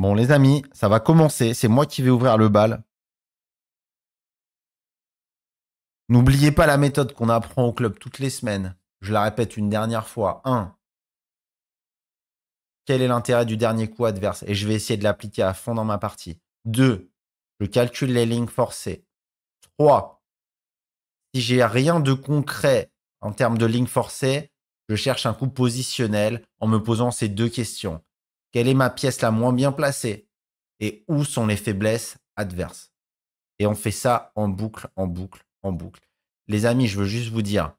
Bon, les amis, ça va commencer. C'est moi qui vais ouvrir le bal. N'oubliez pas la méthode qu'on apprend au club toutes les semaines. Je la répète une dernière fois. 1. Quel est l'intérêt du dernier coup adverse Et je vais essayer de l'appliquer à fond dans ma partie. 2. Je calcule les lignes forcées. 3. Si j'ai rien de concret en termes de lignes forcées, je cherche un coup positionnel en me posant ces deux questions. Quelle est ma pièce la moins bien placée Et où sont les faiblesses adverses Et on fait ça en boucle, en boucle, en boucle. Les amis, je veux juste vous dire,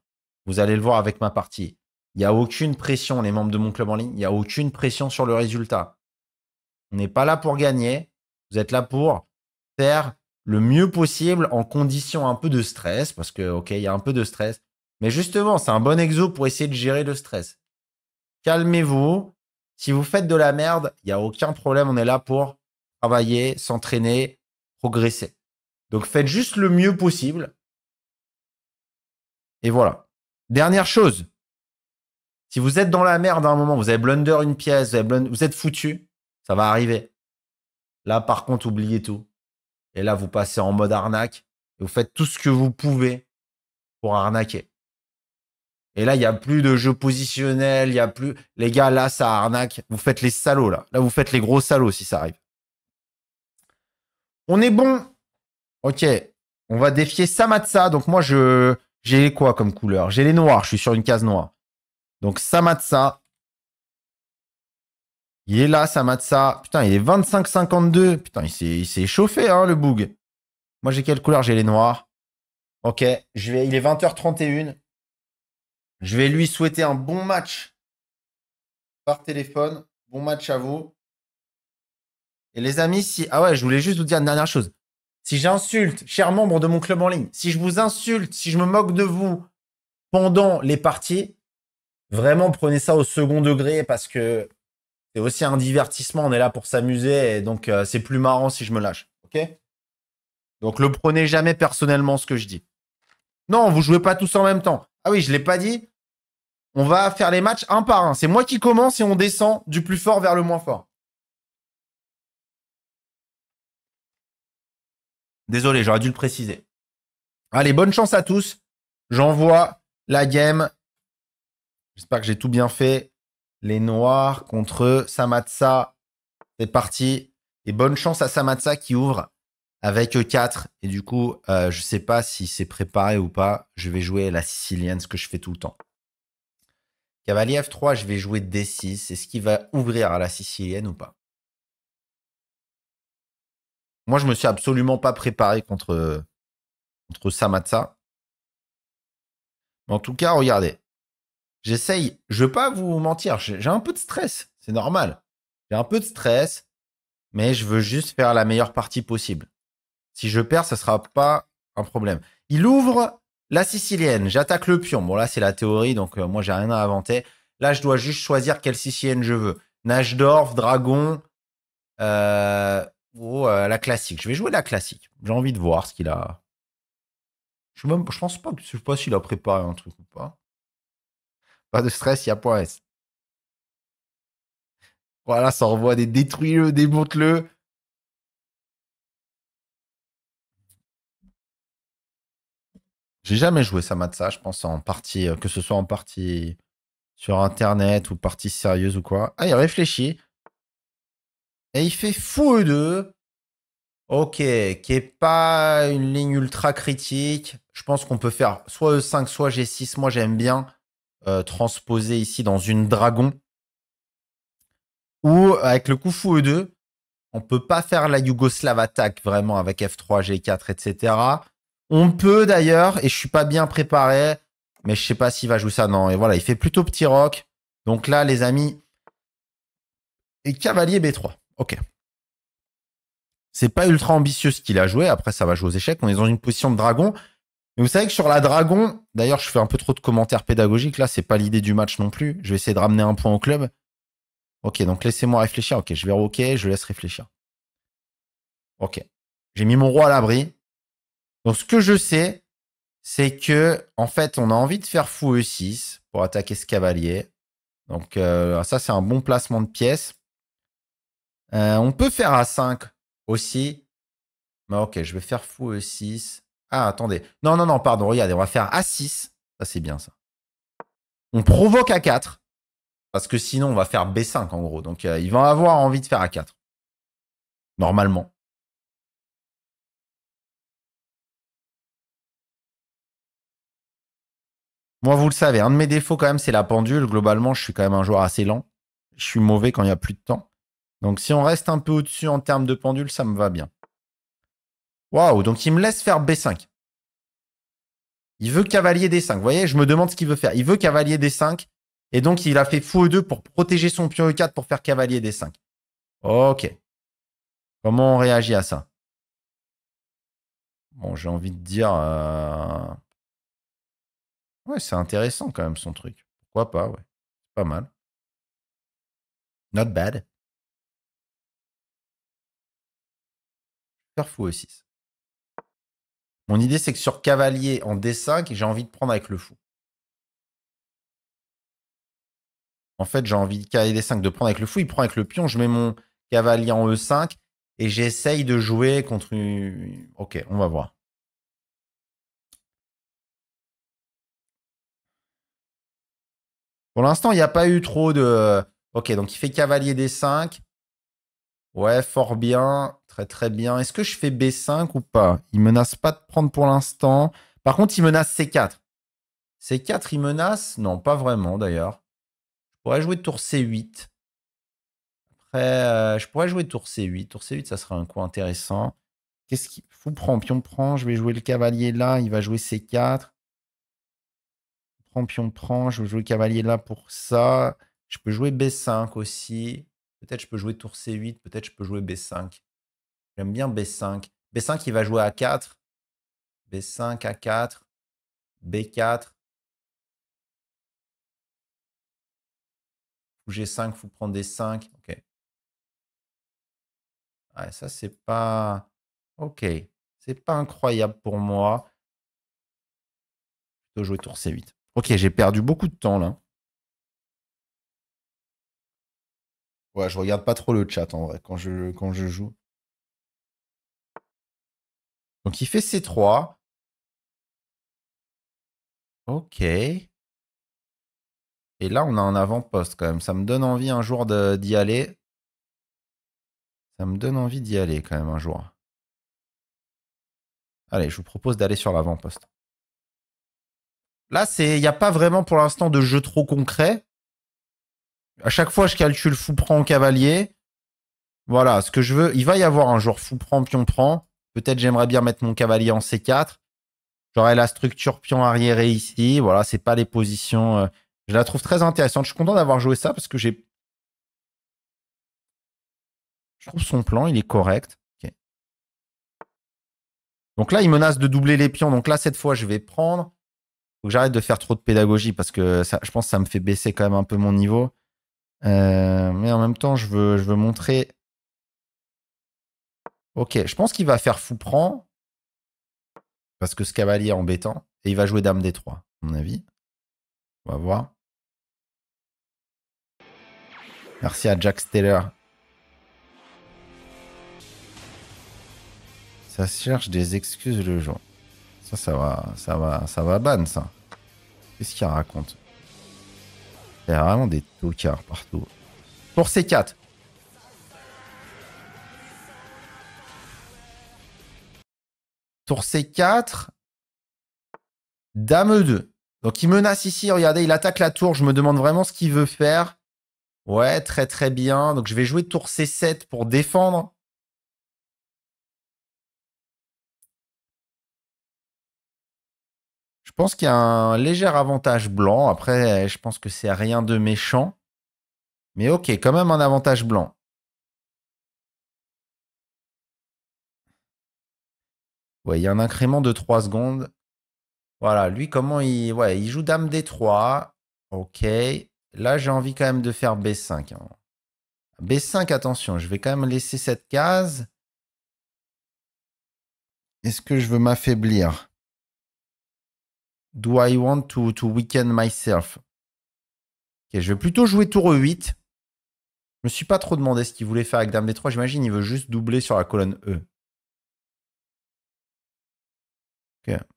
vous allez le voir avec ma partie, il n'y a aucune pression, les membres de mon club en ligne, il n'y a aucune pression sur le résultat. On n'est pas là pour gagner, vous êtes là pour faire le mieux possible en condition un peu de stress, parce que, OK, il y a un peu de stress. Mais justement, c'est un bon exo pour essayer de gérer le stress. Calmez-vous, si vous faites de la merde, il n'y a aucun problème. On est là pour travailler, s'entraîner, progresser. Donc faites juste le mieux possible. Et voilà. Dernière chose. Si vous êtes dans la merde à un moment, vous avez blunder une pièce, vous, blunder, vous êtes foutu, ça va arriver. Là, par contre, oubliez tout. Et là, vous passez en mode arnaque et vous faites tout ce que vous pouvez pour arnaquer. Et là, il n'y a plus de jeu positionnel, il n'y a plus. Les gars, là, ça arnaque. Vous faites les salauds, là. Là, vous faites les gros salauds si ça arrive. On est bon. Ok. On va défier Samatsa. Donc, moi, je. J'ai quoi comme couleur J'ai les noirs. Je suis sur une case noire. Donc, Samatsa. Il est là, Samatsa. Putain, il est 25-52. Putain, il s'est chauffé, hein, le bug. Moi, j'ai quelle couleur J'ai les noirs. Ok. Je vais... Il est 20h31. Je vais lui souhaiter un bon match par téléphone. Bon match à vous. Et les amis, si. Ah ouais, je voulais juste vous dire une dernière chose. Si j'insulte, chers membres de mon club en ligne, si je vous insulte, si je me moque de vous pendant les parties, vraiment prenez ça au second degré parce que c'est aussi un divertissement. On est là pour s'amuser et donc euh, c'est plus marrant si je me lâche. OK Donc le prenez jamais personnellement ce que je dis. Non, vous jouez pas tous en même temps. Ah oui, je l'ai pas dit. On va faire les matchs un par un. C'est moi qui commence et on descend du plus fort vers le moins fort. Désolé, j'aurais dû le préciser. Allez, bonne chance à tous. J'envoie la game. J'espère que j'ai tout bien fait. Les noirs contre Samatsa. C'est parti. Et bonne chance à Samatsa qui ouvre avec 4. Et du coup, euh, je ne sais pas si c'est préparé ou pas. Je vais jouer la sicilienne, ce que je fais tout le temps. Cavalier F3, je vais jouer D6. Est-ce qu'il va ouvrir à la sicilienne ou pas Moi, je ne me suis absolument pas préparé contre, contre Samatsa. en tout cas, regardez. J'essaye. Je ne veux pas vous mentir. J'ai un peu de stress. C'est normal. J'ai un peu de stress. Mais je veux juste faire la meilleure partie possible. Si je perds, ce ne sera pas un problème. Il ouvre la sicilienne, j'attaque le pion. Bon, là, c'est la théorie, donc euh, moi, j'ai rien à inventer. Là, je dois juste choisir quelle sicilienne je veux. Nashdorf, dragon, euh, ou oh, euh, la classique. Je vais jouer la classique. J'ai envie de voir ce qu'il a. Je, même, je pense pas, je sais pas s'il a préparé un truc ou pas. Pas de stress, il y a point S. Voilà, ça envoie des détruits le démonte-le. J'ai jamais joué ça ça, je pense, en partie, euh, que ce soit en partie sur Internet ou partie sérieuse ou quoi. Ah, il réfléchit. Et il fait fou E2. Ok, qui est pas une ligne ultra critique. Je pense qu'on peut faire soit E5, soit G6. Moi, j'aime bien euh, transposer ici dans une dragon. Ou avec le coup fou E2, on peut pas faire la Yougoslave attaque vraiment avec F3, G4, etc. On peut d'ailleurs, et je suis pas bien préparé, mais je sais pas s'il va jouer ça. Non, et voilà, il fait plutôt petit rock. Donc là, les amis. Et cavalier B3. Ok. C'est pas ultra ambitieux ce qu'il a joué. Après, ça va jouer aux échecs. On est dans une position de dragon. Mais vous savez que sur la dragon, d'ailleurs, je fais un peu trop de commentaires pédagogiques. Là, c'est pas l'idée du match non plus. Je vais essayer de ramener un point au club. Ok, donc laissez-moi réfléchir. Ok, je vais roquer, je laisse réfléchir. Ok. J'ai mis mon roi à l'abri. Donc ce que je sais, c'est que en fait, on a envie de faire fou E6 pour attaquer ce cavalier. Donc euh, ça, c'est un bon placement de pièce. Euh, on peut faire A5 aussi. Mais ok, je vais faire fou E6. Ah, attendez. Non, non, non, pardon. Regardez, on va faire A6. Ça, c'est bien ça. On provoque A4. Parce que sinon, on va faire B5 en gros. Donc, il euh, ils vont avoir envie de faire A4. Normalement. Moi, vous le savez, un de mes défauts quand même, c'est la pendule. Globalement, je suis quand même un joueur assez lent. Je suis mauvais quand il n'y a plus de temps. Donc, si on reste un peu au-dessus en termes de pendule, ça me va bien. Waouh, donc il me laisse faire B5. Il veut cavalier D5. Vous voyez, je me demande ce qu'il veut faire. Il veut cavalier D5. Et donc, il a fait fou E2 pour protéger son pion E4 pour faire cavalier D5. Ok. Comment on réagit à ça Bon, j'ai envie de dire... Euh, Ouais, c'est intéressant quand même son truc. Pourquoi pas, ouais. Pas mal. Not bad. Faire fou aussi. Mon idée, c'est que sur cavalier en D5, j'ai envie de prendre avec le fou. En fait, j'ai envie de cavalier D5 de prendre avec le fou. Il prend avec le pion. Je mets mon cavalier en E5 et j'essaye de jouer contre une... Ok, on va voir. Pour l'instant, il n'y a pas eu trop de... Euh, ok, donc il fait cavalier D5. Ouais, fort bien. Très, très bien. Est-ce que je fais B5 ou pas Il menace pas de prendre pour l'instant. Par contre, il menace C4. C4, il menace Non, pas vraiment d'ailleurs. Je pourrais jouer tour C8. Après, euh, je pourrais jouer tour C8. Tour C8, ça serait un coup intéressant. Qu'est-ce qu'il faut prendre Pion prend, je vais jouer le cavalier là, il va jouer C4 pion, prend. Je veux jouer cavalier là pour ça. Je peux jouer B5 aussi. Peut-être je peux jouer tour C8. Peut-être je peux jouer B5. J'aime bien B5. B5, il va jouer A4. B5, A4. B4. G5, vous prendre D5. OK. ça, c'est pas... OK. C'est pas incroyable pour moi. Plutôt jouer tour C8. Ok, j'ai perdu beaucoup de temps là. Ouais, je regarde pas trop le chat en vrai quand je, quand je joue. Donc il fait C3. Ok. Et là, on a un avant-poste quand même. Ça me donne envie un jour d'y aller. Ça me donne envie d'y aller quand même un jour. Allez, je vous propose d'aller sur l'avant-poste. Là, il n'y a pas vraiment pour l'instant de jeu trop concret. À chaque fois, je calcule fou prend cavalier. Voilà, ce que je veux. Il va y avoir un jour fou prend pion prend. Peut-être j'aimerais bien mettre mon cavalier en C4. J'aurais la structure pion arriéré ici. Voilà, c'est pas les positions. Euh, je la trouve très intéressante. Je suis content d'avoir joué ça parce que j'ai. Je trouve son plan, il est correct. Donc là, il menace de doubler les pions. Donc là, cette fois, je vais prendre faut que j'arrête de faire trop de pédagogie parce que je pense que ça me fait baisser quand même un peu mon niveau. Euh, mais en même temps, je veux, je veux montrer. Ok, je pense qu'il va faire fou prend parce que ce cavalier est embêtant et il va jouer dame des trois, à mon avis. On va voir. Merci à Jack Steller. Ça cherche des excuses le genre. Ça, va, ça va, ça va ban, ça. Qu'est-ce qu'il raconte Il y a vraiment des tocards partout. Pour c 4 Tour C4. Dame 2 Donc il menace ici, regardez, il attaque la tour. Je me demande vraiment ce qu'il veut faire. Ouais, très très bien. Donc je vais jouer tour C7 pour défendre. Je pense qu'il y a un léger avantage blanc. Après, je pense que c'est rien de méchant. Mais ok, quand même un avantage blanc. Ouais, il y a un incrément de 3 secondes. Voilà, lui, comment il... Ouais, il joue Dame D3. Ok. Là, j'ai envie quand même de faire B5. Hein. B5, attention, je vais quand même laisser cette case. Est-ce que je veux m'affaiblir Do I want to, to weaken myself Je vais plutôt jouer tour E8. Je me suis pas trop demandé ce qu'il voulait faire avec Dame D3. J'imagine il veut juste doubler sur la colonne E.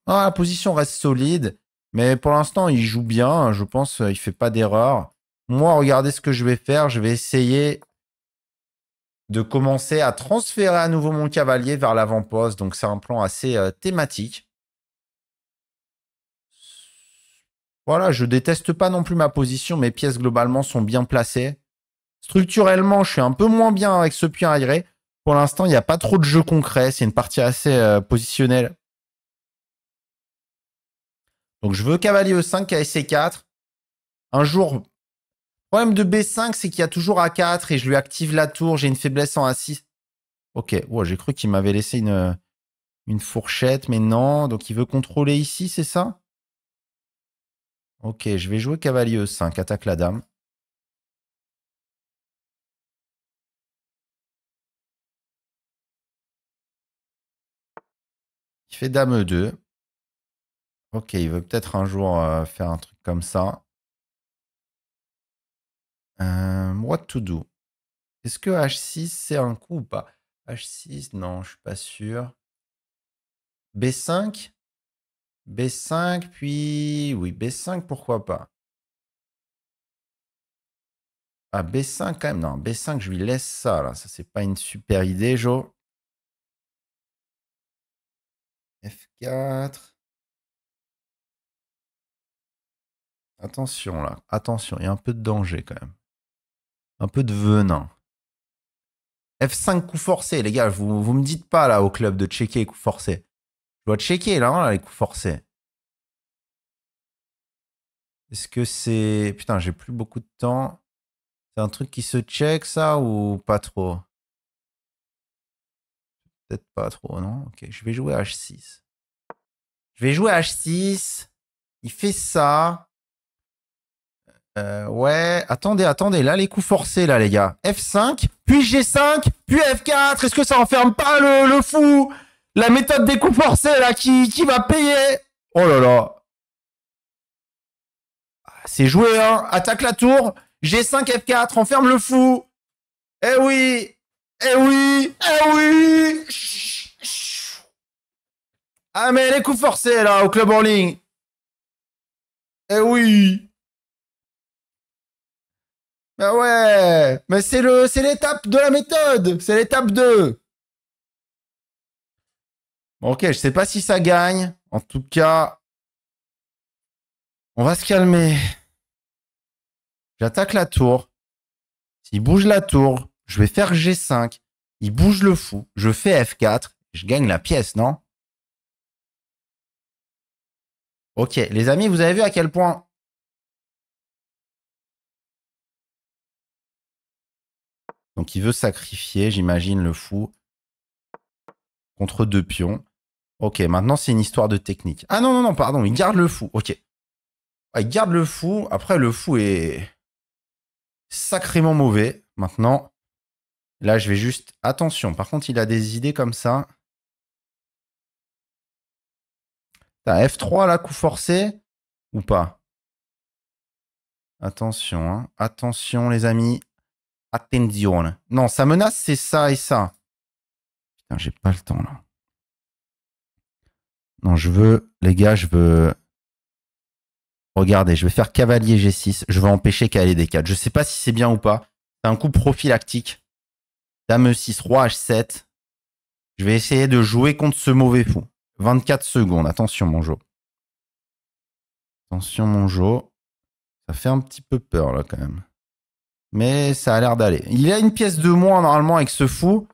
Ah, la position reste solide, mais pour l'instant, il joue bien. Je pense qu'il euh, ne fait pas d'erreur. Moi, regardez ce que je vais faire. Je vais essayer de commencer à transférer à nouveau mon cavalier vers l'avant-poste. Donc, c'est un plan assez euh, thématique. Voilà, je déteste pas non plus ma position. Mes pièces globalement sont bien placées. Structurellement, je suis un peu moins bien avec ce pion aigré. Pour l'instant, il n'y a pas trop de jeu concret. C'est une partie assez euh, positionnelle. Donc je veux cavalier E5, KSC4. Un jour, le problème de B5, c'est qu'il y a toujours A4 et je lui active la tour. J'ai une faiblesse en A6. Ok, ouais, j'ai cru qu'il m'avait laissé une, une fourchette, mais non. Donc il veut contrôler ici, c'est ça Ok, je vais jouer cavalier e 5 attaque la dame. Il fait dame e 2 Ok, il veut peut-être un jour euh, faire un truc comme ça. Euh, what to do Est-ce que H6 c'est un coup ou pas H6, non, je suis pas sûr. B5 B5, puis... Oui, B5, pourquoi pas. Ah, B5 quand même. Non, B5, je lui laisse ça, là. Ça, c'est pas une super idée, Joe. F4. Attention, là. Attention, il y a un peu de danger, quand même. Un peu de venin. F5, coup forcé, les gars. Vous, vous me dites pas, là, au club, de checker coup forcé. Je dois checker là, hein, les coups forcés. Est-ce que c'est... Putain, j'ai plus beaucoup de temps. C'est un truc qui se check ça ou pas trop Peut-être pas trop, non Ok, je vais jouer H6. Je vais jouer H6. Il fait ça. Euh, ouais, attendez, attendez, là les coups forcés là les gars. F5, puis G5, puis F4, est-ce que ça enferme pas le fou la méthode des coups forcés, là, qui, va payer. Oh là là. Ah, c'est joué, hein. Attaque la tour. G5, F4, enferme ferme le fou. Eh oui. Eh oui. Eh oui. Ah, mais les coups forcés, là, au club en ligne. Eh oui. Bah ouais. Mais c'est le, c'est l'étape de la méthode. C'est l'étape 2 ok, je sais pas si ça gagne. En tout cas, on va se calmer. J'attaque la tour. S'il bouge la tour, je vais faire G5. Il bouge le fou. Je fais F4. Je gagne la pièce, non Ok, les amis, vous avez vu à quel point... Donc il veut sacrifier, j'imagine, le fou contre deux pions. Ok, maintenant c'est une histoire de technique. Ah non, non, non, pardon, il garde le fou. Ok. Ah, il garde le fou. Après, le fou est sacrément mauvais. Maintenant, là, je vais juste... Attention, par contre, il a des idées comme ça. T'as F3, là, coup forcé Ou pas Attention, hein. attention les amis. Attention. Non, sa menace, c'est ça et ça. Putain, j'ai pas le temps là. Non, je veux, les gars, je veux. Regardez, je vais faire cavalier G6. Je vais empêcher qu'elle ait D4. Je sais pas si c'est bien ou pas. C'est un coup prophylactique. Dame 6 roi H7. Je vais essayer de jouer contre ce mauvais fou. 24 secondes. Attention, mon jeu. Attention, mon jeu. Ça fait un petit peu peur, là, quand même. Mais ça a l'air d'aller. Il a une pièce de moins, normalement, avec ce fou.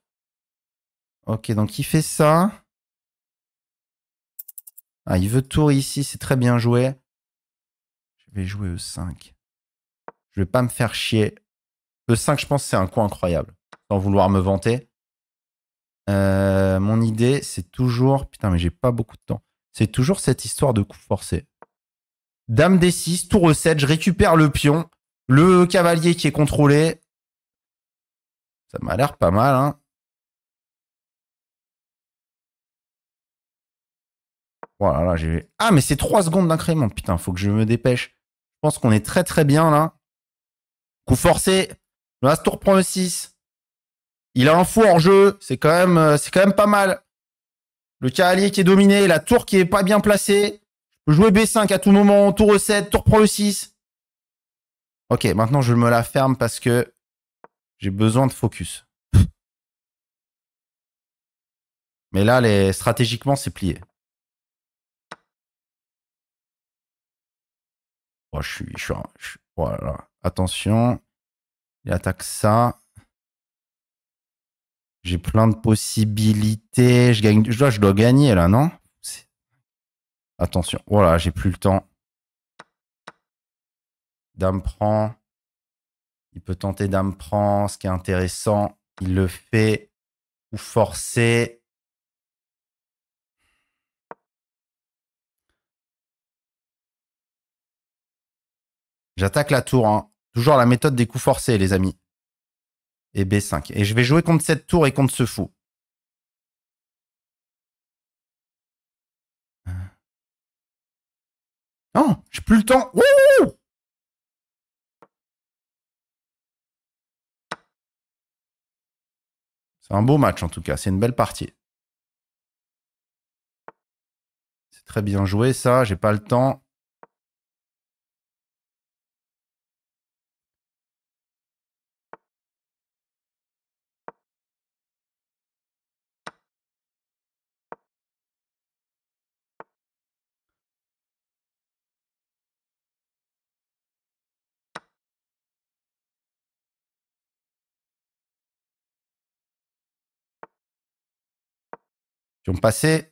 Ok, donc il fait ça. Ah, il veut tour ici, c'est très bien joué. Je vais jouer E5. Je vais pas me faire chier. E5, je pense, c'est un coup incroyable. Sans vouloir me vanter. Euh, mon idée, c'est toujours... Putain, mais j'ai pas beaucoup de temps. C'est toujours cette histoire de coup forcé. Dame D6, tour E7, je récupère le pion. Le cavalier qui est contrôlé. Ça m'a l'air pas mal, hein. Oh ah, mais c'est 3 secondes d'incrément. Putain, faut que je me dépêche. Je pense qu'on est très très bien là. Coup forcé. Le tour prend le 6. Il a un fou hors jeu. C'est quand même, euh, c'est quand même pas mal. Le cavalier qui est dominé, la tour qui est pas bien placée. Je peux jouer B5 à tout moment, tour E7, tour prend le 6. Ok, maintenant je me la ferme parce que j'ai besoin de focus. Mais là, les... stratégiquement, c'est plié. Oh, je suis. voilà. Oh Attention. Il attaque ça. J'ai plein de possibilités. Je, gagne, dois, je dois gagner là, non Attention. Voilà, oh j'ai plus le temps. Dame prend. Il peut tenter Dame prend, ce qui est intéressant. Il le fait. Ou forcer. J'attaque la tour. Hein. Toujours la méthode des coups forcés, les amis. Et B5. Et je vais jouer contre cette tour et contre ce fou. Non, euh. oh, j'ai plus le temps. C'est un beau match en tout cas, c'est une belle partie. C'est très bien joué ça, j'ai pas le temps. qui ont passé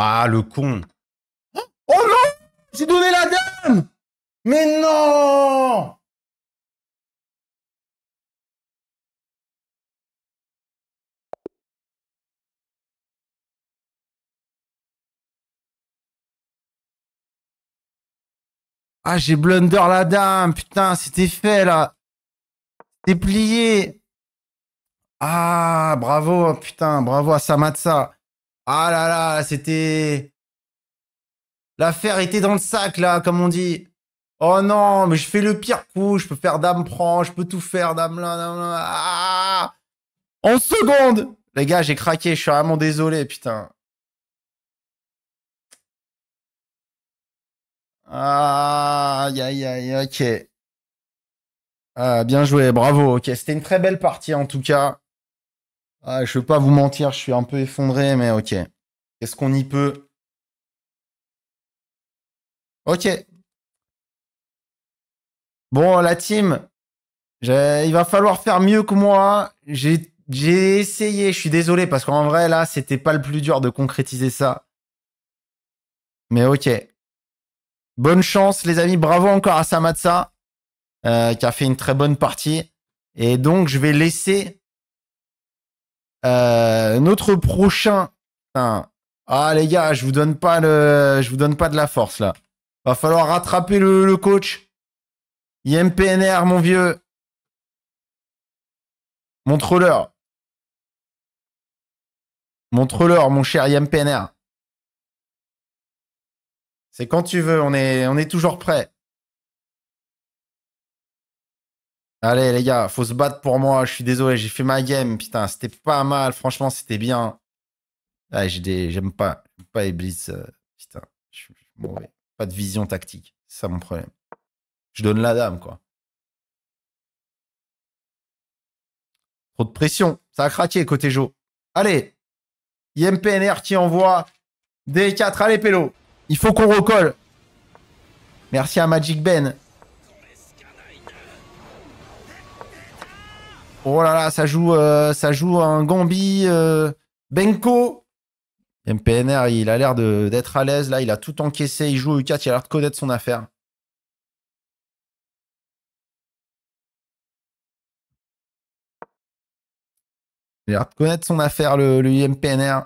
Ah, le con. Oh non J'ai donné la dame Mais non Ah, j'ai blunder la dame, putain, c'était fait là. C'était plié. Ah, bravo, hein, putain, bravo à Samatsa. Ah là là, c'était. L'affaire était dans le sac là, comme on dit. Oh non, mais je fais le pire coup, je peux faire dame prend, je peux tout faire, dame là, dame là. Ah en seconde Les gars, j'ai craqué, je suis vraiment désolé, putain. Aïe, aïe, aïe, ok. Ah, bien joué, bravo. Ok, c'était une très belle partie en tout cas. Ah, je veux pas vous mentir, je suis un peu effondré, mais ok. est ce qu'on y peut Ok. Bon, la team, il va falloir faire mieux que moi. J'ai essayé, je suis désolé, parce qu'en vrai, là, c'était pas le plus dur de concrétiser ça. Mais ok. Bonne chance, les amis. Bravo encore à Samatsa, euh, qui a fait une très bonne partie. Et donc, je vais laisser euh, notre prochain. Ah, les gars, je vous donne pas le, je vous donne pas de la force là. Va falloir rattraper le, le coach. Ympnr mon vieux. Montre-leur. Montre-leur, mon cher Ympnr. C'est quand tu veux, on est, on est toujours prêt. Allez les gars, faut se battre pour moi, je suis désolé, j'ai fait ma game, putain, c'était pas mal, franchement c'était bien. Ah, j'aime pas, pas les euh, putain, je suis mauvais. Pas de vision tactique, c'est ça mon problème. Je donne la dame, quoi. Trop de pression, ça a craqué côté Joe. Allez, IMPNR qui envoie D4, allez Pélo il faut qu'on recolle. Merci à Magic Ben. Oh là là, ça joue, euh, ça joue un Gambi. Euh, Benko. MPNR, il a l'air d'être à l'aise. Là, il a tout encaissé. Il joue au U4. Il a l'air de connaître son affaire. Il a l'air de connaître son affaire, le, le MPNR.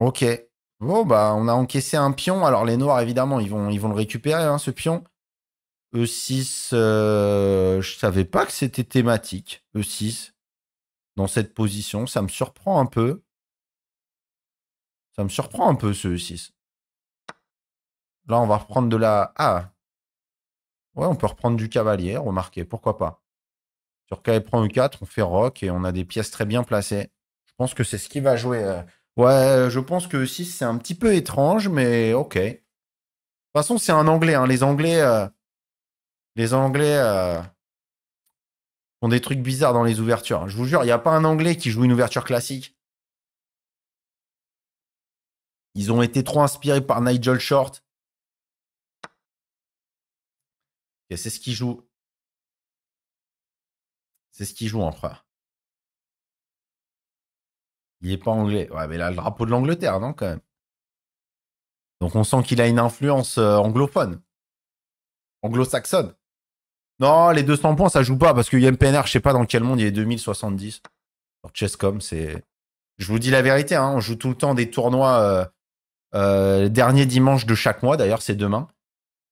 Ok. Bon, bah, on a encaissé un pion. Alors, les noirs, évidemment, ils vont, ils vont le récupérer, hein, ce pion. E6, euh, je savais pas que c'était thématique, E6, dans cette position. Ça me surprend un peu. Ça me surprend un peu, ce E6. Là, on va reprendre de la... Ah Ouais, on peut reprendre du cavalier, remarquez, pourquoi pas. Sur K prend E4, on fait rock et on a des pièces très bien placées. Je pense que c'est ce qui va jouer... Euh, Ouais, euh, je pense que si c'est un petit peu étrange, mais ok. De toute façon, c'est un anglais. Hein. Les anglais. Euh, les anglais. Euh, ont des trucs bizarres dans les ouvertures. Hein. Je vous jure, il n'y a pas un anglais qui joue une ouverture classique. Ils ont été trop inspirés par Nigel Short. Et c'est ce qu'ils joue. C'est ce qu'ils jouent, hein, frère. Il est pas anglais. Ouais, mais là, le drapeau de l'Angleterre, non, quand même. Donc on sent qu'il a une influence euh, anglophone, anglo-saxonne. Non, les 200 points, ça joue pas parce que UMPNR, je sais pas dans quel monde il est 2070. Alors Chesscom, c'est. Je vous dis la vérité, hein, on joue tout le temps des tournois. Euh, euh, dernier dimanche de chaque mois, d'ailleurs, c'est demain.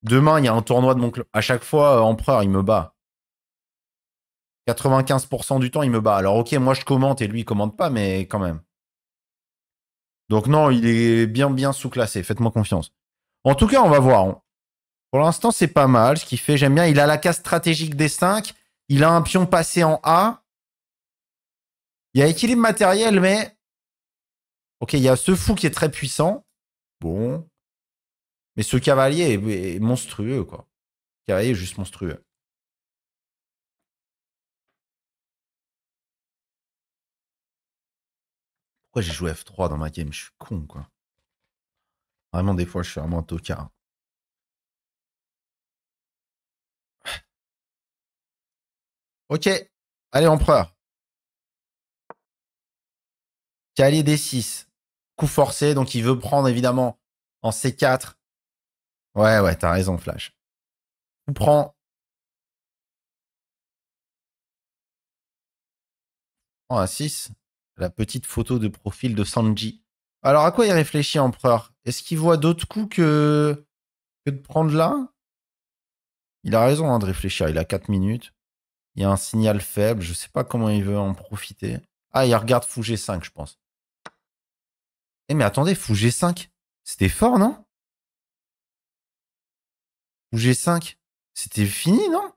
Demain, il y a un tournoi de mon club. À chaque fois, Empereur, il me bat. 95% du temps, il me bat. Alors, ok, moi je commente et lui, il commente pas, mais quand même. Donc, non, il est bien, bien sous-classé. Faites-moi confiance. En tout cas, on va voir. Pour l'instant, c'est pas mal. Ce qu'il fait, j'aime bien. Il a la case stratégique des 5. Il a un pion passé en A. Il y a équilibre matériel, mais. Ok, il y a ce fou qui est très puissant. Bon. Mais ce cavalier est monstrueux, quoi. cavalier juste monstrueux. j'ai joué F3 dans ma game Je suis con, quoi. Vraiment, des fois, je suis vraiment un tocard. Ok. Allez, empereur. Calier D6. Coup forcé, donc il veut prendre évidemment en C4. Ouais, ouais, t'as raison, Flash. ou prend. un 6 la petite photo de profil de Sanji. Alors à quoi il réfléchit, Empereur Est-ce qu'il voit d'autres coups que... que de prendre là Il a raison hein, de réfléchir, il a 4 minutes. Il y a un signal faible, je ne sais pas comment il veut en profiter. Ah, il regarde fou G5, je pense. Eh mais attendez, fou G5, c'était fort, non Fou G5, c'était fini, non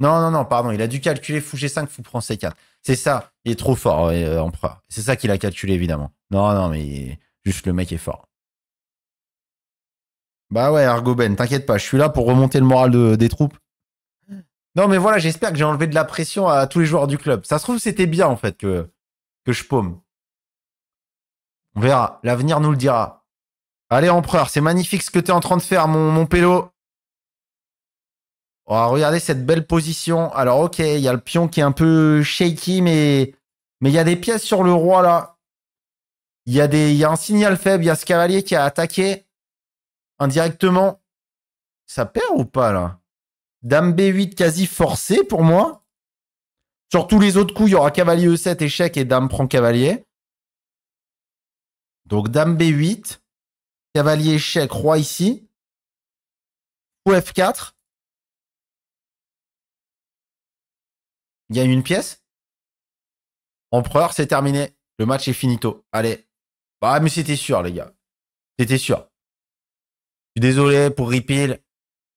Non, non, non, pardon, il a dû calculer fou G5, fou prend C4. C'est ça. Il est trop fort, euh, Empereur. C'est ça qu'il a calculé, évidemment. Non, non, mais juste le mec est fort. Bah ouais, Argoben, t'inquiète pas, je suis là pour remonter le moral des troupes. Non, mais voilà, j'espère que j'ai enlevé de la pression à tous les joueurs du club. Ça se trouve, c'était bien, en fait, que, que je paume. On verra. L'avenir nous le dira. Allez, Empereur, c'est magnifique ce que t'es en train de faire, mon, mon pélo. Oh, regardez cette belle position. Alors, ok, il y a le pion qui est un peu shaky, mais mais il y a des pièces sur le roi là. Il y, a des... y a un signal faible. Il y a ce cavalier qui a attaqué indirectement. Ça perd ou pas là Dame B8 quasi forcée pour moi. Sur tous les autres coups, il y aura cavalier E7, échec et dame prend cavalier. Donc dame B8, cavalier échec, roi ici. Ou F4. gagne une pièce. Empereur, c'est terminé. Le match est finito. Allez. Bah, mais c'était sûr, les gars. C'était sûr. Je désolé pour Ripil.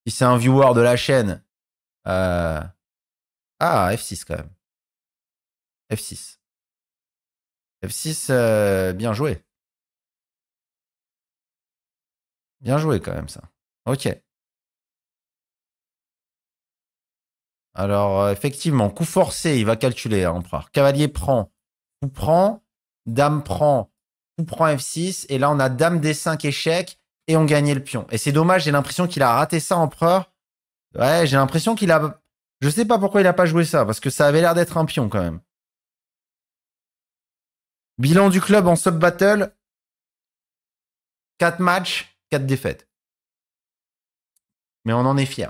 Si c'est un viewer de la chaîne. Euh... Ah, F6 quand même. F6. F6, euh, bien joué. Bien joué quand même ça. Ok. Alors, euh, effectivement, coup forcé, il va calculer, Empereur. Hein, Cavalier prend, coup prend, dame prend, coup prend F6. Et là, on a dame D5 échecs et on gagnait le pion. Et c'est dommage, j'ai l'impression qu'il a raté ça, Empereur. Ouais, j'ai l'impression qu'il a... Je sais pas pourquoi il a pas joué ça, parce que ça avait l'air d'être un pion quand même. Bilan du club en sub-battle. 4 matchs, 4 défaites. Mais on en est fiers.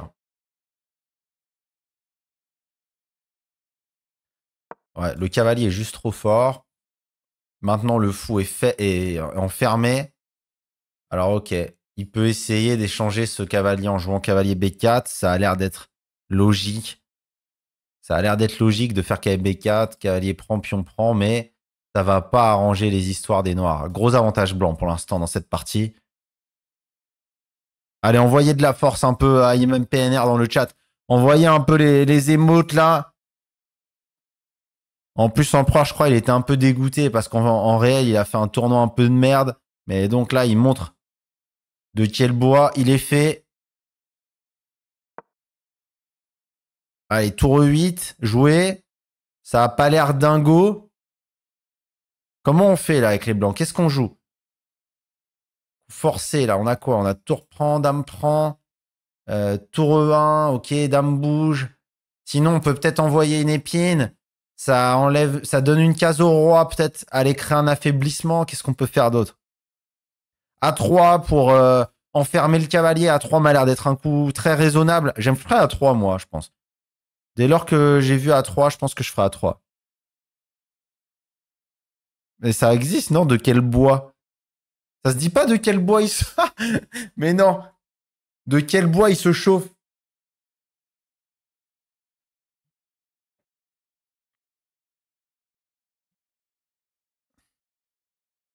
le cavalier est juste trop fort. Maintenant, le fou est, fait, et enfermé. Alors, ok. Il peut essayer d'échanger ce cavalier en jouant cavalier B4. Ça a l'air d'être logique. Ça a l'air d'être logique de faire cavalier B4, cavalier prend, pion prend, mais ça va pas arranger les histoires des noirs. Gros avantage blanc pour l'instant dans cette partie. Allez, envoyez de la force un peu à PNR dans le chat. Envoyez un peu les, les émotes là. En plus, en proie, je crois, il était un peu dégoûté parce qu'en réel, il a fait un tournoi un peu de merde. Mais donc là, il montre de quel bois il est fait. Allez, tour 8, joué. Ça a pas l'air dingo. Comment on fait là avec les blancs Qu'est-ce qu'on joue Forcer. là, on a quoi On a tour prend, dame prend, euh, tour 1, ok, dame bouge. Sinon, on peut peut-être envoyer une épine. Ça enlève, ça donne une case au roi, peut-être. Aller créer un affaiblissement. Qu'est-ce qu'on peut faire d'autre A3 pour euh, enfermer le cavalier. A3 m'a l'air d'être un coup très raisonnable. J'aime faire A3, moi, je pense. Dès lors que j'ai vu A3, je pense que je ferai A3. Mais ça existe, non De quel bois Ça se dit pas de quel bois il se... Mais non De quel bois il se chauffe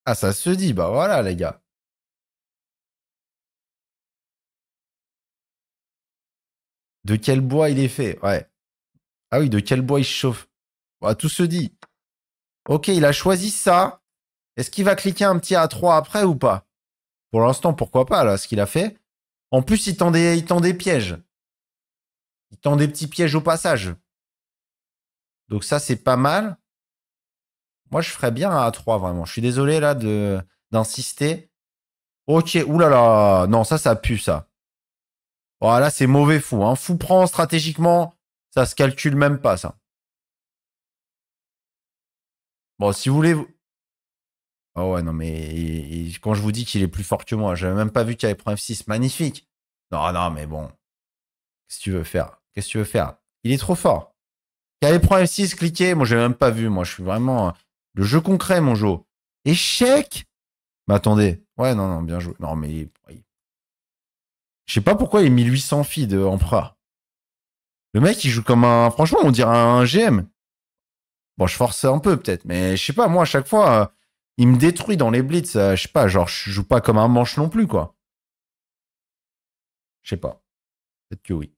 Ah, ça se dit, bah voilà, les gars. De quel bois il est fait Ouais. Ah oui, de quel bois il chauffe bah, Tout se dit. Ok, il a choisi ça. Est-ce qu'il va cliquer un petit A3 après ou pas Pour l'instant, pourquoi pas, là, ce qu'il a fait. En plus, il il tend des pièges. Il tend des petits pièges au passage. Donc ça, c'est pas mal. Moi, je ferais bien un A3, vraiment. Je suis désolé, là, de, d'insister. Ok, oulala. Non, ça, ça pue, ça. Voilà, oh, c'est mauvais fou. Hein. Fou prend stratégiquement, ça se calcule même pas, ça. Bon, si vous voulez. oh ouais, non, mais quand je vous dis qu'il est plus fort que moi, j'avais même pas vu qu'il avait 6 Magnifique. Non, non, mais bon. Qu'est-ce que tu veux faire Qu'est-ce que tu veux faire Il est trop fort. Qu'il avait 6 cliquez. Moi, je j'ai même pas vu. Moi, je suis vraiment. Le jeu concret, mon Joe. Échec Bah attendez. Ouais, non, non, bien joué. Non, mais. Je sais pas pourquoi il est 1800 filles de Empereur. Le mec, il joue comme un. Franchement, on dirait un GM. Bon, je force un peu peut-être, mais je sais pas, moi, à chaque fois, euh, il me détruit dans les blitz. Euh, je sais pas, genre, je joue pas comme un manche non plus, quoi. Je sais pas. Peut-être que oui.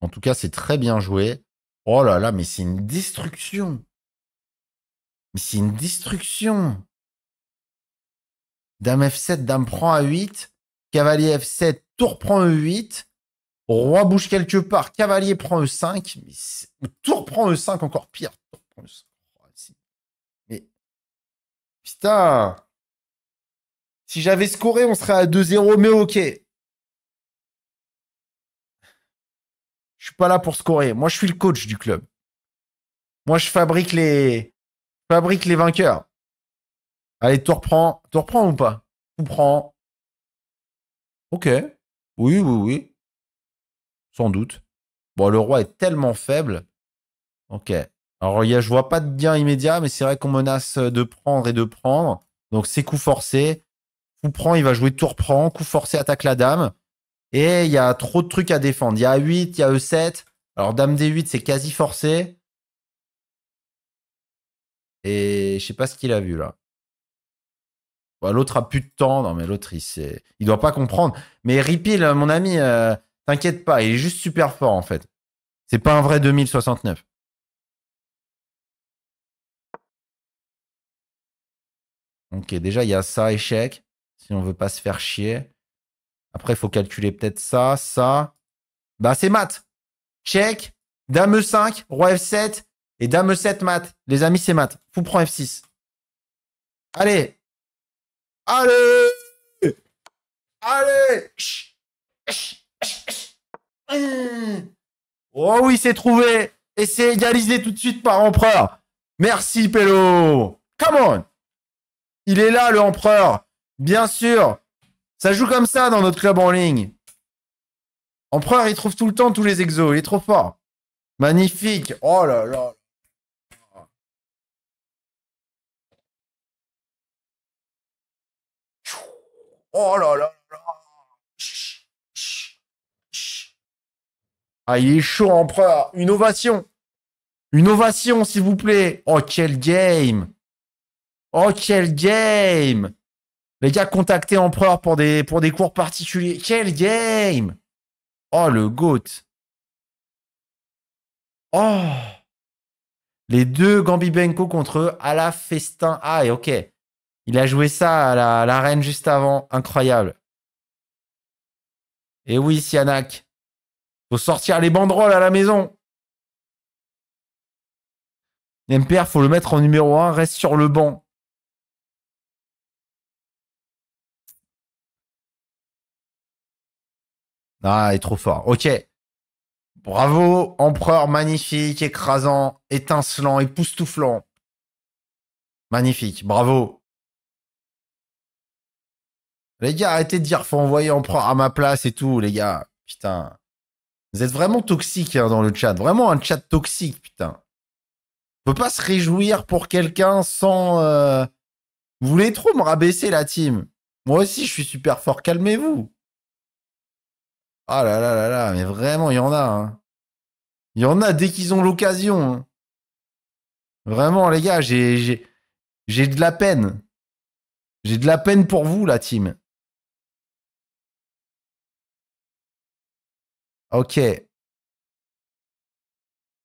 En tout cas, c'est très bien joué. Oh là là, mais c'est une destruction. Mais c'est une destruction. Dame F7, dame prend à 8. Cavalier F7, tour prend E8. Roi bouge quelque part. Cavalier prend E5. Mais tour prend E5, encore pire. Tour prend E5. Mais putain. Si j'avais scoré, on serait à 2-0, mais ok. suis pas là pour scorer. Moi, je suis le coach du club. Moi, je fabrique les, fabrique les vainqueurs. Allez, tu reprends, tu reprends ou pas Tu prends. Ok. Oui, oui, oui. Sans doute. Bon, le roi est tellement faible. Ok. Alors, il y je vois pas de gain immédiat, mais c'est vrai qu'on menace de prendre et de prendre. Donc, c'est coup forcé. Coup prend, il va jouer tour prend. Coup forcé attaque la dame. Et il y a trop de trucs à défendre. Il y a A8, il y a E7. Alors, Dame D8, c'est quasi forcé. Et je sais pas ce qu'il a vu là. Bah, l'autre a plus de temps. Non, mais l'autre, il ne Il doit pas comprendre. Mais Ripil, mon ami, euh, t'inquiète pas. Il est juste super fort en fait. C'est pas un vrai 2069. Ok, déjà, il y a ça, échec. Si on veut pas se faire chier. Après, il faut calculer peut-être ça, ça. Bah, c'est mat. Check. Dame E5, roi F7 et dame E7 mat. Les amis, c'est mat. Fou prend F6. Allez. Allez. Allez. Mmh. Oh oui, c'est trouvé. Et c'est égalisé tout de suite par empereur. Merci, Pélo. Come on. Il est là, le empereur. Bien sûr. Ça joue comme ça dans notre club en ligne. Empereur, il trouve tout le temps tous les exos. Il est trop fort. Magnifique. Oh là là. Oh là là là. Ah, il est chaud, Empereur. Une ovation. Une ovation, s'il vous plaît. Oh, quel game. Oh, quel game. Les gars contactez Empereur pour des, pour des cours particuliers. Quel game Oh, le GOAT Oh Les deux Gambi contre la Festin. Ah, et ok. Il a joué ça à la, reine juste avant. Incroyable. Et oui, Sianak. Faut sortir les banderoles à la maison. MPR, faut le mettre en numéro 1, reste sur le banc. Ah, il est trop fort. Ok. Bravo, empereur magnifique, écrasant, étincelant, époustouflant. Magnifique, bravo. Les gars, arrêtez de dire faut envoyer empereur à ma place et tout, les gars. Putain. Vous êtes vraiment toxique hein, dans le chat. Vraiment un chat toxique, putain. On peut pas se réjouir pour quelqu'un sans. Euh, Vous voulez trop me rabaisser la team. Moi aussi, je suis super fort. Calmez-vous. Ah là là là là, mais vraiment, il y en a. Hein. Il y en a dès qu'ils ont l'occasion. Hein. Vraiment, les gars, j'ai de la peine. J'ai de la peine pour vous, la team. Ok.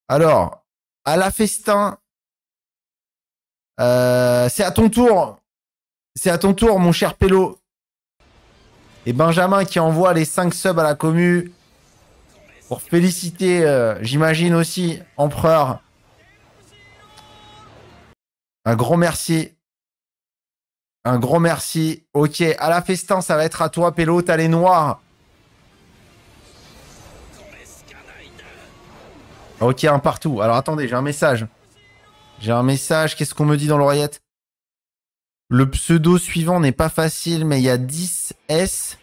Alors, à la festin, euh, c'est à ton tour. C'est à ton tour, mon cher Pélo. Et Benjamin qui envoie les 5 subs à la commu pour féliciter, euh, j'imagine aussi, Empereur. Un gros merci. Un gros merci. Ok, à la festin, ça va être à toi, Pélo. T'as les noirs. Ok, un partout. Alors attendez, j'ai un message. J'ai un message. Qu'est-ce qu'on me dit dans l'oreillette le pseudo suivant n'est pas facile, mais il y a 10S.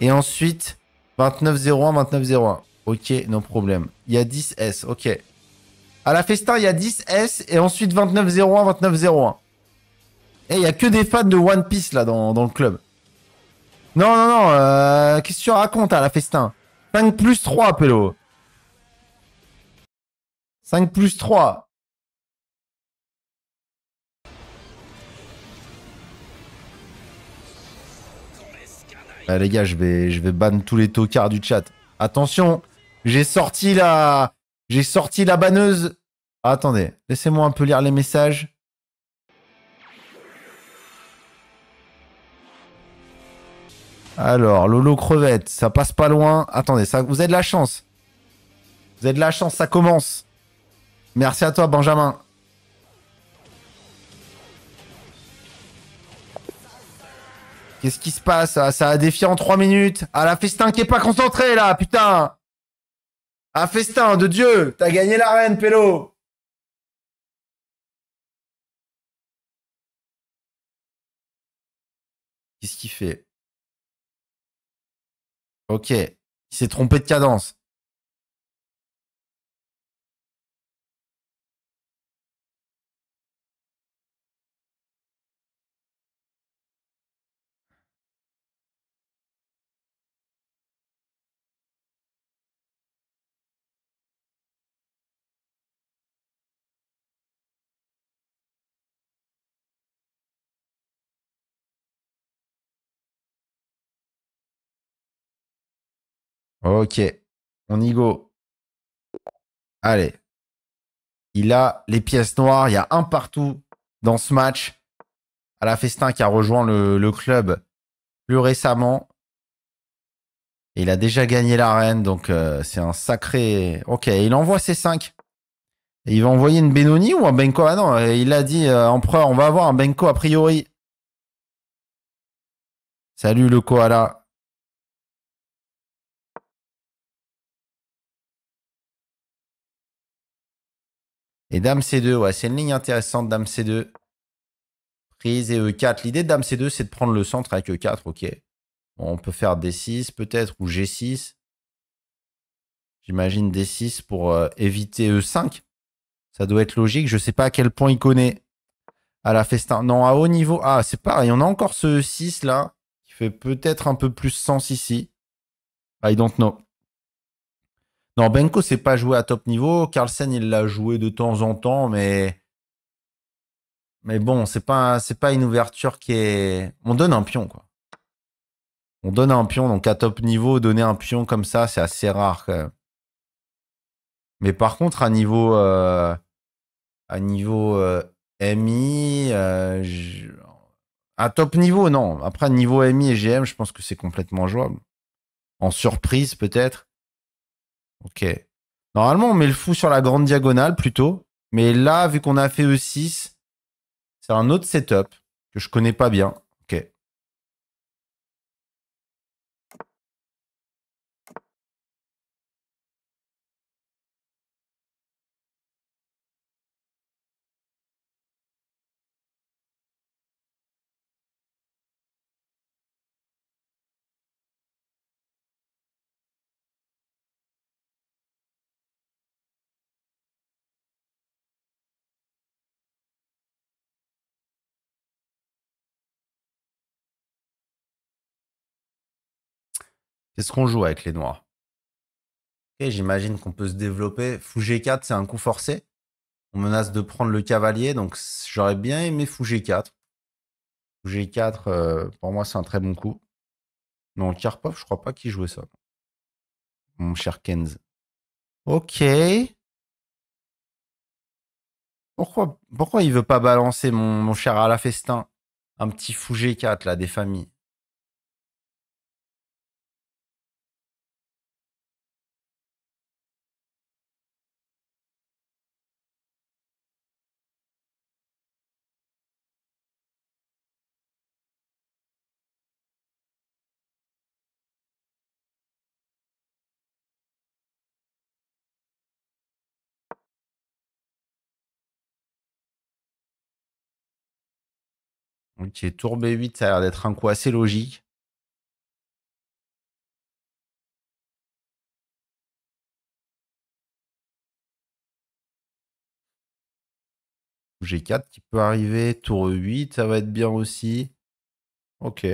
Et ensuite, 2901, 2901. Ok, non problème. Il y a 10S, ok. À la Festin, il y a 10S et ensuite 2901, 2901. Et il y a que des fans de One Piece là dans, le club. Non, non, non, euh, qu'est-ce que tu racontes à la Festin 5 plus 3, Pelo. 5 plus 3. Bah, les gars, je vais, je vais ban tous les tocards du chat. Attention, j'ai sorti la, j'ai sorti la banneuse. Ah, attendez, laissez-moi un peu lire les messages. Alors, Lolo Crevette, ça passe pas loin. Attendez, ça, vous avez de la chance. Vous avez de la chance, ça commence. Merci à toi, Benjamin. Qu'est-ce qui se passe ça, a défié en 3 minutes. Ah, la festin qui est pas concentrée là, putain Ah, festin de Dieu T'as gagné l'arène, Pélo Qu'est-ce qu'il fait Ok. Il s'est trompé de cadence. Ok, on y go. Allez. Il a les pièces noires. Il y a un partout dans ce match. À la Festin qui a rejoint le, club plus récemment. Et il a déjà gagné l'arène, donc euh, c'est un sacré. Ok, il envoie ses 5. Il va envoyer une Benoni ou un Benko Ah non, euh, il a dit, euh, Empereur, on va avoir un Benko a priori. Salut le koala. Et Dame C2, ouais, c'est une ligne intéressante, Dame C2. Prise et E4. L'idée de Dame C2, c'est de prendre le centre avec E4, ok. on peut faire D6 peut-être, ou G6. J'imagine D6 pour euh, éviter E5. Ça doit être logique. Je ne sais pas à quel point il connaît à la festin. Non, à haut niveau. Ah, c'est pareil. On a encore ce E6 là, qui fait peut-être un peu plus sens ici. I don't know. Non, Benko, c'est pas joué à top niveau. Carlsen, il l'a joué de temps en temps, mais. Mais bon, c'est pas, pas une ouverture qui est. On donne un pion, quoi. On donne un pion, donc à top niveau, donner un pion comme ça, c'est assez rare, Mais par contre, à niveau. Euh, à niveau euh, MI. Euh, à top niveau, non. Après, niveau MI et GM, je pense que c'est complètement jouable. En surprise, peut-être. Ok. Normalement, on met le fou sur la grande diagonale plutôt. Mais là, vu qu'on a fait E6, c'est un autre setup que je connais pas bien. C'est ce qu'on joue avec les noirs. Et J'imagine qu'on peut se développer. Fou G4, c'est un coup forcé. On menace de prendre le cavalier, donc j'aurais bien aimé Fou G4. Fou G4, pour moi, c'est un très bon coup. Non, Karpov, je crois pas qu'il jouait ça. Mon cher Kenz. Ok. Pourquoi, pourquoi il veut pas balancer mon, mon cher Alafestin un petit fou G4 là des familles Ok, tour B8, ça a l'air d'être un coup assez logique. G4 qui peut arriver. Tour 8, ça va être bien aussi. Ok.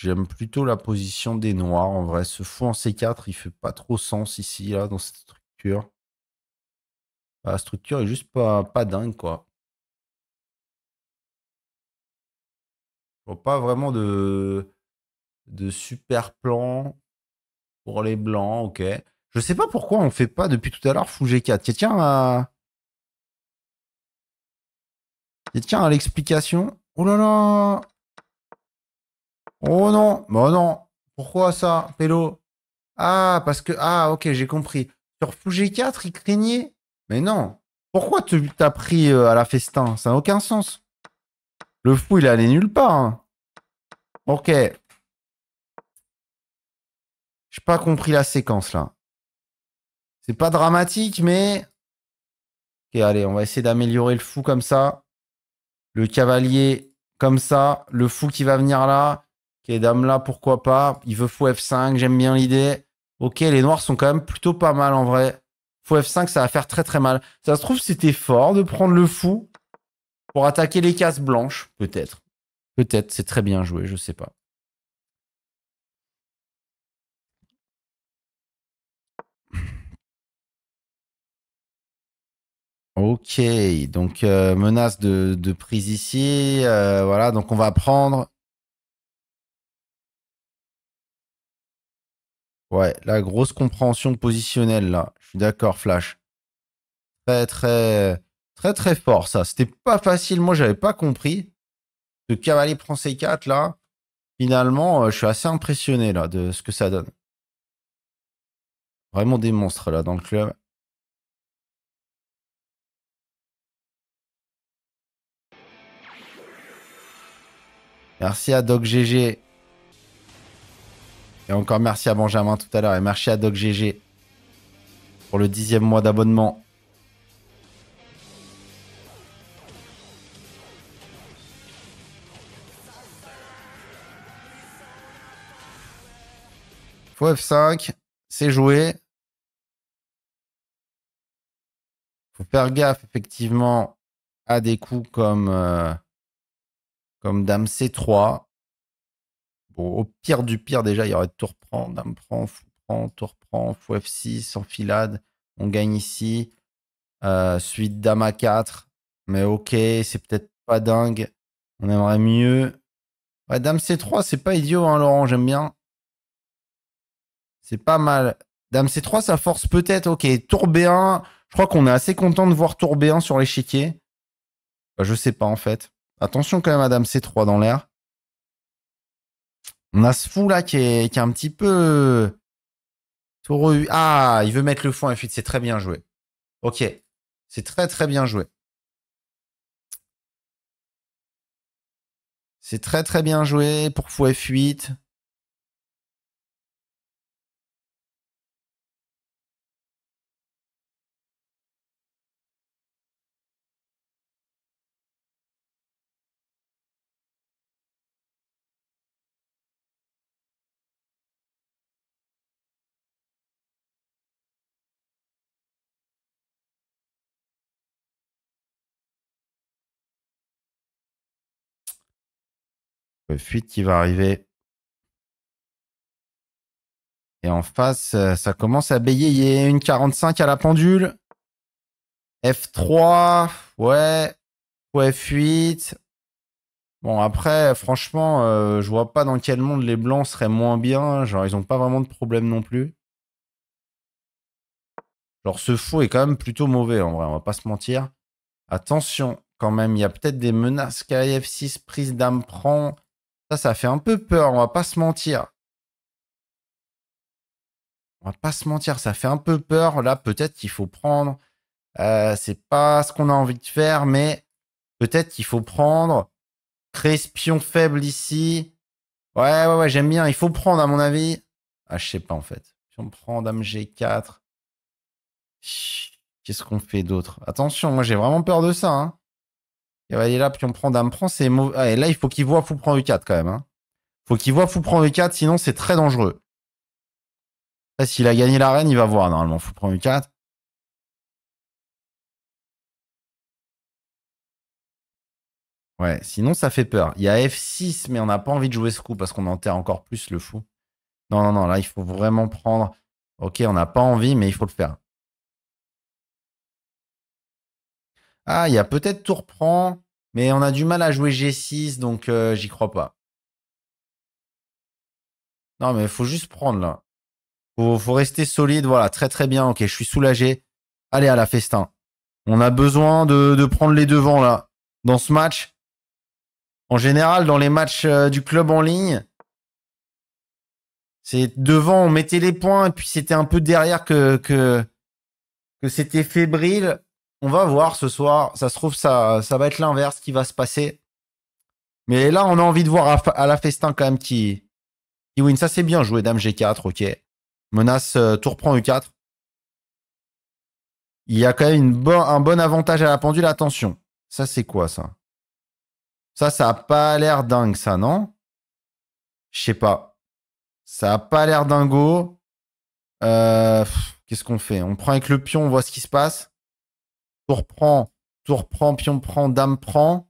J'aime plutôt la position des noirs. En vrai, ce fou en C4, il fait pas trop sens ici, là, dans cette structure. La structure est juste pas, pas dingue, quoi. pas vraiment de, de super plan pour les blancs, ok. Je sais pas pourquoi on fait pas depuis tout à l'heure fou G4. Tiens, tiens à... Euh, tiens l'explication. Oh là là Oh non Bon bah non Pourquoi ça, Pélo Ah, parce que... Ah, ok, j'ai compris. Sur fou G4, il craignait mais non. Pourquoi tu t'as pris euh, à la festin Ça n'a aucun sens. Le fou, il est allé nulle part. Ok. Hein. Ok. J'ai pas compris la séquence là. C'est pas dramatique, mais. Ok, allez, on va essayer d'améliorer le fou comme ça. Le cavalier comme ça. Le fou qui va venir là. Ok, dame là, pourquoi pas. Il veut fou F5, j'aime bien l'idée. Ok, les noirs sont quand même plutôt pas mal en vrai. F5, ça va faire très très mal. Ça se trouve, c'était fort de prendre le fou pour attaquer les cases blanches, peut-être. Peut-être, c'est très bien joué, je sais pas. Ok, donc euh, menace de, prise ici. Euh, voilà, donc on va prendre Ouais, la grosse compréhension positionnelle, là. Je suis d'accord, Flash. Très, très, très, très fort, ça. C'était pas facile. Moi, j'avais pas compris. Ce cavalier prend C4, là. Finalement, euh, je suis assez impressionné, là, de ce que ça donne. Vraiment des monstres, là, dans le club. Merci à DocGG. Et encore merci à Benjamin tout à l'heure et merci à DocGG pour le dixième mois d'abonnement. F5, c'est joué. Faut faire gaffe effectivement à des coups comme, euh, comme Dame C3 au pire du pire, déjà, il y aurait tout prend, dame prend, fou prend, Tour prend, fou F6, enfilade, on gagne ici. Euh, suite dame a 4, mais ok, c'est peut-être pas dingue. On aimerait mieux. Ouais, dame C3, c'est pas idiot, hein, Laurent, j'aime bien. C'est pas mal. Dame C3, ça force peut-être. Ok, tour B1. Je crois qu'on est assez content de voir tour B1 sur l'échiquier. Bah, je sais pas, en fait. Attention quand même à dame C3 dans l'air. On a ce fou là qui est, qui un petit peu. Euh, ah, il veut mettre le fou en fuite c'est très bien joué. Ok, c'est très très bien joué. C'est très très bien joué pour fou F8. fuite qui va arriver. Et en face, euh, ça commence à Il y a Une 45 à la pendule. F3. Ouais. ouais F8. Bon, après, franchement, euh, je vois pas dans quel monde les blancs seraient moins bien. Genre, ils ont pas vraiment de problème non plus. Alors, ce fou est quand même plutôt mauvais, en vrai, on va pas se mentir. Attention, quand même, il y a peut-être des menaces. KF6, prise d'âme prend. Ça, ça fait un peu peur, on va pas se mentir. On va pas se mentir, ça fait un peu peur. Là, peut-être qu'il faut prendre. Euh, c'est pas ce qu'on a envie de faire, mais peut-être qu'il faut prendre. Crespion faible ici. Ouais, ouais, ouais, j'aime bien. Il faut prendre, à mon avis. Ah, je sais pas, en fait. Si on prend Dame G4. Qu'est-ce qu'on fait d'autre Attention, moi, j'ai vraiment peur de ça. Hein. Et là, on prend, dame prend, c'est ah, là, il faut qu'il voit fou prend u 4 quand même. Hein. Faut qu'il voit fou prend u 4 sinon c'est très dangereux. S'il a gagné la reine, il va voir normalement. Fou prend u 4 Ouais, sinon ça fait peur. Il y a F6, mais on n'a pas envie de jouer ce coup parce qu'on enterre encore plus le fou. Non, non, non, là il faut vraiment prendre. Ok, on n'a pas envie, mais il faut le faire. Ah, il y a peut-être tour prend, mais on a du mal à jouer G6, donc euh, j'y crois pas. Non, mais il faut juste prendre là. Faut, faut rester solide. Voilà, très très bien. Ok, je suis soulagé. Allez à la festin. On a besoin de, de prendre les devants là. Dans ce match, en général, dans les matchs euh, du club en ligne, c'est devant, on mettait les points, et puis c'était un peu derrière que, que, que c'était fébrile. On va voir ce soir. Ça se trouve, ça, ça va être l'inverse qui va se passer. Mais là, on a envie de voir à, la Festin quand même qui, qui win. Ça, c'est bien joué. Dame G4, ok. Menace, euh, tour prend U4. Il y a quand même un bon avantage à la pendule. Attention. Ça, c'est quoi, ça Ça, ça n'a pas l'air dingue, ça, non Je sais pas. Ça n'a pas l'air dingo. Euh, qu'est-ce qu'on fait On prend avec le pion, on voit ce qui se passe. Tour prend, tour prend, pion prend, dame prend.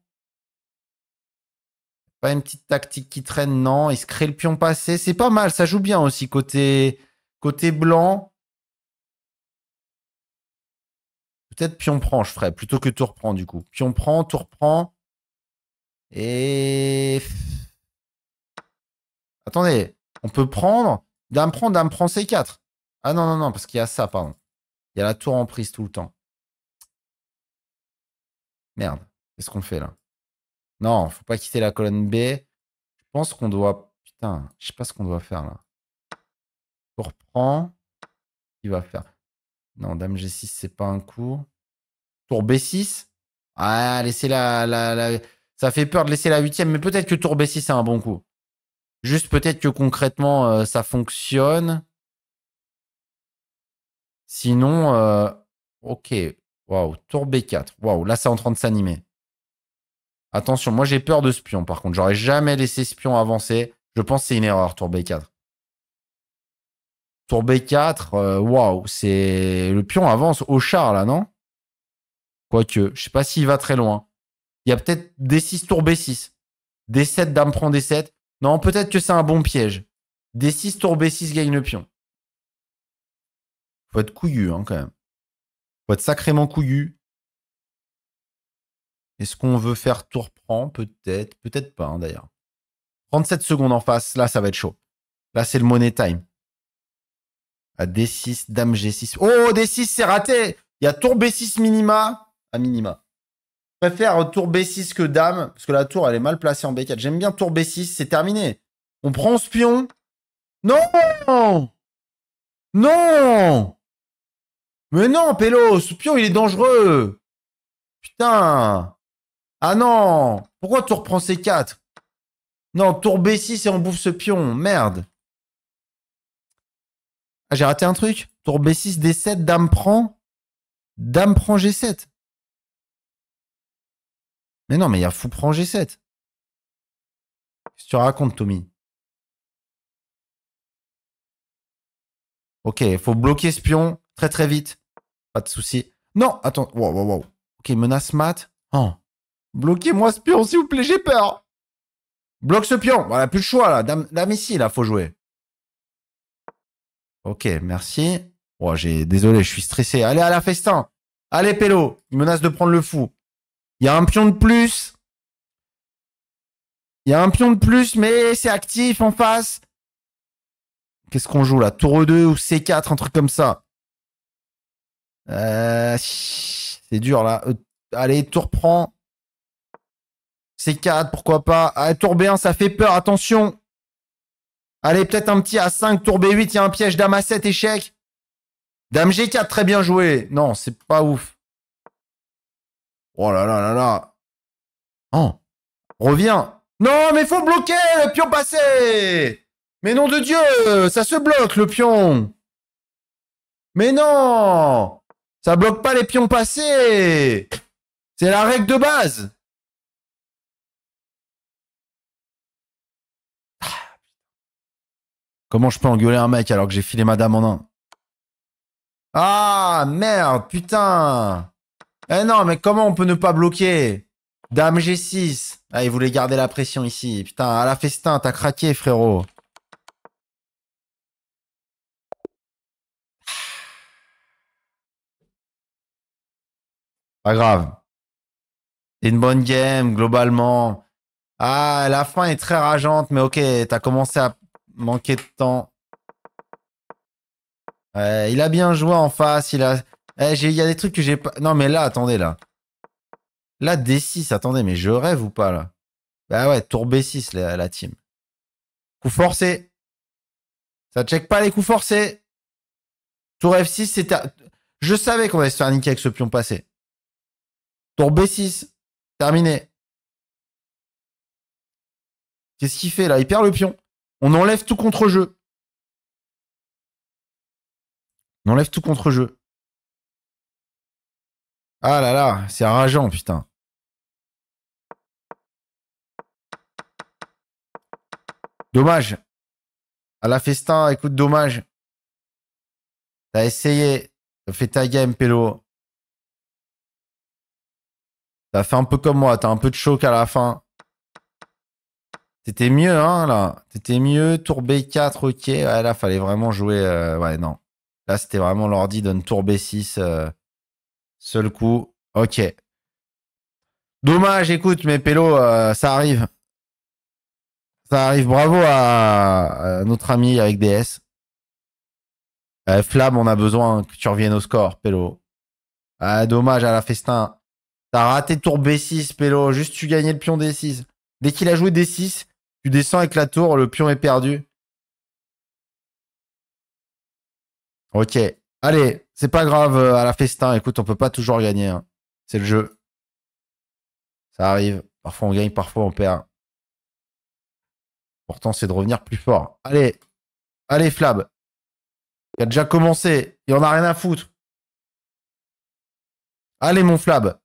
Pas une petite tactique qui traîne, non. Il se crée le pion passé. C'est pas mal, ça joue bien aussi côté, côté blanc. Peut-être pion prend, je ferais, plutôt que tour prend du coup. Pion prend, tour prend. Et. Attendez, on peut prendre. Dame prend, dame prend C4. Ah non, non, non, parce qu'il y a ça, pardon. Il y a la tour en prise tout le temps. Merde, qu'est-ce qu'on fait là Non, faut pas quitter la colonne B. Je pense qu'on doit... Putain, je sais pas ce qu'on doit faire là. On reprend. Qui va faire. Non, dame G6, c'est pas un coup. Tour B6 Ah, laisser la, Ça fait peur de laisser la huitième, mais peut-être que tour B6, c'est un bon coup. Juste peut-être que concrètement, euh, ça fonctionne. Sinon, euh, ok, Waouh, tour B4. Waouh, là, c'est en train de s'animer. Attention, moi, j'ai peur de ce pion. Par contre, j'aurais jamais laissé ce pion avancer. Je pense que c'est une erreur, tour B4. Tour B4, euh, waouh, c'est. Le pion avance au char, là, non Quoique, je ne sais pas s'il va très loin. Il y a peut-être D6, tour B6. D7, dame prend D7. Non, peut-être que c'est un bon piège. D6, tour B6 gagne le pion. Faut être couillu, hein, quand même. Faut être sacrément couillu. Est-ce qu'on veut faire tour prend Peut-être, peut-être pas hein, d'ailleurs. 37 secondes en face, là ça va être chaud. Là c'est le money time. À ah, D6, Dame G6. Oh, D6, c'est raté Il y a tour B6 minima à ah, minima. Je préfère tour B6 que Dame, parce que la tour elle est mal placée en B4. J'aime bien tour B6, c'est terminé. On prend ce pion. Non Non mais non, Pélo, pion, il est dangereux. Putain. Ah non. Pourquoi tour prend C4 Non, tour B6 et on bouffe ce pion. Merde. Ah, j'ai raté un truc. Tour B6, D7, dame prend. Dame prend G7. Mais non, mais il y a fou prend G7. Qu'est-ce que tu racontes, Tommy Ok, il faut bloquer ce pion très très vite. Pas de souci. Non, attends. Wow, wow, wow. Ok, menace mat. Oh. Bloquez-moi ce pion, s'il vous plaît, j'ai peur. Bloque ce pion. Voilà, plus le choix, là. Dame, ici, là, faut jouer. Ok, merci. Oh, j'ai, désolé, je suis stressé. Allez, à la festin. Allez, Pélo. Il menace de prendre le fou. Il y a un pion de plus. Il y a un pion de plus, mais c'est actif en face. Qu'est-ce qu'on joue là Tour 2 ou C4, un truc comme ça. Euh, c'est dur là. Euh, allez, tour prend. C4, pourquoi pas. Ah, tour B1, ça fait peur, attention. Allez, peut-être un petit A5, tour B8, il y a un piège, dame A7, échec. Dame G4, très bien joué. Non, c'est pas ouf. Oh là là là là. Oh, reviens. Non, mais faut bloquer le pion passé. Mais nom de Dieu, ça se bloque le pion. Mais non ça bloque pas les pions passés. C'est la règle de base. Ah, comment je peux engueuler un mec alors que j'ai filé Dame en un Ah, merde, putain Eh non, mais comment on peut ne pas bloquer Dame G6. Ah, il voulait garder la pression ici. Putain, à la festin, t'as craqué, frérot. Pas grave. une bonne game, globalement. Ah, la fin est très rageante, mais ok, t'as commencé à manquer de temps. il a bien joué en face, il a... Eh, il y a des trucs que j'ai pas... Non, mais là, attendez, là. Là, D6, attendez, mais je rêve ou pas, là Bah ouais, tour B6, la, team. Coup forcé. Ça check pas les coups forcés. Tour F6, c'était... Je savais qu'on allait se faire niquer avec ce pion passé. Tour B6. Terminé. Qu'est-ce qu'il fait là Il perd le pion. On enlève tout contre-jeu. On enlève tout contre-jeu. Ah là là, c'est rageant, putain. Dommage. À la Festin, écoute, dommage. T'as essayé. T'as fait ta game, Pélo. T'as fait un peu comme moi, t'as un peu de choc à la fin. T'étais mieux, hein, là. T'étais mieux. Tour B4, ok. Ouais, là, fallait vraiment jouer. Euh, ouais, non. Là, c'était vraiment l'ordi, donne tour B6. Euh, seul coup. Ok. Dommage, écoute, mais Pélo, euh, ça arrive. Ça arrive. Bravo à, notre ami avec DS. Eh, Flamme, on a besoin que tu reviennes au score, Pélo. Ah, dommage à la festin. T'as raté tour B6, Pélo. Juste, tu gagnais le pion D6. Dès qu'il a joué D6, tu descends avec la tour, le pion est perdu. Ok. Allez, c'est pas grave euh, à la festin. Écoute, on peut pas toujours gagner. Hein. C'est le jeu. Ça arrive. Parfois on gagne, parfois on perd. Pourtant, c'est de revenir plus fort. Allez, allez, Flab. Il a déjà commencé. Il en a rien à foutre. Allez, mon Flab.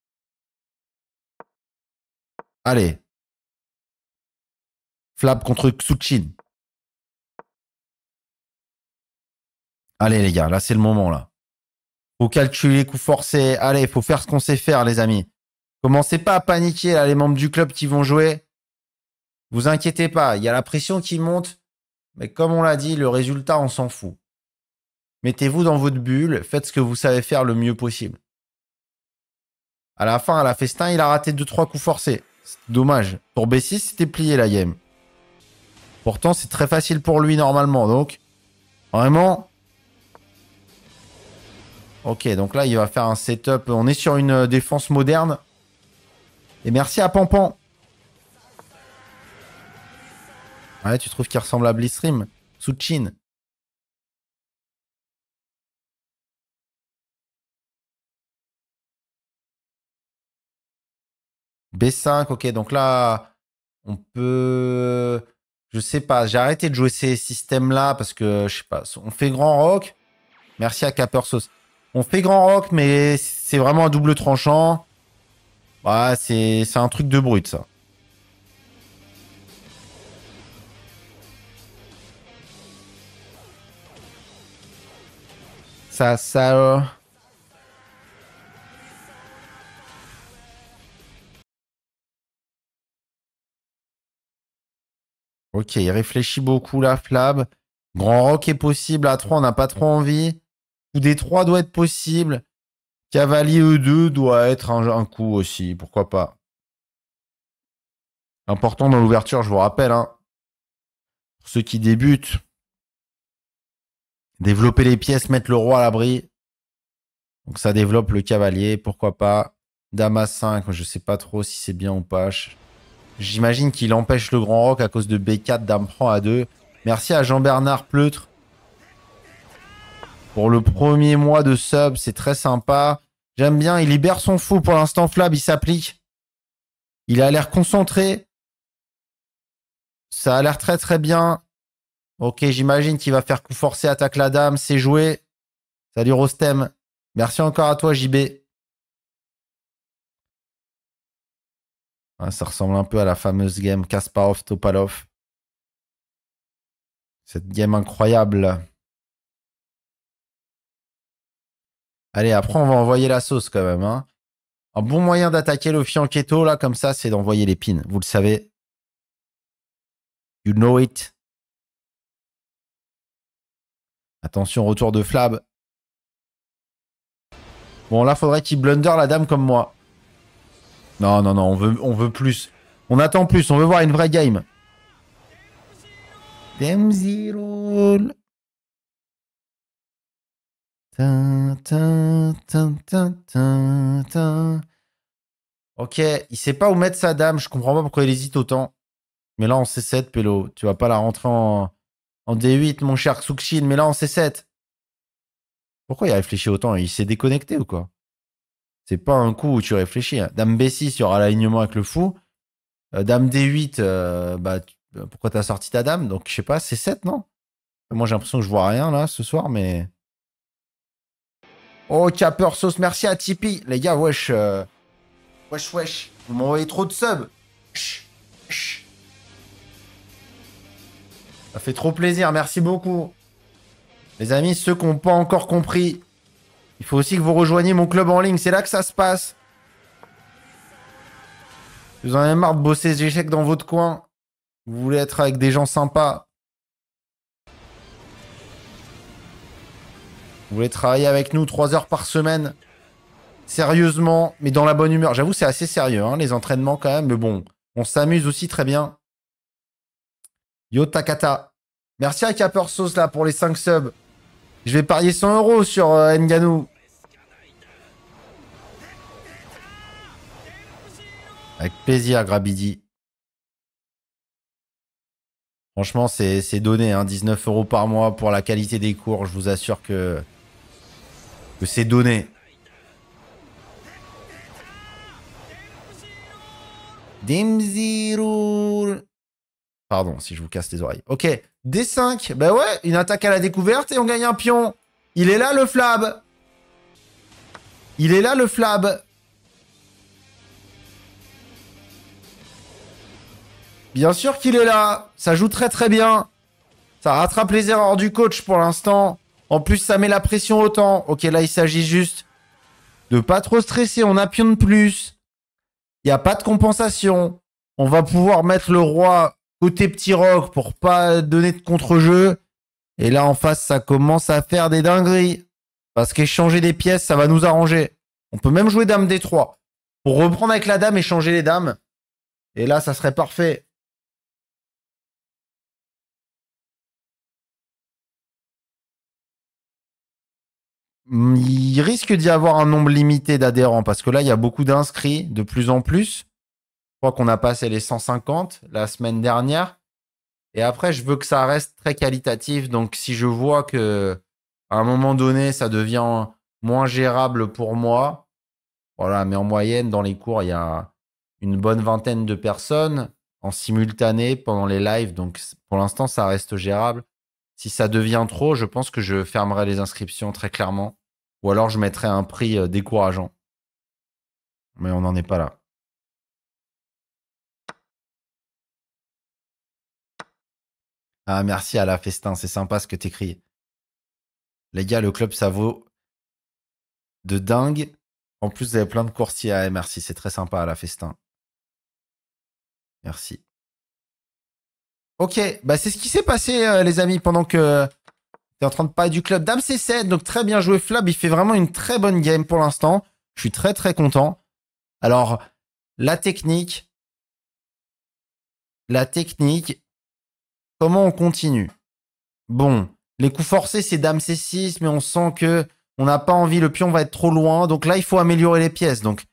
Allez. Flap contre Xuchin. Allez, les gars, là, c'est le moment, là. Faut calculer, coups forcés. Allez, il faut faire ce qu'on sait faire, les amis. Commencez pas à paniquer, les membres du club qui vont jouer. Vous inquiétez pas, il y a la pression qui monte. Mais comme on l'a dit, le résultat, on s'en fout. Mettez-vous dans votre bulle, faites ce que vous savez faire le mieux possible. À la fin, à la festin, il a raté 2-3 coups forcés. Dommage. Pour B6, c'était plié la game. Pourtant, c'est très facile pour lui normalement. Donc, vraiment. Ok, donc là, il va faire un setup. On est sur une euh, défense moderne. Et merci à Pampan. Ouais, tu trouves qu'il ressemble à Blistream Souchin. B5, ok, donc là, on peut. Je sais pas, j'ai arrêté de jouer ces systèmes-là parce que, je sais pas, on fait grand rock. Merci à sauce On fait grand rock, mais c'est vraiment un double tranchant. Ouais, bah, c'est un truc de brut, ça. Ça, ça. Euh, Ok, il réfléchit beaucoup, la Flab. Grand Rock est possible. À 3, on n'a pas trop envie. Ou des 3 doit être possible. Cavalier E2 doit être un, coup aussi. Pourquoi pas Important dans l'ouverture, je vous rappelle. Hein. pour ceux qui débutent, développer les pièces, mettre le roi à l'abri. Donc ça développe le cavalier. Pourquoi pas Dame 5, je ne sais pas trop si c'est bien ou pas. J'imagine qu'il empêche le grand rock à cause de B4, dame prend à 2 Merci à Jean-Bernard Pleutre pour le premier mois de sub. C'est très sympa. J'aime bien. Il libère son fou pour l'instant. Flab, il s'applique. Il a l'air concentré. Ça a l'air très très bien. Ok, j'imagine qu'il va faire coup forcé, attaque la dame. C'est joué. Salut Rostem. Merci encore à toi, JB. ça ressemble un peu à la fameuse game Kasparov-Topalov. Cette game incroyable. Allez, après, on va envoyer la sauce quand même. Hein. Un bon moyen d'attaquer le fianchetto, là, comme ça, c'est d'envoyer les pins. Vous le savez. You know it. Attention, retour de flab. Bon, là, faudrait qu'il blunder la dame comme moi. Non, non, non, on veut, on veut plus. On attend plus, on veut voir une vraie game. Ok, il sait pas où mettre sa dame, je comprends pas pourquoi il hésite autant. Mais là on C7, Pélo, tu vas pas la rentrer en, en D8, mon cher Xuxin, mais là on C7. Pourquoi il a réfléchi autant Il s'est déconnecté ou quoi c'est pas un coup où tu réfléchis. Hein. Dame B6, il y aura l'alignement avec le fou. Euh, dame D8, euh, bah, tu... Euh, pourquoi t'as sorti ta dame Donc, je sais pas, c'est 7, non Moi, j'ai l'impression que je vois rien là ce soir, mais. Oh, peur, Sauce, merci à Tipeee. Les gars, wesh. Wesh, wesh. Vous m'envoyez trop de subs. Ça fait trop plaisir, merci beaucoup. Les amis, ceux qui n'ont pas encore compris, il faut aussi que vous rejoigniez mon club en ligne. C'est là que ça se passe. Vous en avez marre de bosser ces échecs dans votre coin. Vous voulez être avec des gens sympas. Vous voulez travailler avec nous 3 heures par semaine. Sérieusement, mais dans la bonne humeur. J'avoue, c'est assez sérieux, hein, les entraînements quand même. Mais bon, on s'amuse aussi très bien. Yo Takata. Merci à Capersauce là pour les 5 subs. Je vais parier 100 euros sur euh, Nganou. Avec plaisir, Grabidi. Franchement, c'est donné. Hein, 19 euros par mois pour la qualité des cours. Je vous assure que, que c'est donné. Demzirur. Pardon si je vous casse les oreilles. Ok. D5. Ben ouais, une attaque à la découverte et on gagne un pion. Il est là le flab. Il est là le flab. Bien sûr qu'il est là. Ça joue très très bien. Ça rattrape les erreurs du coach pour l'instant. En plus, ça met la pression autant. Ok, là, il s'agit juste de pas trop stresser. On a pion de plus. Il n'y a pas de compensation. On va pouvoir mettre le roi côté petit rock pour pas donner de contre-jeu. Et là, en face, ça commence à faire des dingueries. Parce qu'échanger des pièces, ça va nous arranger. On peut même jouer dame D3. Pour reprendre avec la dame, et changer les dames. Et là, ça serait parfait. Hmm, il risque d'y avoir un nombre limité d'adhérents parce que là, il y a beaucoup d'inscrits de plus en plus. Je crois qu'on a passé les 150 la semaine dernière. Et après, je veux que ça reste très qualitatif. Donc, si je vois que à un moment donné, ça devient moins gérable pour moi, voilà. Mais en moyenne, dans les cours, il y a une bonne vingtaine de personnes en simultané pendant les lives. Donc, pour l'instant, ça reste gérable. Si ça devient trop, je pense que je fermerai les inscriptions très clairement. Ou alors, je mettrai un prix euh, décourageant. Mais on n'en est pas là. Ah, merci à la Festin, c'est sympa ce que t'écris. Les gars, le club, ça vaut de dingue. En plus, vous avez plein de coursiers. merci, c'est très sympa à la Festin. Merci. Ok, bah c'est ce qui s'est passé, euh, les amis, pendant que tu es en train de parler du club. Dame C7, donc très bien joué Flab. Il fait vraiment une très bonne game pour l'instant. Je suis très très content. Alors, la technique, la technique Comment on continue Bon, les coups forcés, c'est Dame C6, mais on sent que on n'a pas envie, le pion va être trop loin. Donc là, il faut améliorer les pièces. Donc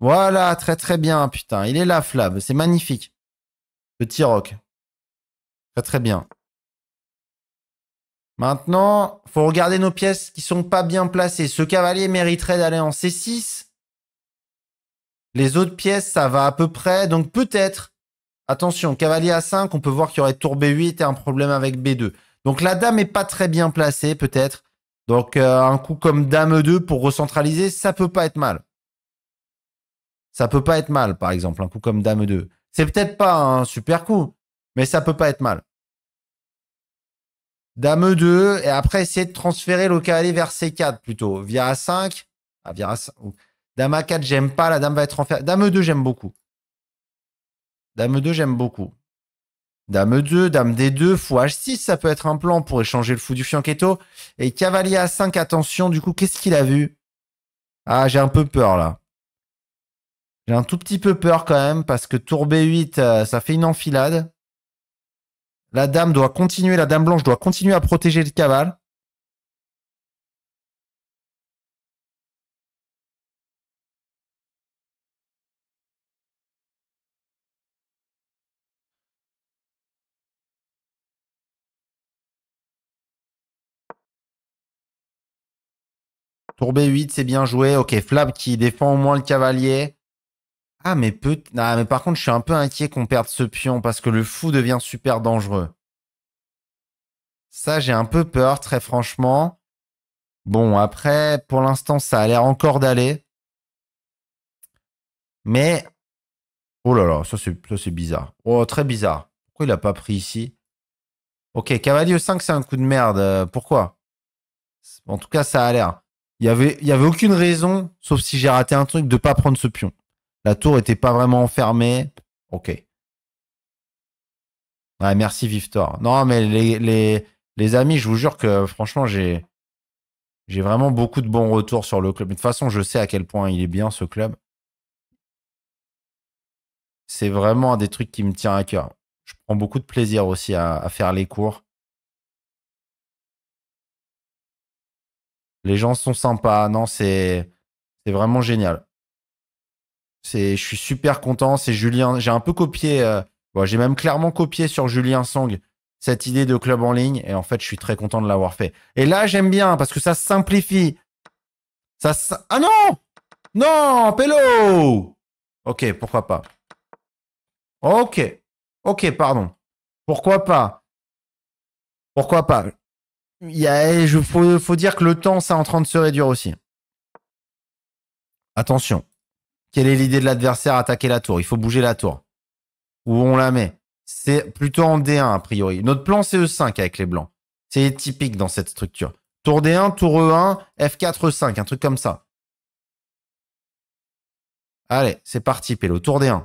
voilà, très très bien, putain. Il est là, Flab, c'est magnifique. Petit roc. Très très bien. Maintenant, faut regarder nos pièces qui sont pas bien placées. Ce cavalier mériterait d'aller en C6. Les autres pièces, ça va à peu près. Donc peut-être Attention, cavalier a 5, on peut voir qu'il y aurait tour B8 et un problème avec B2. Donc la dame n'est pas très bien placée peut-être. Donc euh, un coup comme dame 2 pour recentraliser, ça peut pas être mal. Ça peut pas être mal par exemple, un coup comme dame 2. C'est peut-être pas un super coup, mais ça peut pas être mal. Dame 2 et après essayer de transférer le cavalier vers C4 plutôt, via A5, ah, via Dame A4, j'aime pas, la dame va être enfer. Dame 2, j'aime beaucoup. Dame 2, j'aime beaucoup. Dame 2, Dame D2, fou H6, ça peut être un plan pour échanger le fou du fianchetto. Et cavalier A5, attention, du coup, qu'est-ce qu'il a vu Ah, j'ai un peu peur là. J'ai un tout petit peu peur quand même, parce que tour B8, euh, ça fait une enfilade. La dame doit continuer, la dame blanche doit continuer à protéger le cavale. Tour B8, c'est bien joué. Ok, Flab qui défend au moins le cavalier. Ah, mais, peut... Ah, mais par contre, je suis un peu inquiet qu'on perde ce pion parce que le fou devient super dangereux. Ça, j'ai un peu peur, très franchement. Bon, après, pour l'instant, ça a l'air encore d'aller. Mais... Oh là là, ça c'est bizarre. Oh, très bizarre. Pourquoi il n'a pas pris ici Ok, cavalier 5, c'est un coup de merde. Euh, pourquoi En tout cas, ça a l'air. Il y avait, y avait aucune raison, sauf si j'ai raté un truc, de pas prendre ce pion. La tour était pas vraiment enfermée. Ok. Ouais, merci Victor. Non, mais les, les, les amis, je vous jure que franchement, j'ai, j'ai vraiment beaucoup de bons retours sur le club. de toute façon, je sais à quel point il est bien ce club. C'est vraiment un des trucs qui me tient à cœur. Je prends beaucoup de plaisir aussi à faire les cours. Les gens sont sympas. Non, c'est vraiment génial. Je suis super content. C'est Julien. J'ai un peu copié. Euh, j'ai même clairement copié sur Julien Song cette idée de club en ligne. Et en fait, je suis très content de l'avoir fait. Et là, j'aime bien parce que ça simplifie. Ça. Ah non Non, Pélo Ok, pourquoi pas. Ok. Ok, pardon. Pourquoi pas Pourquoi pas il eh, faut, faut, dire que le temps, c'est en train de se réduire aussi. Attention. Quelle est l'idée de l'adversaire Attaquer la tour. Il faut bouger la tour. Où on la met C'est plutôt en D1, a priori. Notre plan, c'est E5 avec les blancs. C'est typique dans cette structure. Tour D1, tour E1, F4, E5, un truc comme ça. Allez, c'est parti, Pélo. Tour D1.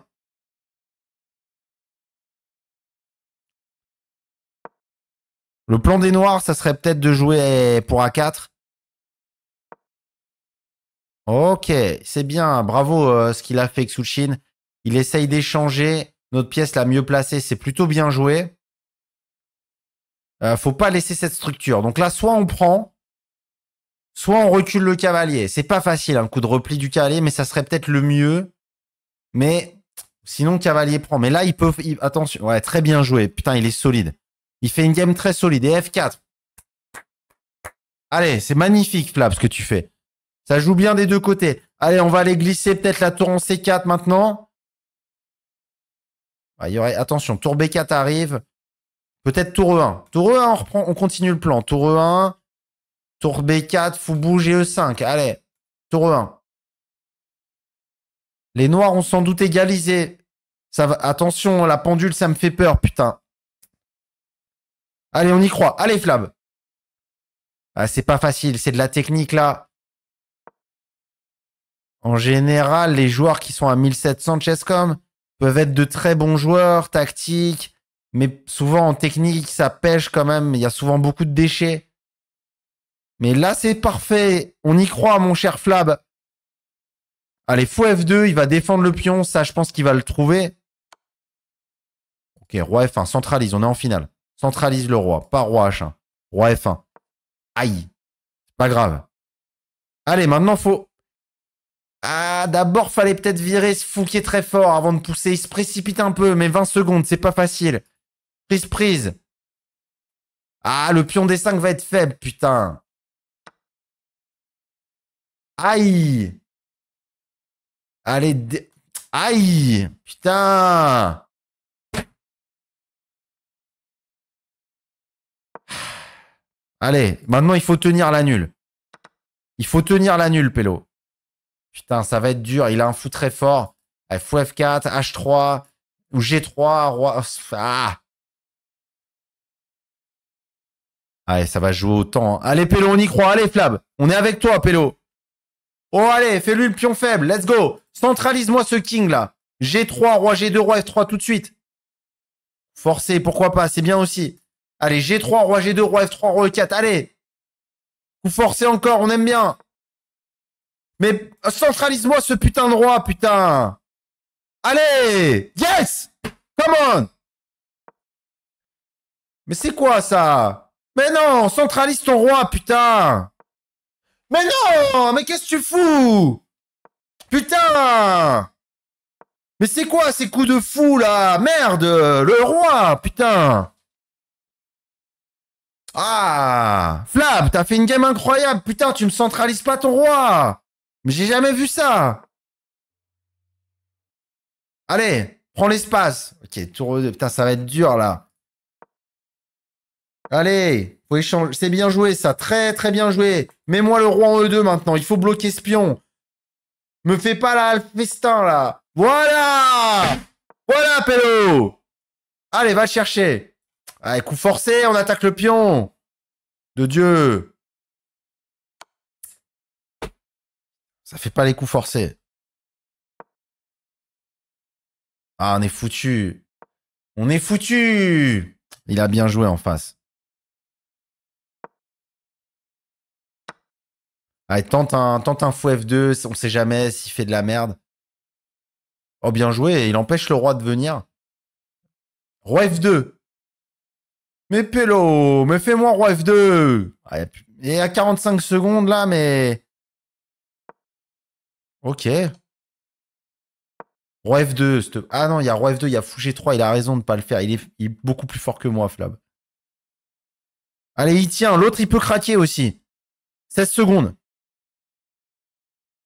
Le plan des noirs, ça serait peut-être de jouer pour A4. Ok, c'est bien. Bravo euh, ce qu'il a fait avec Suchin. Il essaye d'échanger. Notre pièce la mieux placée, c'est plutôt bien joué. Euh, faut pas laisser cette structure. Donc là, soit on prend, soit on recule le cavalier. C'est pas facile, un hein, coup de repli du cavalier, mais ça serait peut-être le mieux. Mais sinon, cavalier prend. Mais là, il peut. Attention, ouais, très bien joué. Putain, il est solide. Il fait une game très solide. Et F4. Allez, c'est magnifique, Flap, ce que tu fais. Ça joue bien des deux côtés. Allez, on va aller glisser peut-être la tour en C4 maintenant. Bah, attention, tour B4 arrive. Peut-être tour E1. Tour E1, on, continue le plan. Tour E1, tour B4, fou bouger E5. Allez, tour E1. Les noirs ont sans doute égalisé. Ça va... Attention, la pendule, ça me fait peur, putain. Allez, on y croit. Allez, Flab. Ah, c'est pas facile. C'est de la technique, là. En général, les joueurs qui sont à 1700 Chesscom peuvent être de très bons joueurs, tactiques, mais souvent en technique, ça pêche quand même. Il y a souvent beaucoup de déchets. Mais là, c'est parfait. On y croit, mon cher Flab. Allez, fou F2, il va défendre le pion. Ça, je pense qu'il va le trouver. Ok, roi F1, centralise, on est en finale. Centralise le roi, pas roi H1, roi F1. Aïe, c'est pas grave. Allez, maintenant faut. Ah, d'abord fallait peut-être virer ce fou qui est très fort avant de pousser. Il se précipite un peu, mais 20 secondes, c'est pas facile. Prise, prise. Ah, le pion des 5 va être faible, putain. Aïe. Allez, dé... aïe, putain. Allez, maintenant, il faut tenir la nulle. Il faut tenir la nulle, Pélo. Putain, ça va être dur. Il a un fou très fort. Eh, fou F4, H3, ou G3, roi. Ah Allez, ah, ça va jouer autant. Hein. Allez, Pélo, on y croit. Allez, Flab. On est avec toi, Pélo. Oh, allez, fais-lui le pion faible. Let's go. Centralise-moi ce king, là. G3, roi G2, roi F3, tout de suite. Forcé, pourquoi pas. C'est bien aussi. Allez, G3, roi G2, roi F3, roi E4. Allez. Vous forcez encore, on aime bien. Mais centralise-moi ce putain de roi, putain. Allez. Yes. Come on. Mais c'est quoi ça Mais non, centralise ton roi, putain. Mais non, mais qu'est-ce que tu fous Putain Mais c'est quoi ces coups de fou là Merde Le roi, putain ah Flab, t'as fait une game incroyable Putain, tu me centralises pas ton roi Mais j'ai jamais vu ça Allez, prends l'espace Ok, tour 2. Putain, ça va être dur, là. Allez, faut échanger. C'est bien joué, ça. Très, très bien joué. Mets-moi le roi en E2, maintenant. Il faut bloquer ce pion. Me fais pas, la festin, là Voilà Voilà, Pélo Allez, va le chercher Allez, ah, coup forcé, on attaque le pion. De Dieu. Ça fait pas les coups forcés. Ah, on est foutu. On est foutu. Il a bien joué en face. Allez, tente un, tente un fou F2. On sait jamais s'il fait de la merde. Oh, bien joué. Il empêche le roi de venir. Roi F2. Mais Pélo, mais fais-moi roi F2 Et à 45 secondes là, mais. Ok. Roi F2, ah non, il y a Roi F2, il y a Fou 3 il a raison de ne pas le faire. Il est... beaucoup plus fort que moi, Flab. Allez, il tient. L'autre, il peut craquer aussi. 16 secondes.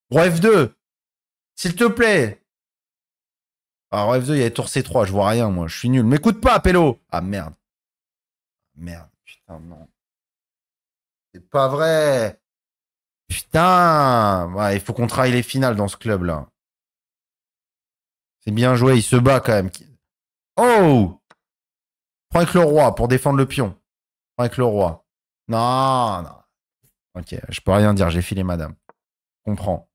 Roi F2. S'il te plaît. Ah, Roi F2, il y a Tour C3, je vois rien, moi. Je suis nul. M'écoute pas, Pélo. Ah merde. Merde, putain, non. C'est pas vrai. Putain. Ouais, il faut qu'on travaille les finales dans ce club-là. C'est bien joué, il se bat quand même. Oh Prends avec le roi pour défendre le pion. Prends avec le roi. Non, non. Ok, je peux rien dire, j'ai filé madame. Comprends.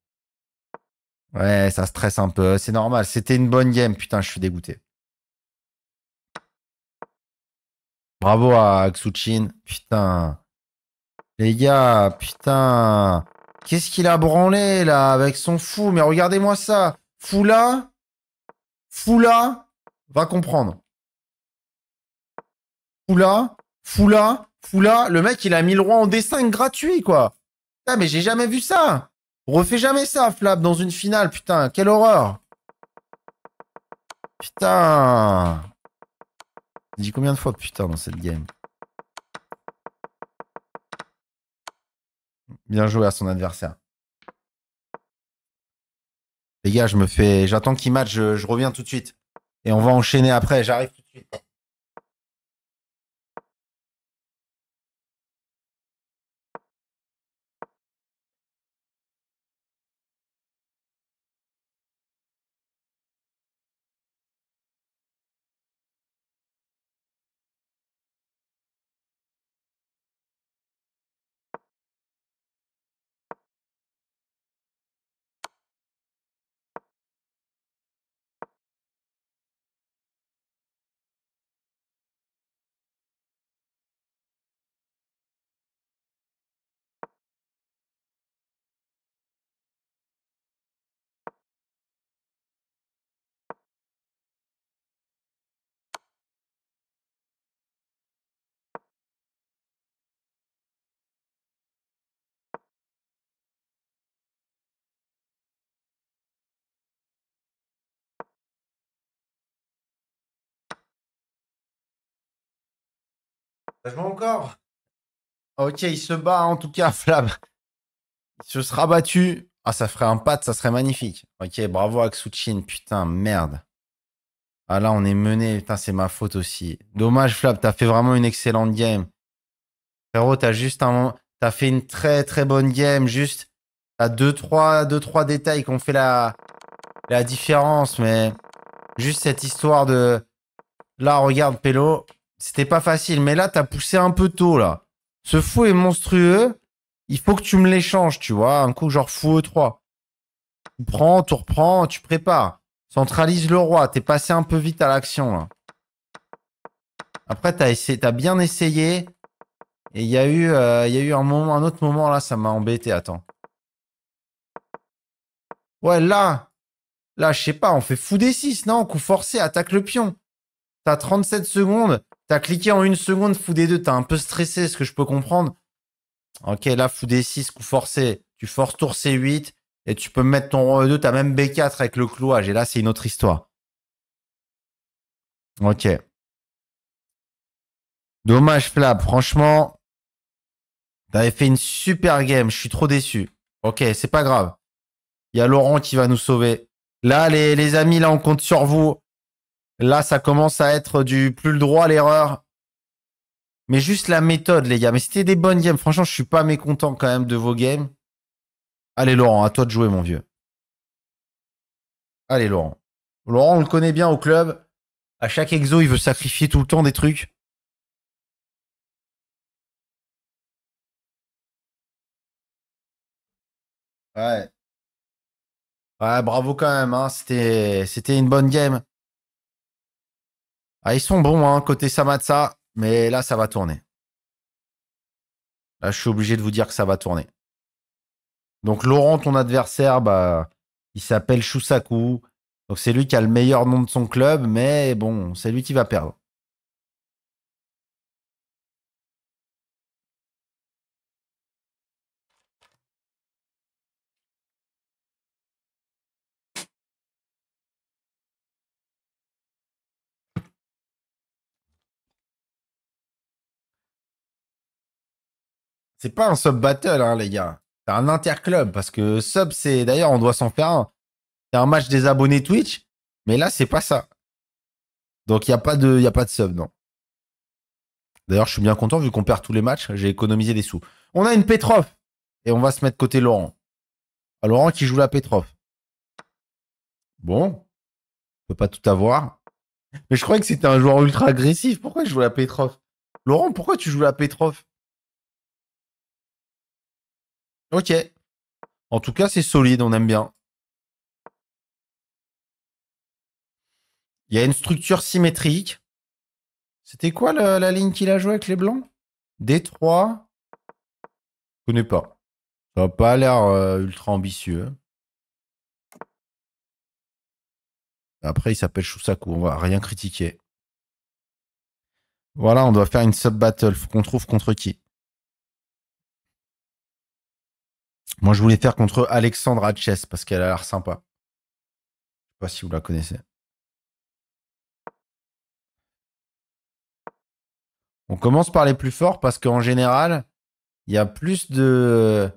Ouais, ça stresse un peu, c'est normal. C'était une bonne game, putain, je suis dégoûté. Bravo à Xuchin. Putain. Les gars, putain. Qu'est-ce qu'il a branlé là avec son fou Mais regardez-moi ça. Fou là Fou là Va comprendre. Fou là Fou là Fou là Le mec, il a mis le roi en D5 gratuit quoi. Putain, mais j'ai jamais vu ça. refait jamais ça, Flap, dans une finale. Putain, quelle horreur. Putain. J'ai dit combien de fois putain dans cette game Bien joué à son adversaire. Les gars, je me fais. J'attends qu'il match, je, reviens tout de suite. Et on va enchaîner après, j'arrive tout de suite. encore Ok, il se bat en tout cas, Flab. Il se sera battu. Ah, ça ferait un pat, ça serait magnifique. Ok, bravo Aksuchin, putain, merde. Ah là, on est mené, putain, c'est ma faute aussi. Dommage, Flab, t'as fait vraiment une excellente game. Frérot, t'as juste un T'as fait une très très bonne game, juste. T'as deux trois, deux, trois détails qui ont fait la, la différence, mais juste cette histoire de. Là, regarde, Pélo, c'était pas facile, mais là, t'as poussé un peu tôt, là. Ce fou est monstrueux. Il faut que tu me l'échanges, tu vois. Un coup, genre fou E3. Tu prends, tu reprends, tu prépares. Centralise le roi. T'es passé un peu vite à l'action, là. Après, t'as t'as bien essayé. Et il y a eu, euh, il y a eu un, moment, un autre moment, là, ça m'a embêté. Attends. Ouais, là. Là, je sais pas, on fait fou des 6, non Coup forcé, attaque le pion. T'as 37 secondes. T'as cliqué en une seconde, fou des deux, t'as un peu stressé, ce que je peux comprendre. Ok, là, fou des 6, coup forcé. Tu forces tour C8 et tu peux mettre ton E2, t'as même B4 avec le clouage. Et là, c'est une autre histoire. Ok. Dommage, Flab. Franchement, t'avais fait une super game. Je suis trop déçu. Ok, c'est pas grave. Il y a Laurent qui va nous sauver. Là, les, les amis, là, on compte sur vous. Là, ça commence à être du plus le droit à l'erreur. Mais juste la méthode, les gars. Mais c'était des bonnes games. Franchement, je suis pas mécontent quand même de vos games. Allez, Laurent, à toi de jouer, mon vieux. Allez, Laurent. Laurent, on le connaît bien au club. À chaque exo, il veut sacrifier tout le temps des trucs. Ouais. Ouais, bravo quand même. Hein. c'était une bonne game. Ah, ils sont bons, hein, côté Samatsa, mais là, ça va tourner. Là, je suis obligé de vous dire que ça va tourner. Donc, Laurent, ton adversaire, bah, il s'appelle Shusaku. Donc, c'est lui qui a le meilleur nom de son club, mais bon, c'est lui qui va perdre. C'est pas un sub battle, hein, les gars. C'est un interclub parce que sub, c'est d'ailleurs, on doit s'en faire un. C'est un match des abonnés Twitch, mais là, c'est pas ça. Donc, il n'y a, pas de, a pas de sub, non. D'ailleurs, je suis bien content vu qu'on perd tous les matchs. J'ai économisé des sous. On a une Petrov et on va se mettre côté Laurent. Ah, Laurent qui joue la Petrov. Bon, on peut pas tout avoir. Mais je croyais que c'était un joueur ultra agressif. Pourquoi je joue la Petrov Laurent, pourquoi tu joues la Petrov Ok. En tout cas, c'est solide, on aime bien. Il y a une structure symétrique. C'était quoi la, ligne qu'il a joué avec les blancs D3 Je connais pas. Ça n'a pas l'air euh, ultra ambitieux. Après, il s'appelle Shusaku, on va rien critiquer. Voilà, on doit faire une sub-battle. Faut qu'on trouve contre qui. Moi, je voulais faire contre Alexandra Hatches parce qu'elle a l'air sympa. Je sais pas si vous la connaissez. On commence par les plus forts parce qu'en général, il y a plus de,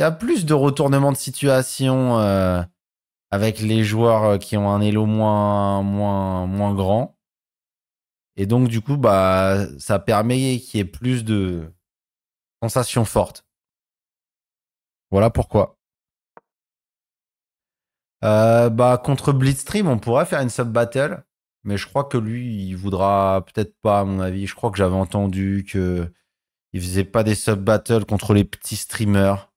a plus de retournements de situation euh, avec les joueurs euh, qui ont un elo moins, moins, moins grand. Et donc, du coup, bah, ça permet qu'il y ait plus de sensations fortes. Voilà pourquoi. Euh, bah, contre Blitzstream, on pourrait faire une sub-battle, mais je crois que lui, il voudra peut-être pas, à mon avis. Je crois que j'avais entendu que il faisait pas des sub-battles contre les petits streamers.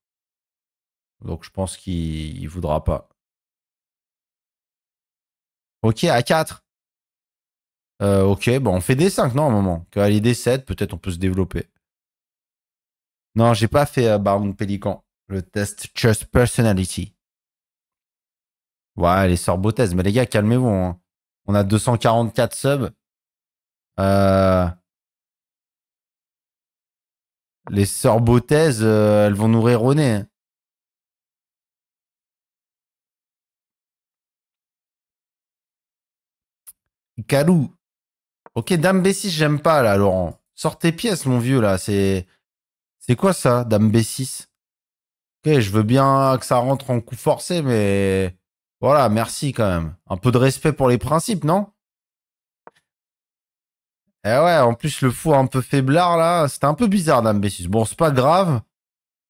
Donc je pense qu'il voudra pas. Ok, à 4. Euh, ok, bon, on fait des 5, non, à un moment. Allez, des 7, peut-être on peut se développer. Non, j'ai pas fait euh, Baron Pélican. Le test Trust Personality. Ouais, les sorbothèses. Mais les gars, calmez-vous. Hein. On a 244 subs. Euh, les sœurs euh, elles vont nous rironner. Hein. Calou. Ok, Dame B6, j'aime pas là, Laurent. Sortez tes pièces, mon vieux, là. C'est. C'est quoi ça, Dame B6 Ok, je veux bien que ça rentre en coup forcé, mais voilà, merci quand même. Un peu de respect pour les principes, non Eh ouais, en plus le fou un peu faiblard là, c'était un peu bizarre Dame Bessus. Bon, c'est pas grave,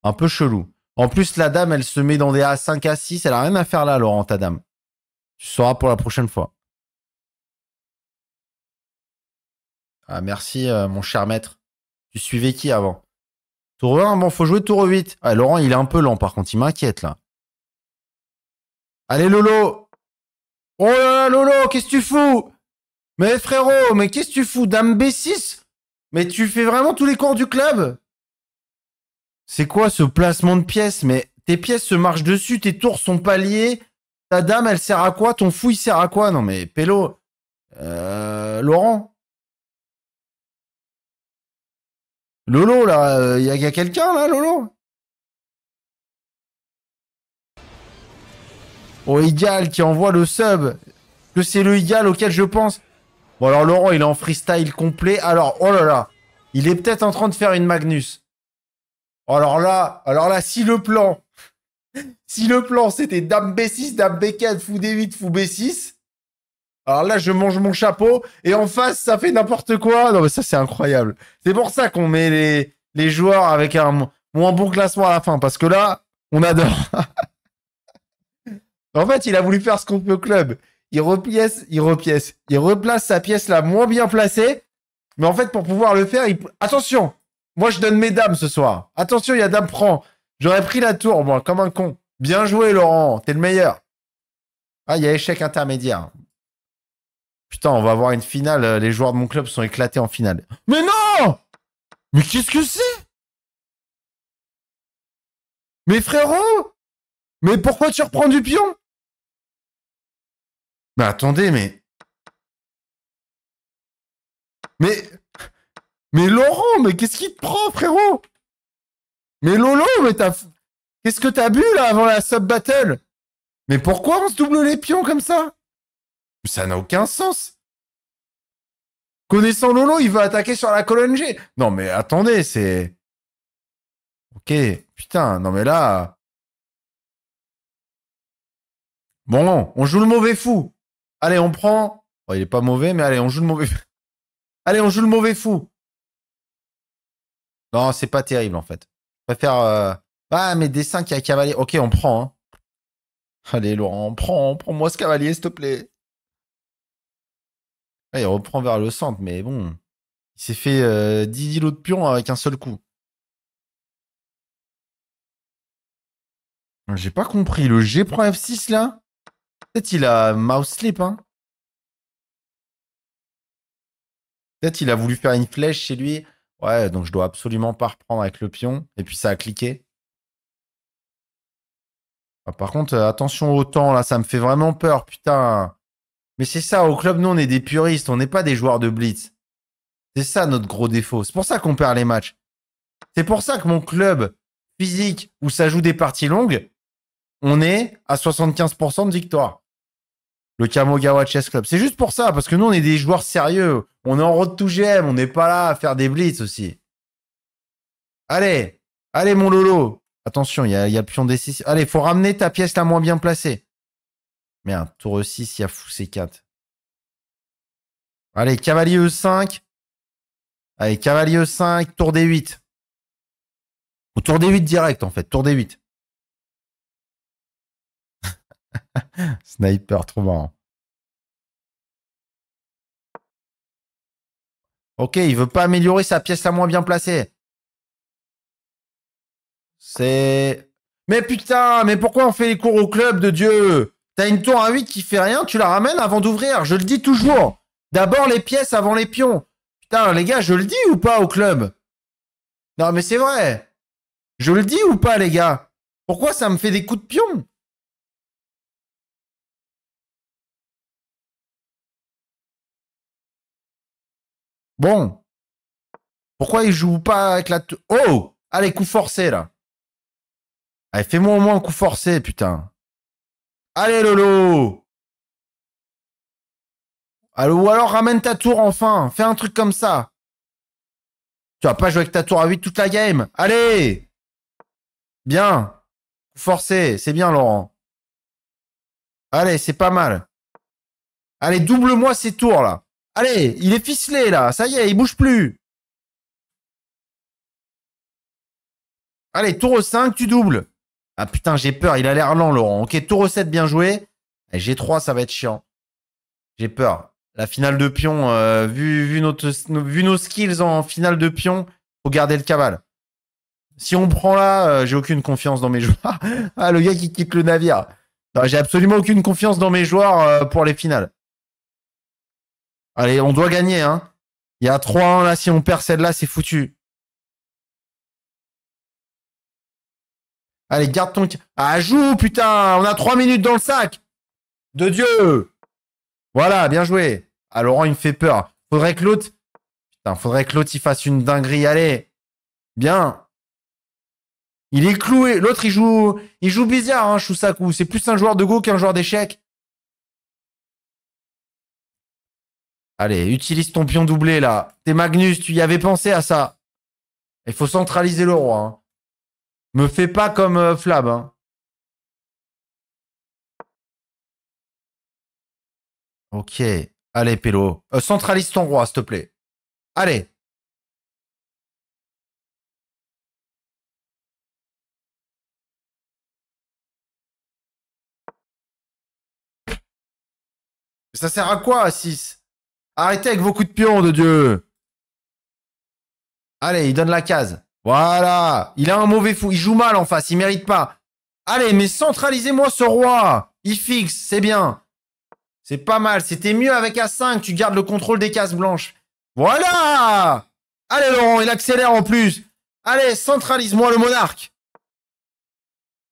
un peu chelou. En plus, la dame, elle se met dans des A5, A6, elle a rien à faire là, Laurent, ta dame. Tu sauras pour la prochaine fois. Ah, merci, euh, mon cher maître. Tu suivais qui avant Tour 1, bon, faut jouer tour 8. Ah, Laurent, il est un peu lent, par contre, il m'inquiète là. Allez, Lolo Oh là là, Lolo, qu'est-ce que tu fous Mais frérot, mais qu'est-ce que tu fous Dame B6 Mais tu fais vraiment tous les cours du club C'est quoi ce placement de pièces Mais tes pièces se marchent dessus, tes tours sont pas Ta dame, elle sert à quoi Ton fou, sert à quoi Non mais, Pélo, euh, Laurent, Lolo, là, il euh, y a, quelqu'un, là, Lolo Oh, Igal qui envoie le sub. Que c'est le Igal auquel je pense. Bon, alors, Laurent, il est en freestyle complet. Alors, oh là là. Il est peut-être en train de faire une Magnus. Alors là, alors là, si le plan... si le plan, c'était Dame B6, Dame B4, Fou D8, Fou B6... Alors là, je mange mon chapeau et en face, ça fait n'importe quoi. Non, mais ça, c'est incroyable. C'est pour ça qu'on met les, les joueurs avec un moins bon classement à la fin parce que là, on adore. en fait, il a voulu faire ce qu'on peut au club. Il repièce, il repièce, il replace sa pièce la moins bien placée. Mais en fait, pour pouvoir le faire, il... attention, moi je donne mes dames ce soir. Attention, il y a dame prend. J'aurais pris la tour, moi, comme un con. Bien joué, Laurent, t'es le meilleur. Ah, il y a échec intermédiaire. Putain, on va avoir une finale. Euh, les joueurs de mon club sont éclatés en finale. Mais non Mais qu'est-ce que c'est Mais frérot Mais pourquoi tu reprends du pion Mais attendez, mais. Mais. Mais Laurent, mais qu'est-ce qui te prend, frérot Mais Lolo, mais t'as. Qu'est-ce que t'as bu là avant la sub battle Mais pourquoi on se double les pions comme ça ça n'a aucun sens. Connaissant Lolo, il veut attaquer sur la colonne G. Non, mais attendez, c'est. Ok, putain, non, mais là. Bon, on joue le mauvais fou. Allez, on prend. Oh, il est pas mauvais, mais allez, on joue le mauvais. fou. allez, on joue le mauvais fou. Non, c'est pas terrible en fait. Je préfère. Euh... Ah, mais qui a cavalier. Ok, on prend. Hein. Allez, Laurent, on prend. Prends-moi ce cavalier, s'il te plaît il reprend vers le centre, mais bon, il s'est fait 10 euh, îlots de pion avec un seul coup. J'ai pas compris. Le G prend F6 là Peut-être il a mouse slip, hein Peut-être il a voulu faire une flèche chez lui. Ouais, donc je dois absolument pas reprendre avec le pion. Et puis ça a cliqué. Ah, par contre, euh, attention au temps là, ça me fait vraiment peur, putain. Mais c'est ça, au club, nous, on est des puristes, on n'est pas des joueurs de blitz. C'est ça notre gros défaut. C'est pour ça qu'on perd les matchs. C'est pour ça que mon club physique, où ça joue des parties longues, on est à 75% de victoire. Le Kamogawa Chess Club. C'est juste pour ça, parce que nous, on est des joueurs sérieux. On est en road to GM, on n'est pas là à faire des blitz aussi. Allez, allez, mon Lolo. Attention, il y a, le pion des décision. Allez, faut ramener ta pièce la moins bien placée. Merde, tour E6, il y a fou C4. Allez, cavalier E5. Allez, cavalier E5, tour D8. Ou tour D8 direct, en fait. Tour D8. Sniper, trop marrant. Ok, il veut pas améliorer sa pièce à moins bien placée. C'est... Mais putain, mais pourquoi on fait les cours au club de Dieu T'as une tour à 8 qui fait rien, tu la ramènes avant d'ouvrir. Je le dis toujours. D'abord les pièces avant les pions. Putain, les gars, je le dis ou pas au club Non, mais c'est vrai. Je le dis ou pas, les gars Pourquoi ça me fait des coups de pion Bon. Pourquoi il joue pas avec la... Oh Allez, coup forcé, là. Allez, fais-moi au moins un coup forcé, putain. Allez, Lolo Allô, Ou alors ramène ta tour enfin. Fais un truc comme ça. Tu vas pas jouer avec ta tour à 8 toute la game. Allez Bien. Forcé. C'est bien, Laurent. Allez, c'est pas mal. Allez, double-moi ces tours, là. Allez, il est ficelé, là. Ça y est, il bouge plus. Allez, tour au 5, tu doubles. Ah putain, j'ai peur, il a l'air lent, Laurent. Ok, tour recette bien joué. j'ai G3, ça va être chiant. J'ai peur. La finale de pion, euh, vu, vu, notre, vu nos skills en finale de pion, faut garder le cabal. Si on prend là, euh, j'ai aucune confiance dans mes joueurs. ah, le gars qui quitte le navire. J'ai absolument aucune confiance dans mes joueurs euh, pour les finales. Allez, on doit gagner. Hein. Il y a 3-1 là. Si on perd celle-là, c'est foutu. Allez, garde ton... Ah, joue, putain On a trois minutes dans le sac De Dieu Voilà, bien joué. Ah, Laurent, il me fait peur. Faudrait que l'autre... Putain, faudrait que l'autre, il fasse une dinguerie. Allez Bien Il est cloué. L'autre, il joue... Il joue bizarre, hein, Shusaku. C'est plus un joueur de go qu'un joueur d'échecs. Allez, utilise ton pion doublé, là. T'es Magnus, tu y avais pensé à ça. Il faut centraliser le roi, hein. Me fais pas comme euh, Flab. Hein. Ok. Allez, Pélo. Euh, centralise ton roi, s'il te plaît. Allez. Ça sert à quoi, à 6 Arrêtez avec vos coups de pion, de Dieu Allez, il donne la case. Voilà. Il a un mauvais fou. Il joue mal en face. Il mérite pas. Allez, mais centralisez-moi ce roi. Il fixe. C'est bien. C'est pas mal. C'était mieux avec A5. Tu gardes le contrôle des cases blanches. Voilà. Allez, Laurent. Il accélère en plus. Allez, centralise-moi le monarque.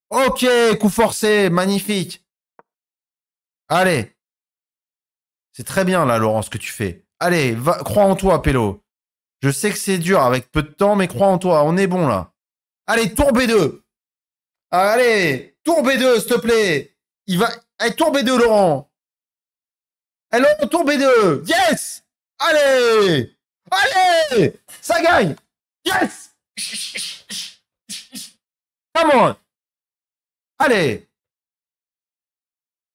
Ok, coup forcé, magnifique. Allez. C'est très bien là, Laurent, ce que tu fais. Allez, crois en toi, Pélo. Je sais que c'est dur avec peu de temps, mais crois en toi, on est bon là. Allez, tour B2. Allez, tour B2, s'il te plaît. Il va. Allez, tour B2, Laurent. Allez, tour B2. Yes Allez Allez Ça gagne Yes Come on Allez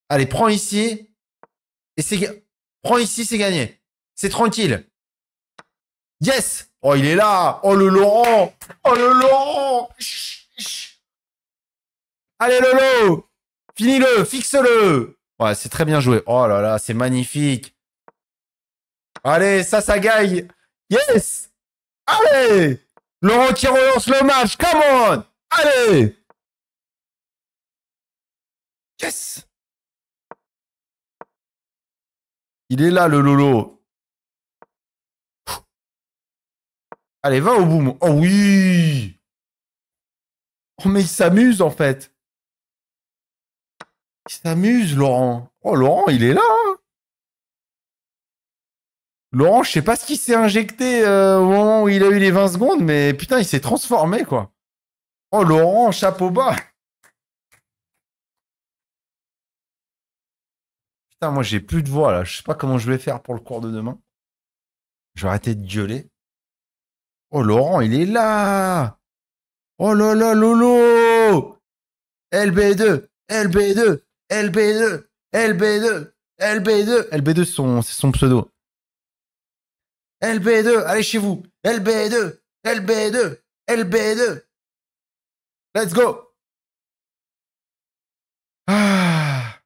Allez, prends ici. Et c'est... Prends ici, c'est gagné. C'est tranquille. Yes Oh, il est là Oh, le Laurent Oh, le Laurent Allez, Lolo Finis-le Fixe-le Ouais, c'est très bien joué. Oh là là, c'est magnifique. Allez, ça, ça gagne. Yes Allez Laurent qui relance le match. Come on Allez Yes Il est là, le Lolo. Allez, va au boom. Oh oui Oh mais il s'amuse en fait. Il s'amuse, Laurent. Oh, Laurent, il est là. Hein. Laurent, je sais pas ce qu'il s'est injecté euh, au moment où il a eu les 20 secondes, mais putain, il s'est transformé, quoi. Oh, Laurent, chapeau bas. Putain, moi, j'ai plus de voix, là. Je sais pas comment je vais faire pour le cours de demain. Je vais arrêter de gueuler. Oh, Laurent, il est là Oh là là, Lolo LB2, LB2, LB2, LB2, LB2. LB2, c'est son, pseudo. LB2, allez chez vous. LB2, LB2, LB2. Let's go. Ah.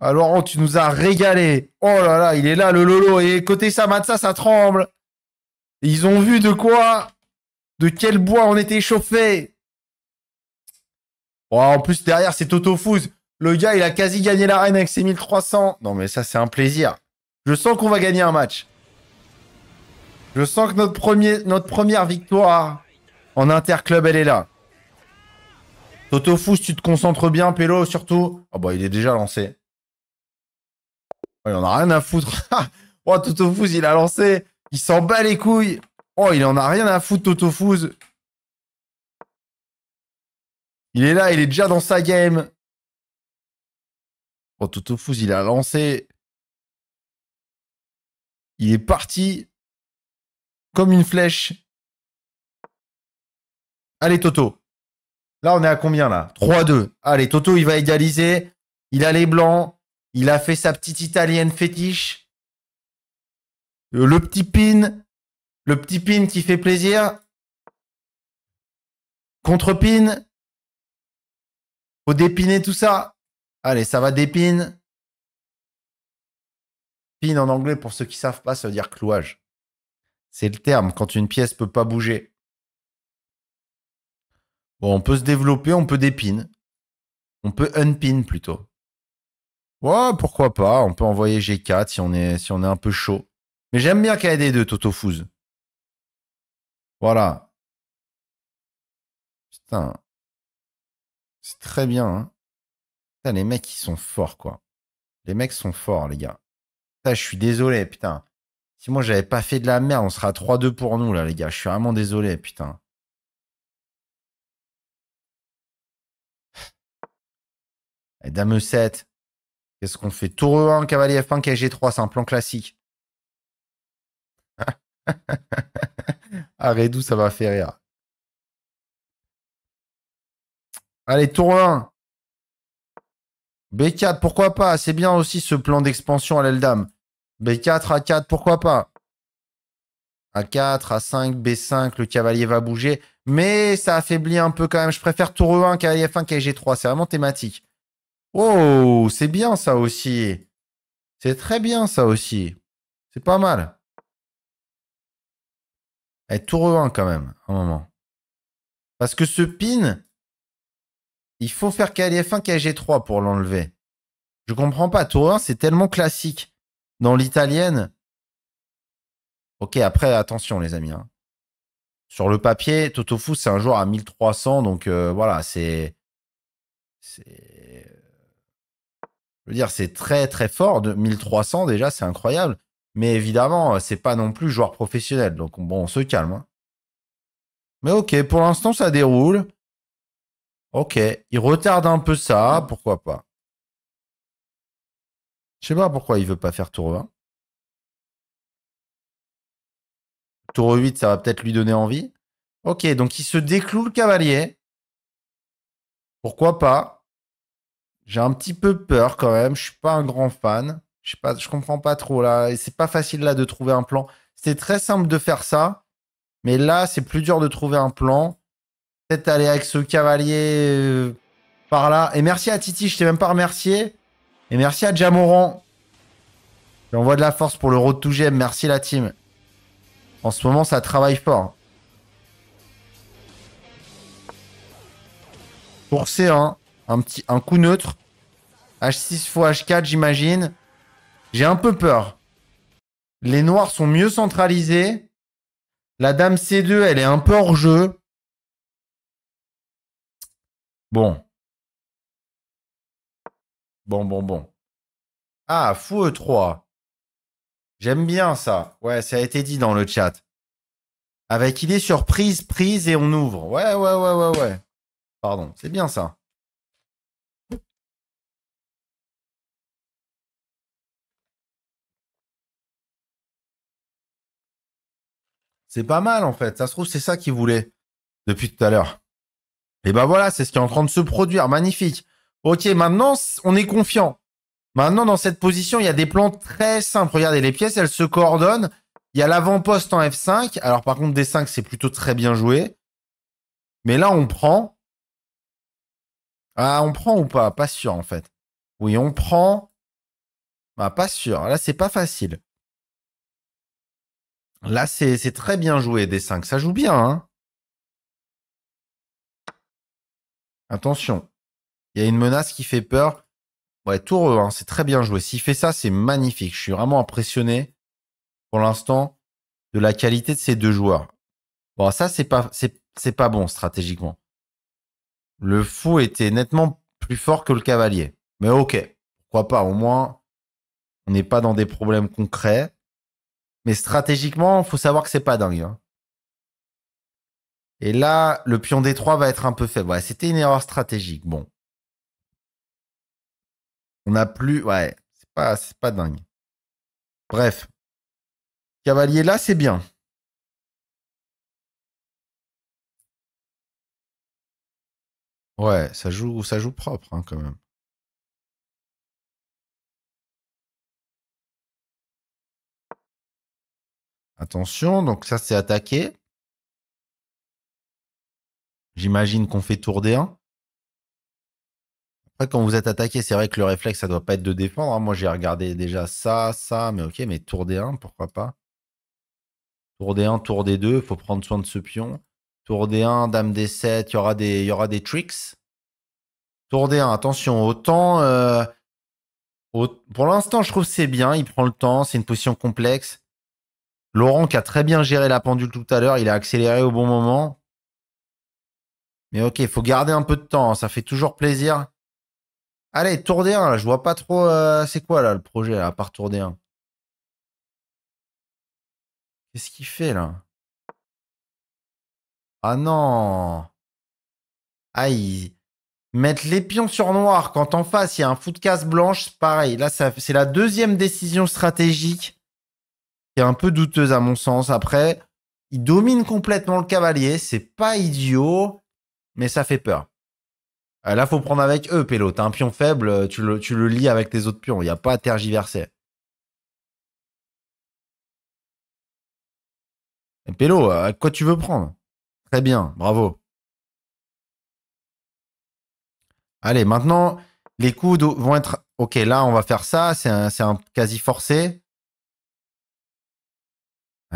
ah Laurent, tu nous as régalé. Oh là là, il est là, le Lolo. Et côté ça Matza, ça tremble ils ont vu de quoi De quel bois on était chauffé oh, En plus, derrière, c'est Toto Fouz. Le gars, il a quasi gagné l'arène avec ses 1300. Non, mais ça, c'est un plaisir. Je sens qu'on va gagner un match. Je sens que notre, notre première victoire en interclub, elle est là. Toto Fouz, tu te concentres bien, Pélo, surtout. Ah bah, il est déjà lancé. Oh, il en a rien à foutre. oh, Toto Fouz, il a lancé. Il s'en bat les couilles. Oh, il en a rien à foutre, Fouz. Il est là, il est déjà dans sa game. Oh, Fouz, il a lancé. Il est parti comme une flèche. Allez, Toto. Là, on est à combien, là 3-2. Allez, Toto, il va égaliser. Il a les blancs. Il a fait sa petite italienne fétiche le petit pin, le petit pin qui fait plaisir, contre pin, faut dépiner tout ça. Allez, ça va dépine. Pin en anglais, pour ceux qui savent pas, ça veut dire clouage. C'est le terme quand une pièce peut pas bouger. Bon, on peut se développer, on peut dépine. On peut unpin plutôt. Ouais, pourquoi pas. On peut envoyer G4 si on est, si on est un peu chaud. Mais j'aime bien qu'il y ait des deux, Toto Voilà. Putain. C'est très bien. Hein. Putain, les mecs, ils sont forts, quoi. Les mecs sont forts, les gars. Putain, je suis désolé, putain. Si moi, j'avais pas fait de la merde, on sera 3-2 pour nous, là, les gars. Je suis vraiment désolé, putain. Eh, dame 7. Qu'est-ce qu'on fait Tour E1, cavalier F1, KG3, c'est un plan classique. Arrête ah, ça va faire rire. Allez, tour 1. B4, pourquoi pas C'est bien aussi ce plan d'expansion à l'Eldam. B4, A4, pourquoi pas A4, A5, B5, le cavalier va bouger. Mais ça affaiblit un peu quand même. Je préfère tour 1 cavalier F1, cavalier 3 C'est vraiment thématique. Oh, c'est bien ça aussi. C'est très bien ça aussi. C'est pas mal. Elle tout 1 quand même, un moment. Parce que ce pin, il faut faire KLF1, KG3 pour l'enlever. Je comprends pas. Tour 1, c'est tellement classique. Dans l'italienne. Ok, après, attention, les amis. Hein. Sur le papier, Totofu, c'est un joueur à 1300. Donc euh, voilà, c'est. C'est. Je veux dire, c'est très très fort. De 1300, déjà, c'est incroyable. Mais évidemment, euh, c'est pas non plus joueur professionnel. Donc, bon, on se calme. Hein. Mais ok, pour l'instant, ça déroule. Ok, il retarde un peu ça, pourquoi pas. Je sais pas pourquoi il veut pas faire tour 20. Tour 8, ça va peut-être lui donner envie. Ok, donc il se décloue le cavalier. Pourquoi pas J'ai un petit peu peur quand même, je suis pas un grand fan. Je comprends pas trop là. Et c'est pas facile là de trouver un plan. C'est très simple de faire ça, mais là c'est plus dur de trouver un plan. Peut-être aller avec ce cavalier euh, par là. Et merci à Titi, je t'ai même pas remercié. Et merci à Jamoran. J'envoie de la force pour le road to GM. Merci la team. En ce moment, ça travaille fort. Pour c un, petit, un coup neutre. H6 x H4, j'imagine. J'ai un peu peur. Les noirs sont mieux centralisés. La dame C2, elle est un peu hors jeu. Bon. Bon, bon, bon. Ah, fou E3. J'aime bien ça. Ouais, ça a été dit dans le chat. Avec idée surprise, prise et on ouvre. Ouais, ouais, ouais, ouais, ouais. Pardon, c'est bien ça. C'est pas mal en fait. Ça se trouve, c'est ça qu'il voulait depuis tout à l'heure. Et ben voilà, c'est ce qui est en train de se produire. Magnifique. Ok, maintenant, on est confiant. Maintenant, dans cette position, il y a des plans très simples. Regardez, les pièces, elles se coordonnent. Il y a l'avant-poste en F5. Alors par contre, D5, c'est plutôt très bien joué. Mais là, on prend. Ah, on prend ou pas Pas sûr en fait. Oui, on prend. Bah, pas sûr. Là, c'est pas facile. Là, c'est très bien joué, D5. Ça joue bien, hein Attention. Il y a une menace qui fait peur. Ouais, tour hein, c'est très bien joué. S'il fait ça, c'est magnifique. Je suis vraiment impressionné pour l'instant de la qualité de ces deux joueurs. Bon, ça, c'est pas, c'est pas bon stratégiquement. Le fou était nettement plus fort que le cavalier. Mais ok, pourquoi pas, au moins, on n'est pas dans des problèmes concrets. Mais stratégiquement, faut savoir que c'est pas dingue. Hein. Et là, le pion D3 va être un peu faible. c'était une erreur stratégique. Bon. On n'a plus. Ouais, c'est pas, c'est pas dingue. Bref. Cavalier là, c'est bien. Ouais, ça joue, ça joue propre hein, quand même. Attention, donc ça c'est attaqué. J'imagine qu'on fait tour d 1. Après, quand vous êtes attaqué, c'est vrai que le réflexe, ça doit pas être de défendre. Hein. Moi, j'ai regardé déjà ça, ça, mais ok, mais tour d 1, pourquoi pas Tour d 1, tour d 2, il faut prendre soin de ce pion. Tour d 1, dame d 7, il y aura des, y aura des tricks. Tour d 1, attention, autant... Euh, pour l'instant, je trouve que c'est bien, il prend le temps, c'est une position complexe. Laurent qui a très bien géré la pendule tout à l'heure, il a accéléré au bon moment. Mais ok, il faut garder un peu de temps, hein, ça fait toujours plaisir. Allez, tour d 1, je vois pas trop euh, c'est quoi là le projet à part tour d 1. Qu'est-ce qu'il fait là Ah non Aïe Mettre les pions sur noir quand en face il y a un foot casse blanche, pareil. Là, c'est la deuxième décision stratégique qui est un peu douteuse à mon sens. Après, il domine complètement le cavalier, c'est pas idiot, mais ça fait peur. Euh, là, il faut prendre avec eux, Pélo. T'as un pion faible, euh, tu le, lis avec tes autres pions, il n'y a pas à tergiverser. Pélo, euh, quoi tu veux prendre Très bien, bravo. Allez, maintenant, les coups vont être... Ok, là, on va faire ça, c'est un quasi forcé.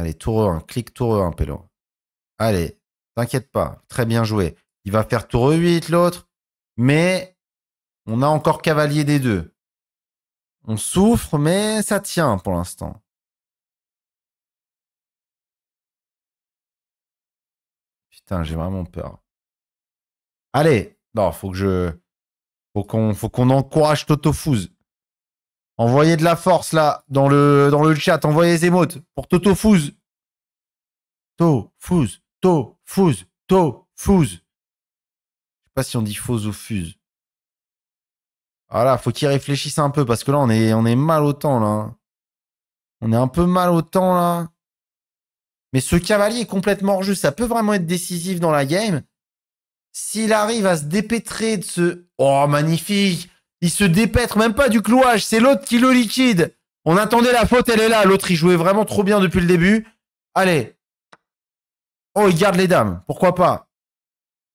Allez, tour 1, e clique tour 1, e Pélo. Allez, t'inquiète pas, très bien joué. Il va faire tour 8, e l'autre, mais on a encore cavalier des deux. On souffre, mais ça tient pour l'instant. Putain, j'ai vraiment peur. Allez, non, faut que je. Faut qu'on, faut encourage Toto Envoyez de la force là dans le, dans le chat. Envoyez les émotes pour Toto Fouz. To Fouz, To Fouz, To Fouz. Je sais pas si on dit Fouz ou Fuse. Voilà, faut qu'il réfléchisse un peu parce que là on est, on est mal au temps là. On est un peu mal au temps là. Mais ce cavalier est complètement hors jeu. Ça peut vraiment être décisif dans la game. S'il arrive à se dépêtrer de ce... Oh, magnifique il se dépêtre même pas du clouage. C'est l'autre qui le liquide. On attendait la faute, elle est là. L'autre, il jouait vraiment trop bien depuis le début. Allez. Oh, il garde les dames. Pourquoi pas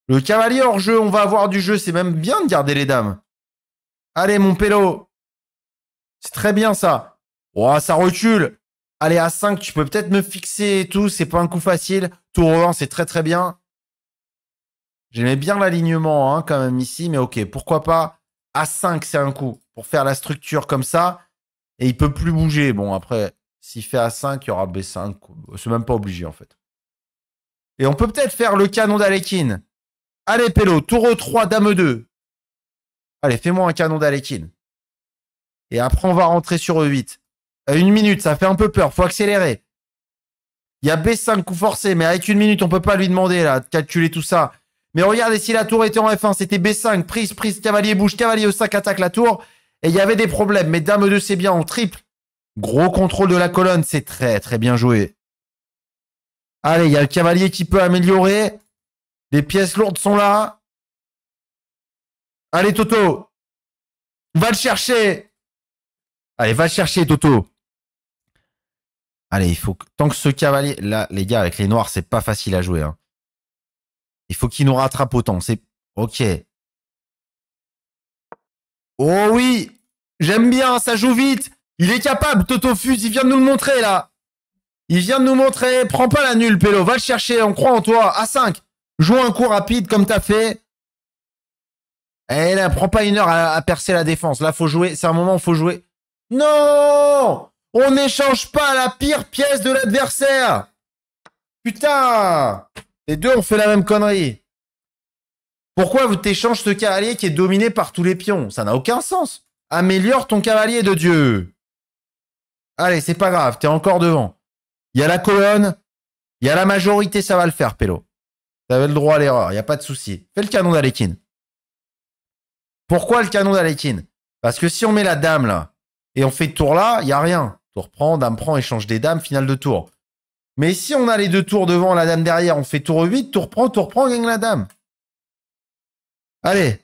Le cavalier hors jeu, on va avoir du jeu. C'est même bien de garder les dames. Allez, mon pélo. C'est très bien, ça. Oh, ça recule. Allez, à 5, tu peux peut-être me fixer et tout. C'est pas un coup facile. Tour au c'est très, très bien. J'aimais bien l'alignement, hein, quand même, ici. Mais OK, pourquoi pas a 5, c'est un coup pour faire la structure comme ça. Et il peut plus bouger. Bon, après, s'il fait a 5, il y aura B5. C'est même pas obligé, en fait. Et on peut peut-être faire le canon d'Alekin. Allez, Pélo, tour 3 dame 2 Allez, fais-moi un canon d'Alekin. Et après, on va rentrer sur E8. Euh, une minute, ça fait un peu peur. Faut accélérer. Il y a B5 coup forcé, mais avec une minute, on peut pas lui demander là, de calculer tout ça. Mais regardez, si la tour était en F1, c'était B5, prise, prise, cavalier bouge, cavalier au 5 attaque la tour. Et il y avait des problèmes. Mais dame 2 c'est bien en triple. Gros contrôle de la colonne, c'est très, très bien joué. Allez, il y a le cavalier qui peut améliorer. Les pièces lourdes sont là. Allez, Toto. Va le chercher. Allez, va le chercher, Toto. Allez, il faut que... Tant que ce cavalier... Là, les gars, avec les noirs, c'est pas facile à jouer. Hein. Il faut qu'il nous rattrape autant. C'est OK. Oh oui, j'aime bien, ça joue vite. Il est capable, Toto fuse, il vient de nous le montrer là. Il vient de nous montrer, prends pas la nulle, Pélo, va le chercher, on croit en toi. A5, joue un coup rapide comme t'as fait. Et eh, là, prends pas une heure à, percer la défense. Là, faut jouer, c'est un moment, faut jouer. Non On n'échange pas la pire pièce de l'adversaire Putain les deux ont fait la même connerie. Pourquoi vous t'échanges ce cavalier qui est dominé par tous les pions Ça n'a aucun sens. Améliore ton cavalier de Dieu. Allez, c'est pas grave, t'es encore devant. Il y a la colonne, il y a la majorité, ça va le faire, Pélo. T'avais le droit à l'erreur, il n'y a pas de souci. Fais le canon d'Alekin. Pourquoi le canon d'Alekin Parce que si on met la dame là, et on fait tour là, il n'y a rien. Tour prend, dame prend, échange des dames, finale de tour. Mais si on a les deux tours devant, la dame derrière, on fait tour 8, tour prend, tour prend, gagne la dame. Allez.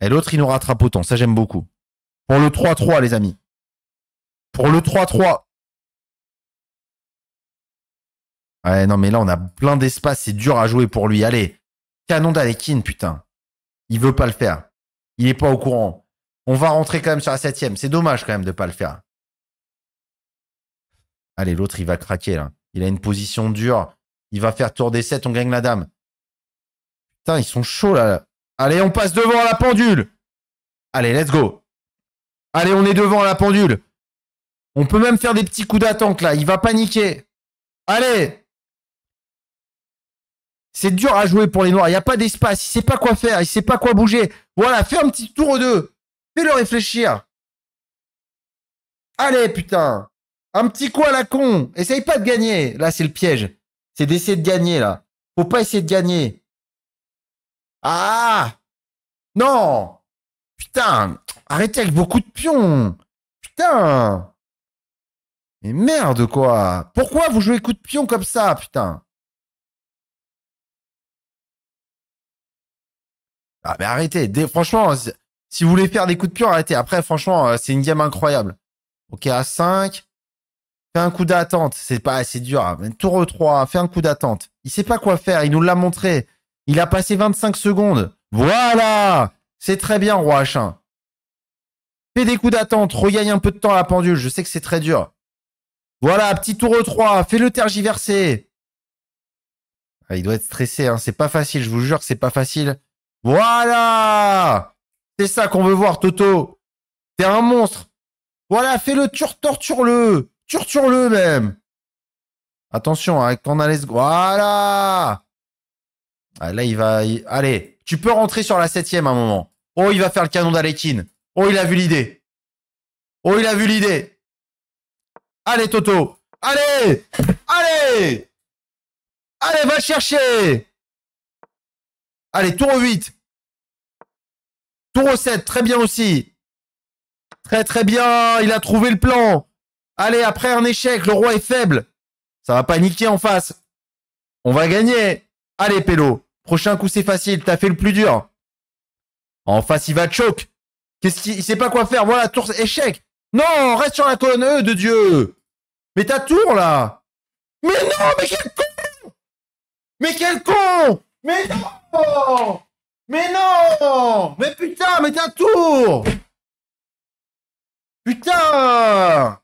Et l'autre, il nous rattrape autant. Ça, j'aime beaucoup. Pour le 3-3, les amis. Pour le 3-3. Ouais, non, mais là, on a plein d'espace. C'est dur à jouer pour lui. Allez. Canon d'Alekin, putain. Il veut pas le faire. Il n'est pas au courant. On va rentrer quand même sur la septième. C'est dommage quand même de pas le faire. Allez, l'autre, il va craquer là. Il a une position dure. Il va faire tour des 7, on gagne la dame. Putain, ils sont chauds là. Allez, on passe devant la pendule. Allez, let's go. Allez, on est devant la pendule. On peut même faire des petits coups d'attente là. Il va paniquer. Allez. C'est dur à jouer pour les noirs. Il n'y a pas d'espace. Il ne sait pas quoi faire. Il ne sait pas quoi bouger. Voilà, fais un petit tour aux deux. Fais-le réfléchir. Allez, putain. Un petit coup à la con. Essaye pas de gagner. Là, c'est le piège. C'est d'essayer de gagner, là. Faut pas essayer de gagner. Ah Non Putain Arrêtez avec vos coups de pion Putain Mais merde, quoi Pourquoi vous jouez coup de pion comme ça, putain Ah, mais arrêtez Franchement, si vous voulez faire des coups de pion, arrêtez. Après, franchement, euh, c'est une game incroyable. Ok, à 5. Fais un coup d'attente. C'est pas assez dur. Hein. Tour 3, e fais un coup d'attente. Il sait pas quoi faire. Il nous l'a montré. Il a passé 25 secondes. Voilà C'est très bien, roi h Fais des coups d'attente. Regagne un peu de temps à la pendule. Je sais que c'est très dur. Voilà, petit tour 3. E fais-le tergiverser. Ah, il doit être stressé. Hein. C'est pas facile. Je vous jure que c'est pas facile. Voilà C'est ça qu'on veut voir, Toto. T'es un monstre. Voilà, fais-le, torture-le. Torture-le même. Attention, avec ton allez. Voilà. Ah, là, il va. Allez, tu peux rentrer sur la septième à un moment. Oh, il va faire le canon d'Alekin. Oh, il a vu l'idée. Oh, il a vu l'idée. Allez, Toto. Allez Allez Allez, va chercher Allez, tour 8. Tour 7, très bien aussi. Très très bien, il a trouvé le plan. Allez, après un échec, le roi est faible. Ça va paniquer en face. On va gagner. Allez, Pélo. Prochain coup, c'est facile. T'as fait le plus dur. En face, il va choke. Qu'est-ce qu'il sait pas quoi faire Voilà, tour échec. Non, reste sur la colonne E de Dieu. Mais ta tour là. Mais non, mais quel con Mais quel con Mais non Mais non Mais putain, mais ta tour Putain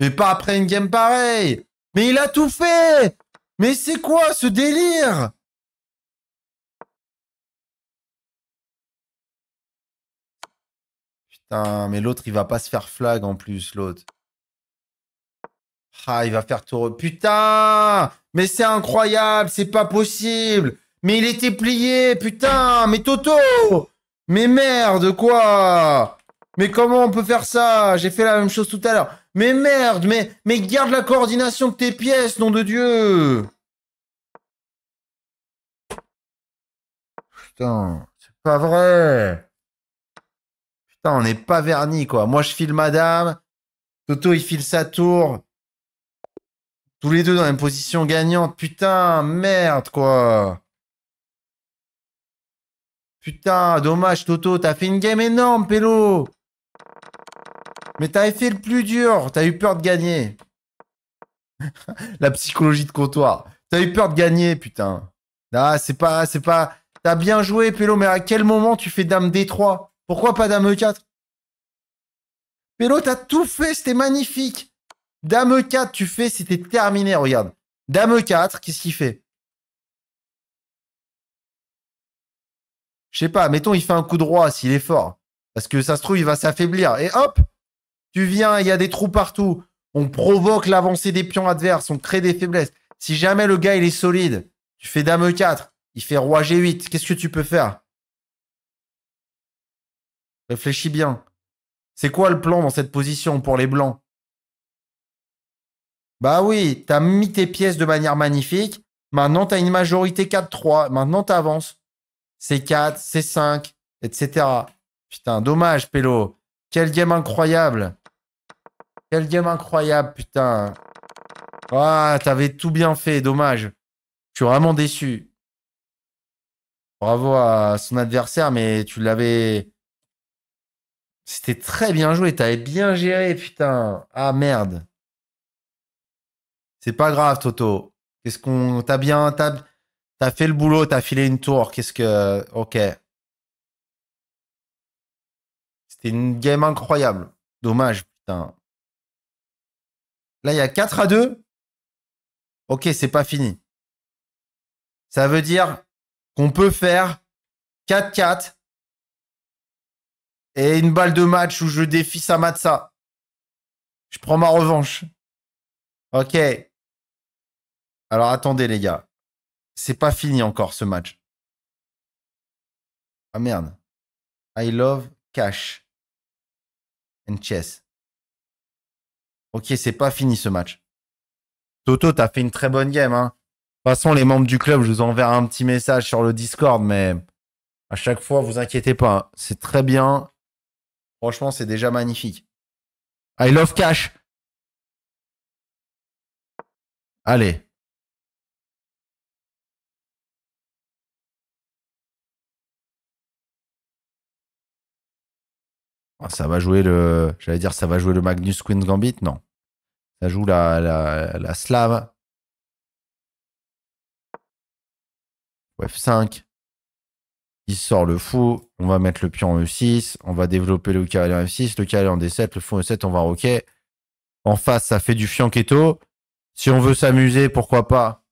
Mais pas après une game pareille. Mais il a tout fait. Mais c'est quoi ce délire Putain, mais l'autre, il va pas se faire flag en plus, l'autre. Ah, il va faire tout... Putain Mais c'est incroyable, c'est pas possible Mais il était plié, putain Mais Toto Mais merde, quoi Mais comment on peut faire ça J'ai fait la même chose tout à l'heure. Mais merde, mais, mais garde la coordination de tes pièces, nom de Dieu Putain, c'est pas vrai Putain, on n'est pas vernis, quoi. Moi, je file madame, Toto, il file sa tour. Tous les deux dans une position gagnante. Putain, merde, quoi Putain, dommage, Toto, t'as fait une game énorme, Pélo mais t'avais fait le plus dur, t'as eu peur de gagner. la psychologie de comptoir. T'as eu peur de gagner, putain. Ah, c'est pas, c'est pas. T'as bien joué, Pélo, mais à quel moment tu fais dame D3 Pourquoi pas dame E4 Pélo, t'as tout fait, c'était magnifique. Dame E4, tu fais, c'était terminé, regarde. Dame E4, qu'est-ce qu'il fait Je sais pas, mettons, il fait un coup droit s'il est fort. Parce que ça se trouve, il va s'affaiblir. Et hop, tu viens, il y a des trous partout. On provoque l'avancée des pions adverses, on crée des faiblesses. Si jamais le gars il est solide, tu fais dame E4, il fait roi G8, qu'est-ce que tu peux faire Réfléchis bien. C'est quoi le plan dans cette position pour les blancs Bah oui, t'as mis tes pièces de manière magnifique. Maintenant, t'as une majorité 4-3. Maintenant, t'avances. C4, C5, etc. Putain, dommage, Pélo. Quel game incroyable. Quel game incroyable, putain. Ah, t'avais tout bien fait, dommage. Je suis vraiment déçu. Bravo à son adversaire, mais tu l'avais. C'était très bien joué, t'avais bien géré, putain. Ah merde. C'est pas grave, Toto. Qu'est-ce qu'on. T'as bien. T'as fait le boulot, t'as filé une tour. Qu'est-ce que. Ok. C'est une game incroyable. Dommage, putain. Là, il y a 4 à 2. Ok, c'est pas fini. Ça veut dire qu'on peut faire 4-4 et une balle de match où je défie Samatsa. Je prends ma revanche. Ok. Alors attendez les gars. C'est pas fini encore ce match. Ah merde. I love cash chess. Ok, c'est pas fini ce match. Toto, t'as fait une très bonne game. Hein. De toute façon, les membres du club, je vous enverrai un petit message sur le Discord, mais à chaque fois, vous inquiétez pas. Hein. C'est très bien. Franchement, c'est déjà magnifique. I love cash. Allez. Ah, ça va jouer le. J'allais dire, ça va jouer le Magnus Queen's Gambit Non. Ça joue la, la, F5. Il sort le fou. On va mettre le pion en E6. On va développer le cavalier en F6. Le cavalier en D7. Le fou en E7. On va roquer. En face, ça fait du fianchetto. Si on veut s'amuser, pourquoi pas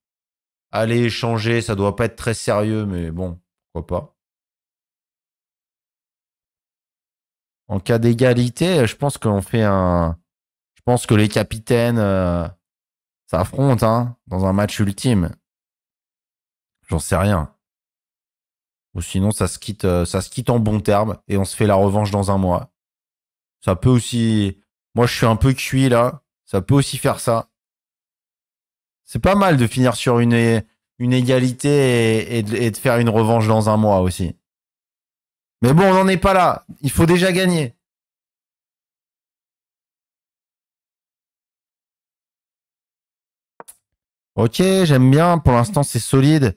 Aller échanger, ça doit pas être très sérieux, mais bon, pourquoi pas. en cas d'égalité, je pense qu'on fait un. Je pense que les capitaines euh, s'affrontent hein, dans un match ultime. J'en sais rien. Ou sinon, ça se quitte, euh, ça se quitte en bon terme et on se fait la revanche dans un mois. Ça peut aussi. Moi, je suis un peu cuit là. Ça peut aussi faire ça. C'est pas mal de finir sur une, une égalité et de faire une revanche dans un mois aussi. Mais bon, on n'en est pas là. Il faut déjà gagner. Ok, j'aime bien. Pour l'instant, c'est solide.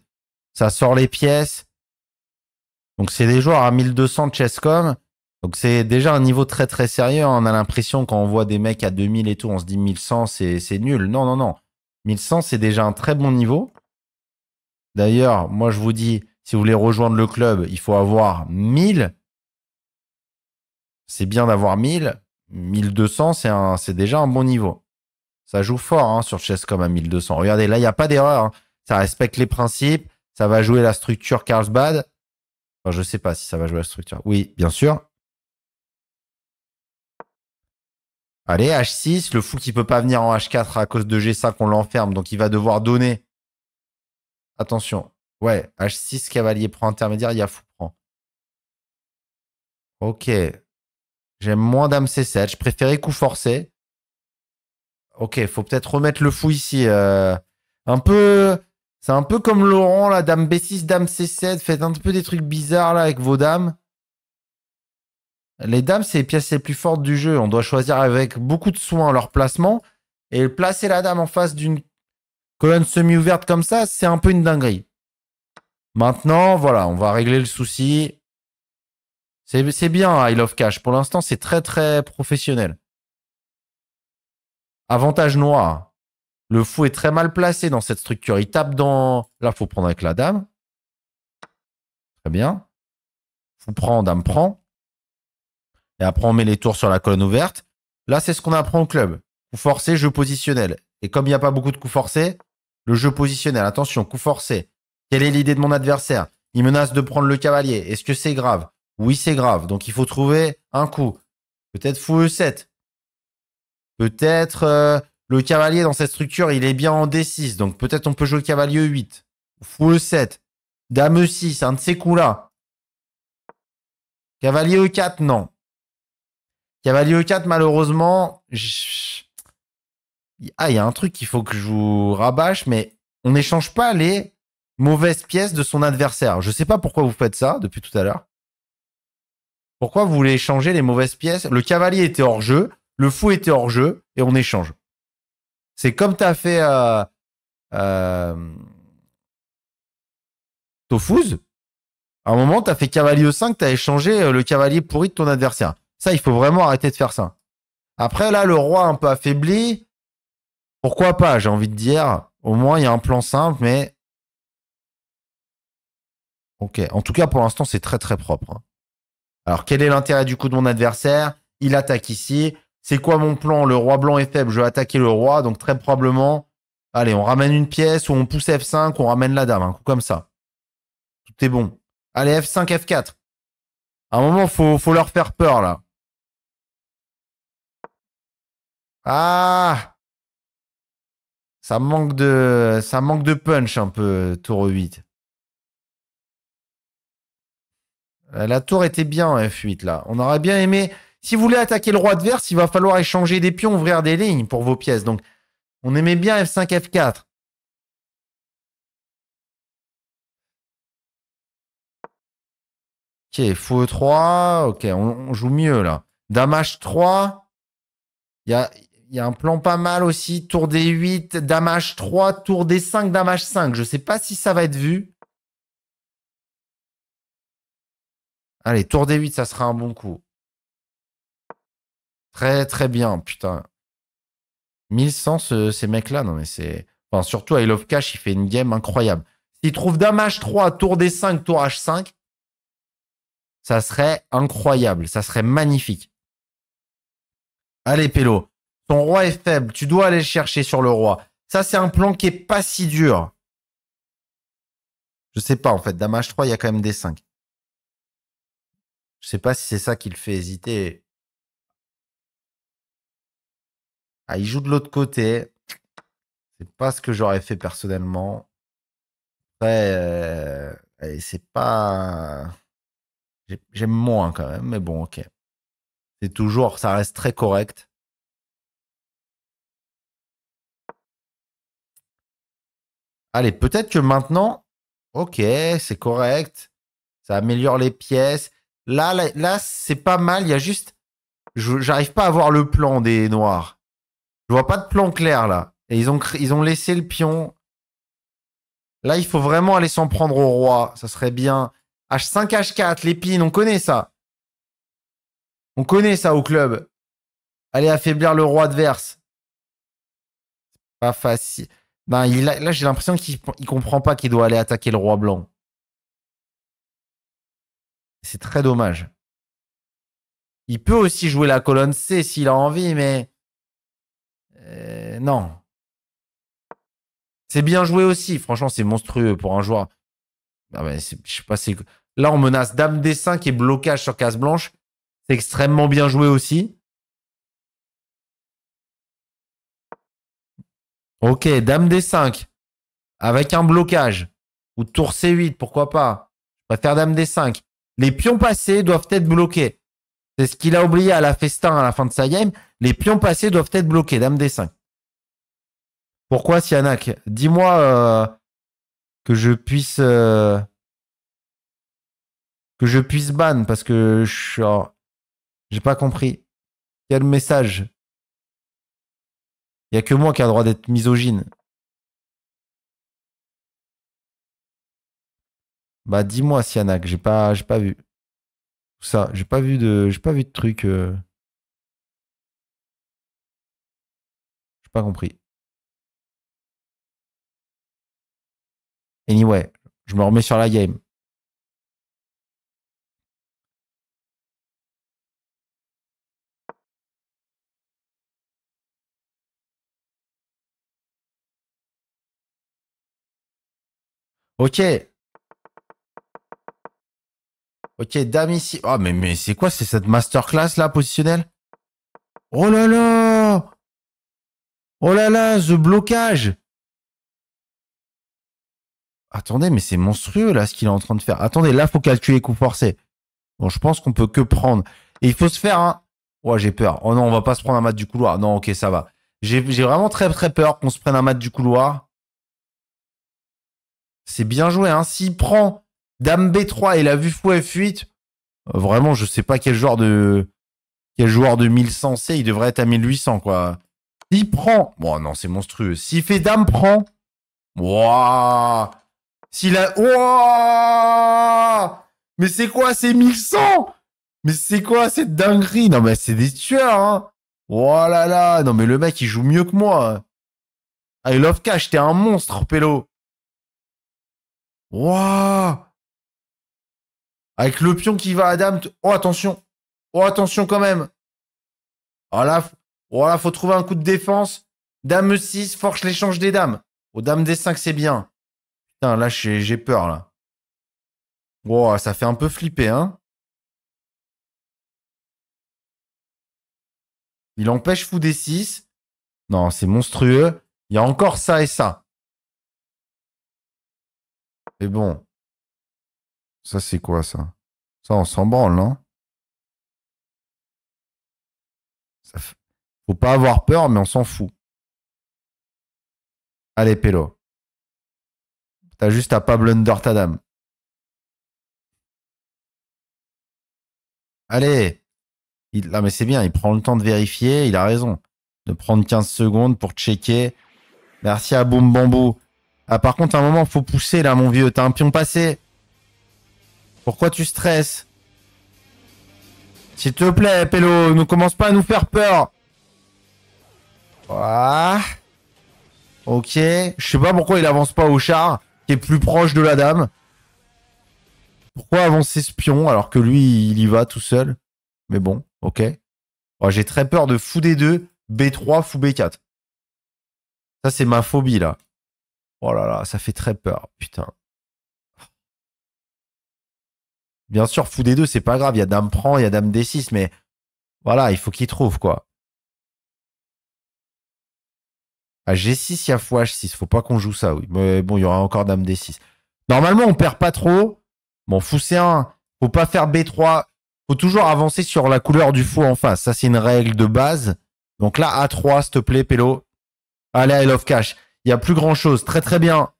Ça sort les pièces. Donc, c'est des joueurs à 1200 de chesscom. Donc, c'est déjà un niveau très, très sérieux. Hein. On a l'impression, quand on voit des mecs à 2000 et tout, on se dit 1100, c'est nul. Non, non, non. 1100, c'est déjà un très bon niveau. D'ailleurs, moi, je vous dis, si vous voulez rejoindre le club, il faut avoir 1000. C'est bien d'avoir 1000. 1200, c'est, c'est déjà un bon niveau. Ça joue fort hein, sur Chesscom à 1200. Regardez, là, il n'y a pas d'erreur. Hein. Ça respecte les principes. Ça va jouer la structure Carlsbad. Enfin, je ne sais pas si ça va jouer la structure. Oui, bien sûr. Allez, H6, le fou qui ne peut pas venir en H4 à cause de G5, on l'enferme, donc il va devoir donner. Attention. Ouais, H6, cavalier prend intermédiaire, il y a fou prend. Ok. J'aime moins dame C7. Je préférais coup forcé. Ok, faut peut-être remettre le fou ici. Euh, un peu. C'est un peu comme Laurent, la dame B6, dame C7. Faites un peu des trucs bizarres là avec vos dames. Les dames, c'est les pièces les plus fortes du jeu. On doit choisir avec beaucoup de soin leur placement. Et placer la dame en face d'une colonne semi-ouverte comme ça, c'est un peu une dinguerie. Maintenant, voilà, on va régler le souci. C'est bien, I hein, Love Cash. Pour l'instant, c'est très, très professionnel. Avantage noir. Le fou est très mal placé dans cette structure. Il tape dans... Là, il faut prendre avec la dame. Très bien. Fou prend, dame prend. Et après, on met les tours sur la colonne ouverte. Là, c'est ce qu'on apprend au club. Coup forcé, jeu positionnel. Et comme il n'y a pas beaucoup de coups forcés, le jeu positionnel, attention, coup forcé, quelle est l'idée de mon adversaire Il menace de prendre le cavalier. Est-ce que c'est grave Oui, c'est grave. Donc il faut trouver un coup. Peut-être fou E7. Peut-être euh, le cavalier dans cette structure, il est bien en D6. Donc peut-être on peut jouer le cavalier E8. Fou E7. Dame E6, un de ces coups-là. Cavalier E4, non. Cavalier E4, malheureusement, ah, il y a un truc qu'il faut que je vous rabâche, mais on n'échange pas les mauvaise pièce de son adversaire. Je sais pas pourquoi vous faites ça depuis tout à l'heure. Pourquoi vous voulez échanger les mauvaises pièces Le cavalier était hors jeu, le fou était hors jeu, et on échange. C'est comme t'as fait euh, euh, Tofouz. À un moment, t'as fait cavalier E5, t'as échangé euh, le cavalier pourri de ton adversaire. Ça, il faut vraiment arrêter de faire ça. Après, là, le roi un peu affaibli, pourquoi pas, j'ai envie de dire. Au moins, il y a un plan simple, mais Ok. En tout cas, pour l'instant, c'est très très propre. Hein. Alors, quel est l'intérêt du coup de mon adversaire Il attaque ici. C'est quoi mon plan Le roi blanc est faible, je vais attaquer le roi. Donc, très probablement, allez, on ramène une pièce ou on pousse F5, on ramène la dame, un coup comme ça. Tout est bon. Allez, F5, F4. À un moment, faut, faut leur faire peur là. Ah Ça manque de, ça manque de punch un peu, tour 8. Euh, la tour était bien en hein, F8 là. On aurait bien aimé. Si vous voulez attaquer le roi de verse, il va falloir échanger des pions, ouvrir des lignes pour vos pièces. Donc, on aimait bien F5, F4. Ok, fou 3 Ok, on, joue mieux là. Dame H3. Il y a, un plan pas mal aussi. Tour D8, Dame H3, Tour D5, Dame H5. Je ne sais pas si ça va être vu. Allez, tour d 8, ça sera un bon coup. Très, très bien, putain. 1100, ces mecs-là, non mais c'est... Enfin, surtout, I Love Cash, il fait une game incroyable. S'il trouve Dame H3, tour D5, tour H5, ça serait incroyable, ça serait magnifique. Allez, Pélo, ton roi est faible, tu dois aller chercher sur le roi. Ça, c'est un plan qui est pas si dur. Je sais pas, en fait, Dame H3, il y a quand même D5. Je sais pas si c'est ça qui le fait hésiter. Ah, il joue de l'autre côté. C'est pas ce que j'aurais fait personnellement. Après, euh, c'est pas. J'aime moins quand même, mais bon, ok. C'est toujours, ça reste très correct. Allez, peut-être que maintenant, ok, c'est correct. Ça améliore les pièces. Là, là, c'est pas mal. Il y a juste, j'arrive pas à voir le plan des noirs. Je vois pas de plan clair là. Et ils ont, ils ont laissé le pion. Là, il faut vraiment aller s'en prendre au roi. Ça serait bien. H5, H4, l'épine, on connaît ça. On connaît ça au club. Aller affaiblir le roi adverse. Pas facile. Ben, là, j'ai l'impression qu'il comprend pas qu'il doit aller attaquer le roi blanc. C'est très dommage. Il peut aussi jouer la colonne C s'il a envie, mais euh, non. C'est bien joué aussi. Franchement, c'est monstrueux pour un joueur. je sais pas, Là, on menace Dame D5 et blocage sur case blanche. C'est extrêmement bien joué aussi. Ok, Dame D5. Avec un blocage. Ou tour C8, pourquoi pas. Je préfère Dame D5. Les pions passés doivent être bloqués. C'est ce qu'il a oublié à la Festin à la fin de sa game. Les pions passés doivent être bloqués. Dame des 5 Pourquoi Sianak Dis-moi euh, que je puisse euh, que je puisse ban parce que je suis, j'ai pas compris. Quel message Il y a que moi qui a le droit d'être misogyne. Bah, dis-moi, Sianak, j'ai pas, j'ai pas vu. ça, j'ai pas vu de, j'ai pas vu de truc. Euh. J'ai pas compris. Anyway, je me remets sur la game. Ok, Ok, dame ici. Oh, mais, mais c'est quoi C'est cette masterclass là, positionnelle Oh là là Oh là là, ce blocage Attendez, mais c'est monstrueux là ce qu'il est en train de faire. Attendez, là, faut calculer coup forcé. Bon, je pense qu'on peut que prendre. Et il faut se faire un. Ouais, j'ai peur. Oh non, on va pas se prendre un mat du couloir. Non, ok, ça va. J'ai vraiment très très peur qu'on se prenne un mat du couloir. C'est bien joué, hein. S'il prend Dame B3 et la vue fou F8, euh, vraiment, je sais pas quel joueur de quel joueur de 1100 c'est, il devrait être à 1800 quoi. Il prend, bon non, c'est monstrueux. S'il fait dame prend, waouh. S'il a waouh Mais c'est quoi ces 1100 Mais c'est quoi cette dinguerie Non mais c'est des tueurs hein. Oh là là, non mais le mec il joue mieux que moi. Ah, I love cash, t'es un monstre, Pello Waouh avec le pion qui va à dame. Oh, attention. Oh, attention quand même. Oh là, oh faut trouver un coup de défense. Dame 6 force l'échange des dames. Au oh, dame des 5 c'est bien. Putain, là, j'ai peur, là. Oh, ça fait un peu flipper, hein. Il empêche fou des 6. Non, c'est monstrueux. Il y a encore ça et ça. Mais bon. Ça, c'est quoi ça Ça, on s'en branle, non Faut pas avoir peur, mais on s'en fout. Allez, Pélo. T'as juste à pas blunder ta dame. Allez Là, mais c'est bien, il prend le temps de vérifier, il a raison. De prendre 15 secondes pour checker. Merci à Boom Bambou. Ah, par contre, à un moment, faut pousser là, mon vieux. T'as un pion passé. Pourquoi tu stresses S'il te plaît, Pello, ne commence pas à nous faire peur. Ah. Ok. Je sais pas pourquoi il avance pas au char, qui est plus proche de la dame. Pourquoi avancer ce pion alors que lui, il y va tout seul Mais bon, ok. Oh, j'ai très peur de fou D2, B3, fou B4. Ça, c'est ma phobie, là. Oh là là, ça fait très peur, putain. Bien sûr, fou des deux, c'est pas grave. Il y a dame prend, il y a dame D6, mais voilà, il faut qu'il trouve, quoi. À G6, il y a fou H6. Faut pas qu'on joue ça, oui. Mais bon, il y aura encore dame D6. Normalement, on perd pas trop. Bon, fou C1. Faut pas faire B3. Faut toujours avancer sur la couleur du fou en face. Ça, c'est une règle de base. Donc là, A3, s'il te plaît, Pélo. Allez, I love cash. Il y a plus grand chose. Très, très bien.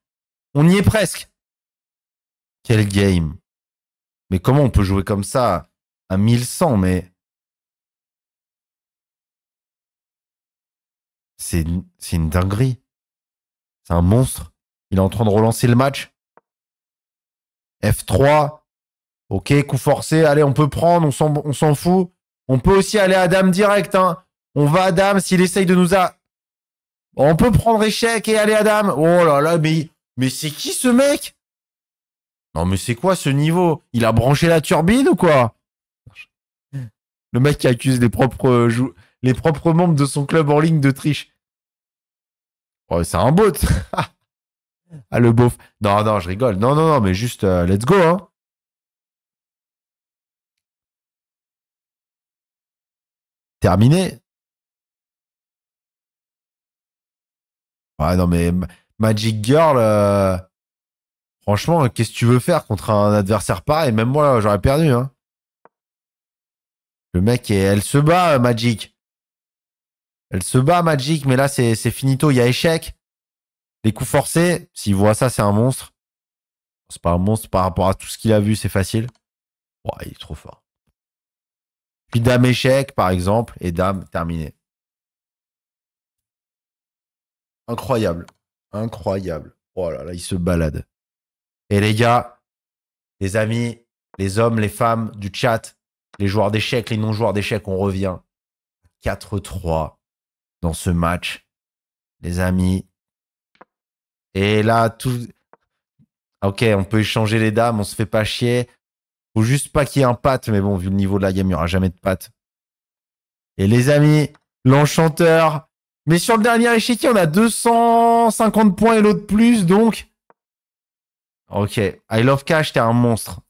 On y est presque. Quel game. Mais comment on peut jouer comme ça à 1100 Mais c'est une, dinguerie. C'est un monstre. Il est en train de relancer le match. F3. Ok, coup forcé. Allez, on peut prendre. On s'en fout. On peut aussi aller à dame direct. Hein. On va à dame s'il essaye de nous a. On peut prendre échec et aller à dame. Oh là là, mais, mais c'est qui ce mec non, mais c'est quoi ce niveau Il a branché la turbine ou quoi Le mec qui accuse les propres, les propres membres de son club en ligne de triche. Oh, c'est un bot Ah, le beauf. Non, non, je rigole. Non, non, non, mais juste, euh, let's go, hein. Terminé. Ouais non, mais Magic Girl. Euh, Franchement, qu'est-ce que tu veux faire contre un adversaire pareil Même moi, j'aurais perdu. Hein. Le mec, elle se bat, euh, Magic. Elle se bat, Magic, mais là, c'est finito. Il y a échec. Les coups forcés, s'il voit ça, c'est un monstre. C'est pas un monstre par rapport à tout ce qu'il a vu, c'est facile. il est trop fort. Puis dame échec, par exemple, et dame terminée. Incroyable. Incroyable. Oh là là, il se balade. Et les gars, les amis, les hommes, les femmes du chat, les joueurs d'échecs, les non-joueurs d'échecs, on revient. 4-3 dans ce match, les amis. Et là, tout. Ok, on peut échanger les dames, on se fait pas chier. Faut juste pas qu'il y ait un patte, mais bon, vu le niveau de la game, il n'y aura jamais de patte. Et les amis, l'enchanteur. Mais sur le dernier échiquier, on a 250 points et l'autre plus, donc Ok. I Love Cash, t'es un monstre.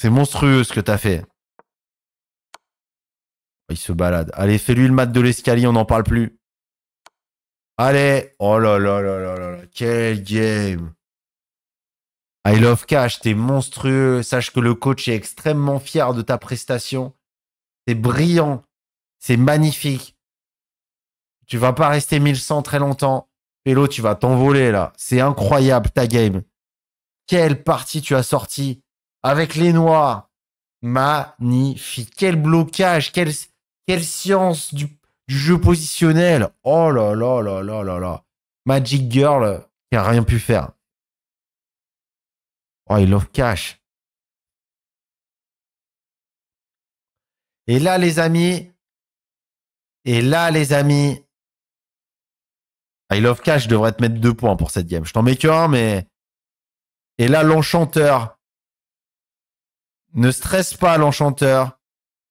C'est monstrueux ce que t'as fait. Oh, il se balade. Allez, fais-lui le mat de l'escalier, on n'en parle plus. Allez. Oh là là là là là là. Quel game. I love cash, t'es monstrueux. Sache que le coach est extrêmement fier de ta prestation. C'est brillant. C'est magnifique. Tu vas pas rester 1100 très longtemps. Pélo, tu vas t'envoler là. C'est incroyable ta game. Quelle partie tu as sorti avec les noirs Magnifique. Quel blocage, quelle, science du, jeu positionnel. Oh là là là là là là. Magic Girl euh, qui a rien pu faire. Oh, il love cash. Et là, les amis, et là, les amis, ah, I Love Cash devrait te mettre deux points pour cette game. Je t'en mets qu'un, mais et là, l'enchanteur ne stresse pas l'enchanteur,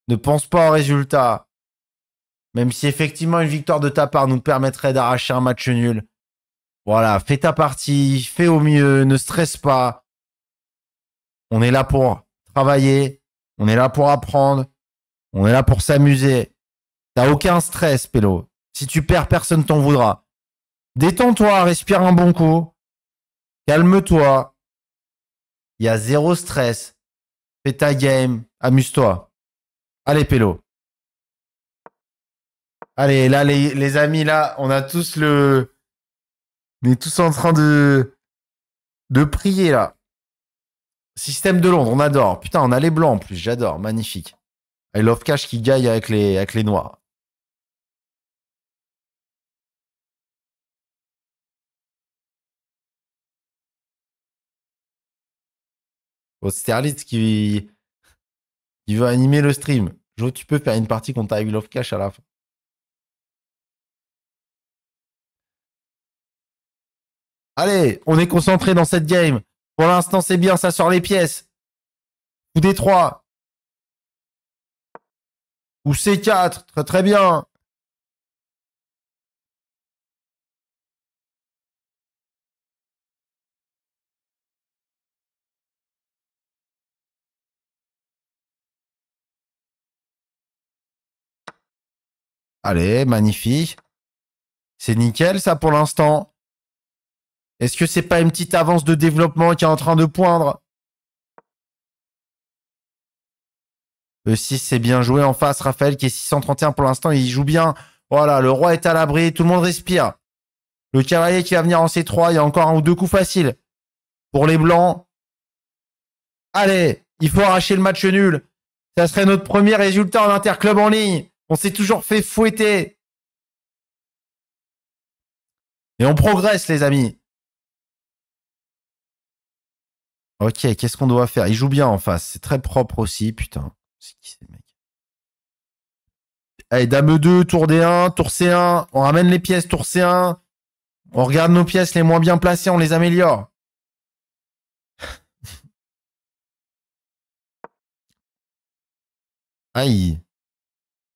ne pense pas au résultat. Même si effectivement une victoire de ta part nous permettrait d'arracher un match nul. Voilà, fais ta partie, fais au mieux, ne stresse pas. On est là pour travailler, on est là pour apprendre, on est là pour s'amuser. T'as aucun stress, Pélo. Si tu perds, personne t'en voudra. Détends-toi, respire un bon coup. Calme-toi. Il y a zéro stress. Fais ta game. Amuse-toi. Allez, Pélo. Allez, là, les, amis, là, on a tous le. On est tous en train de. de prier, là. Système de Londres, on adore. Putain, on a les blancs en plus, j'adore. Magnifique. I love cash qui gaille avec les, avec les noirs. C'est Sterlitz qui veut animer le stream. Jo, tu peux faire une partie contre I of Cash à la fin. Allez, on est concentré dans cette game. Pour l'instant, c'est bien, ça sort les pièces. Ou D3. Ou C4, très très bien. Allez, magnifique. C'est nickel, ça, pour l'instant. Est-ce que c'est pas une petite avance de développement qui est en train de poindre Le 6, c'est bien joué en face. Raphaël, qui est 631 pour l'instant, il joue bien. Voilà, le roi est à l'abri, tout le monde respire. Le cavalier qui va venir en C3, il y a encore un ou deux coups faciles. Pour les blancs. Allez, il faut arracher le match nul. Ça serait notre premier résultat en interclub en ligne. On s'est toujours fait fouetter. Et on progresse, les amis. Ok, qu'est-ce qu'on doit faire Il joue bien en face. C'est très propre aussi, putain. C'est qui ces mecs Allez, dame 2, tour D1, tour C1. On ramène les pièces, tour C1. On regarde nos pièces les moins bien placées, on les améliore. Aïe.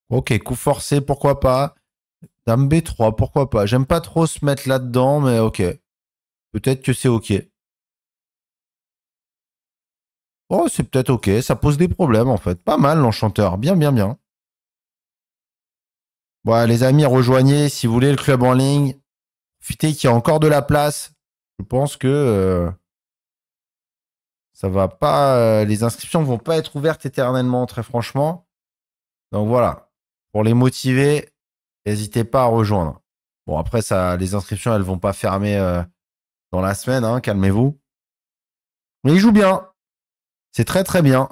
Ok, coup forcé, pourquoi pas. Dame B3, pourquoi pas. J'aime pas trop se mettre là-dedans, mais ok. Peut-être que c'est ok. Oh, c'est peut-être ok. Ça pose des problèmes, en fait. Pas mal, l'enchanteur. Bien, bien, bien. Voilà, les amis, rejoignez, si vous voulez, le club en ligne. Fitez qu'il y a encore de la place. Je pense que... Euh, ça va pas... Euh, les inscriptions vont pas être ouvertes éternellement, très franchement. Donc voilà pour les motiver, n'hésitez pas à rejoindre. Bon, après, ça, les inscriptions, elles vont pas fermer euh, dans la semaine, hein, calmez-vous. Mais il joue bien. C'est très très bien.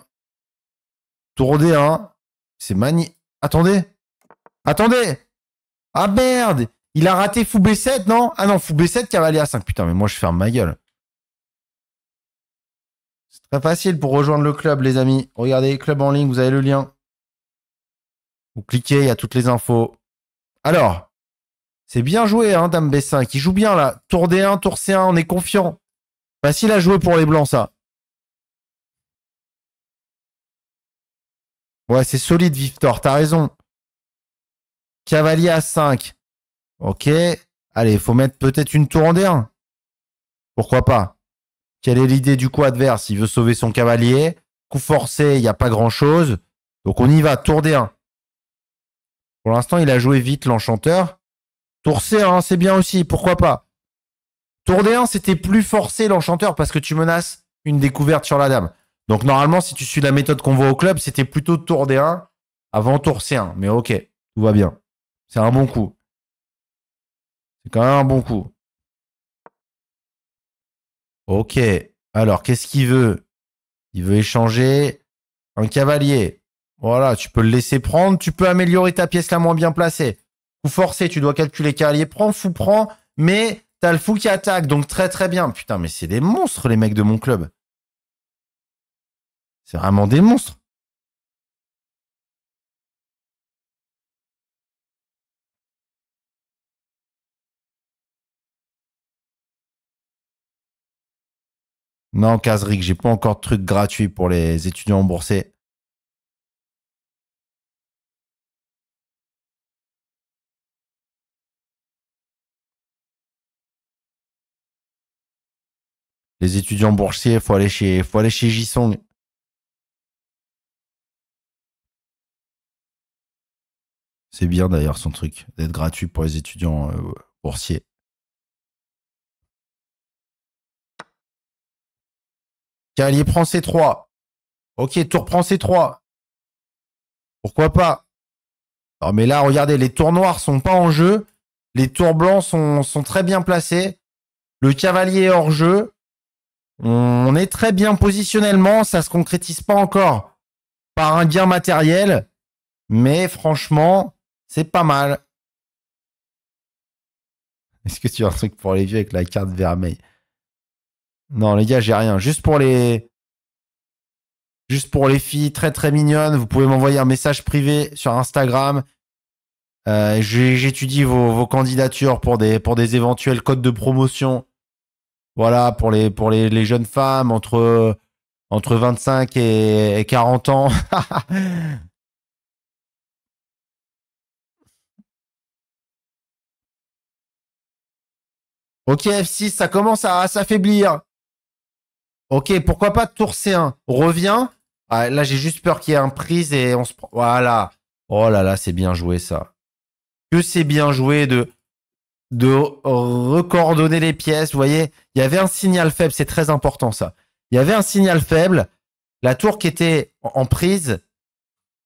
Tour D1. C'est magnifique. Attendez. Attendez. Ah merde. Il a raté fou 7 non Ah non, fou B7, cavalier A5. Putain, mais moi je ferme ma gueule. C'est très facile pour rejoindre le club, les amis. Regardez, club en ligne, vous avez le lien. Vous cliquez, il y a toutes les infos. Alors, c'est bien joué, hein, Dame B5. Il joue bien là. Tour D1, tour C1, on est confiant. Facile à jouer pour les blancs, ça. Ouais, c'est solide, Victor, t'as raison. Cavalier à 5. Ok. Allez, il faut mettre peut-être une tour en D1. Pourquoi pas Quelle est l'idée du coup adverse Il veut sauver son cavalier. Coup forcé, il n'y a pas grand-chose. Donc on y va, tour D1. Pour l'instant, il a joué vite l'enchanteur. Tour C1, hein, c'est bien aussi, pourquoi pas. Tour D1, c'était plus forcé l'enchanteur parce que tu menaces une découverte sur la dame. Donc normalement, si tu suis la méthode qu'on voit au club, c'était plutôt tour D1 avant tour C1. Mais ok, tout va bien. C'est un bon coup. C'est quand même un bon coup. Ok. Alors, qu'est-ce qu'il veut Il veut échanger un cavalier. Voilà, tu peux le laisser prendre. Tu peux améliorer ta pièce la moins bien placée. ou forcer, tu dois calculer Carrier prend, fou prend, mais t'as le fou qui attaque, donc très très bien. Putain, mais c'est des monstres, les mecs de mon club. C'est vraiment des monstres. Non, Kazrik, j'ai pas encore de trucs gratuits pour les étudiants remboursés. Les étudiants boursiers, faut aller chez, faut aller chez C'est bien d'ailleurs son truc, d'être gratuit pour les étudiants euh, boursiers. Cavalier prend C3. Ok, tour prend C3. Pourquoi pas Non mais là, regardez, les tours noirs sont pas en jeu. Les tours blancs sont, sont très bien placés. Le cavalier est hors jeu. On est très bien positionnellement, ça se concrétise pas encore par un gain matériel, mais franchement, c'est pas mal. Est-ce que tu as un truc pour les vieux avec la carte vermeille Non, les gars, j'ai rien. Juste pour les, juste pour les filles très très mignonnes, vous pouvez m'envoyer un message privé sur Instagram. Euh, j'étudie vos, vos, candidatures pour des, pour des éventuels codes de promotion voilà, pour les, pour les, jeunes femmes entre, entre 25 et, 40 ans. ok, F6, ça commence à, s'affaiblir. Ok, pourquoi pas tour C1 Reviens. Ah, là, j'ai juste peur qu'il y ait un prise et on se... Voilà. Oh là là, c'est bien joué ça. Que c'est bien joué de de recoordonner les pièces. Vous voyez, il y avait un signal faible, c'est très important ça. Il y avait un signal faible, la tour qui était en prise,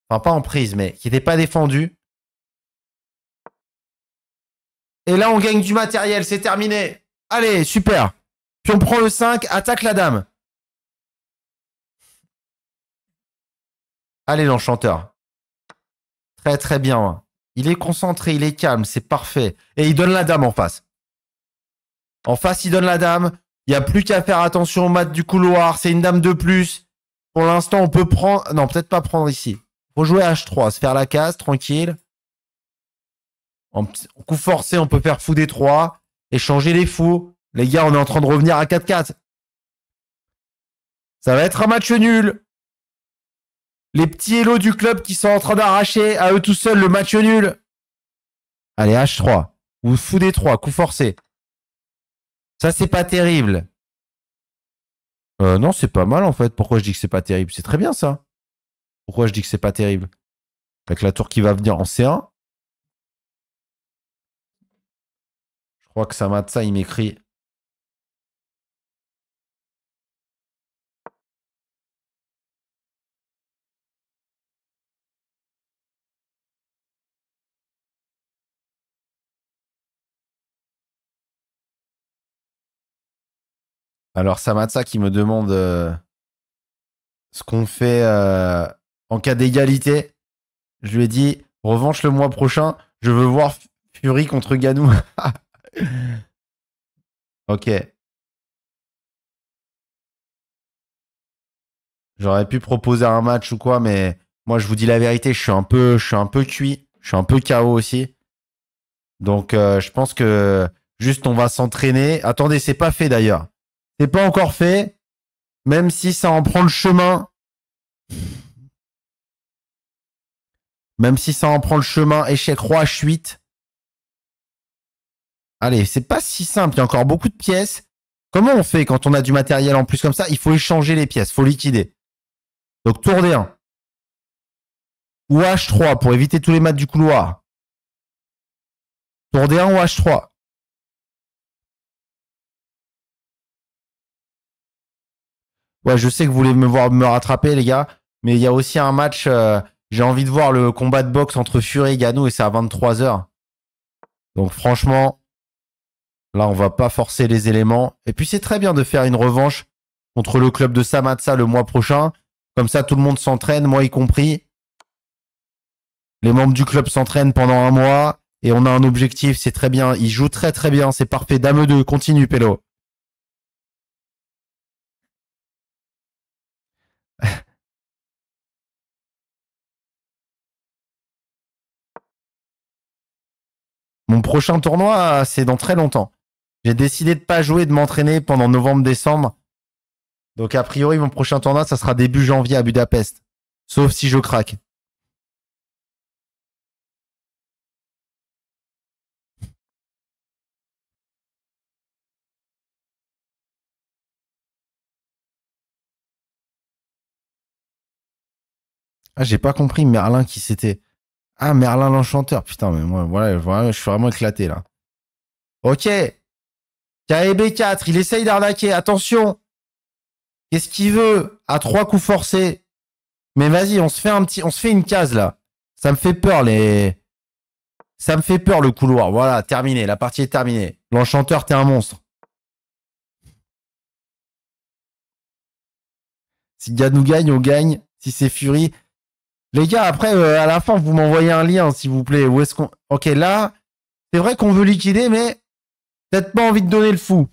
enfin pas en prise, mais qui n'était pas défendue. Et là, on gagne du matériel, c'est terminé. Allez, super. Puis on prend le 5, attaque la dame. Allez, l'enchanteur. Très très bien. Il est concentré, il est calme, c'est parfait. Et il donne la dame en face. En face, il donne la dame. Il n'y a plus qu'à faire attention au mat du couloir. C'est une dame de plus. Pour l'instant, on peut prendre. Non, peut-être pas prendre ici. Faut jouer H3, se faire la case, tranquille. En coup forcé, on peut faire fou des 3. Échanger les fous. Les gars, on est en train de revenir à 4-4. Ça va être un match nul. Les petits hélos du club qui sont en train d'arracher à eux tout seuls le match nul. Allez, H3. Vous foutez 3, coup forcé. Ça, c'est pas terrible. Euh, non, c'est pas mal en fait. Pourquoi je dis que c'est pas terrible C'est très bien ça. Pourquoi je dis que c'est pas terrible Avec la tour qui va venir en C1. Je crois que ça. il m'écrit Alors, Samatsa qui me demande euh, ce qu'on fait euh, en cas d'égalité. Je lui ai dit, revanche le mois prochain, je veux voir Fury contre Ganou. ok. J'aurais pu proposer un match ou quoi, mais moi, je vous dis la vérité, je suis un peu, je suis un peu cuit, je suis un peu KO aussi. Donc, euh, je pense que juste on va s'entraîner. Attendez, c'est pas fait d'ailleurs. C'est pas encore fait, même si ça en prend le chemin. Même si ça en prend le chemin, échec roi H8. Allez, c'est pas si simple, il y a encore beaucoup de pièces. Comment on fait quand on a du matériel en plus comme ça Il faut échanger les pièces, faut liquider. Donc tour D1. Ou H3 pour éviter tous les maths du couloir. Tour D1 ou H3. ouais, je sais que vous voulez me voir me rattraper, les gars, mais il y a aussi un match. Euh, j'ai envie de voir le combat de boxe entre Fury et Gano et c'est à 23h. Donc franchement, là on va pas forcer les éléments. Et puis c'est très bien de faire une revanche contre le club de Samatsa le mois prochain. Comme ça tout le monde s'entraîne, moi y compris. Les membres du club s'entraînent pendant un mois et on a un objectif, c'est très bien. Ils jouent très très bien, c'est parfait. Dame 2, continue Pélo. Mon prochain tournoi, c'est dans très longtemps. J'ai décidé de pas jouer, de m'entraîner pendant novembre-décembre. Donc a priori, mon prochain tournoi, ça sera début janvier à Budapest. Sauf si je craque. Ah, j'ai pas compris Merlin qui c'était. Ah, Merlin l'Enchanteur. Putain, mais moi, voilà, je suis vraiment éclaté là. Ok. KEB4, il essaye d'arnaquer. Attention. Qu'est-ce qu'il veut À trois coups forcés. Mais vas-y, on se fait un petit, on se fait une case là. Ça me fait peur les. Ça me fait peur le couloir. Voilà, terminé. La partie est terminée. L'enchanteur, t'es un monstre. Si Gadou nous gagne, on gagne. Si c'est Fury, les gars, après, euh, à la fin, vous m'envoyez un lien, s'il vous plaît. Où est-ce qu'on. Ok, là, c'est vrai qu'on veut liquider, mais peut-être pas envie de donner le fou.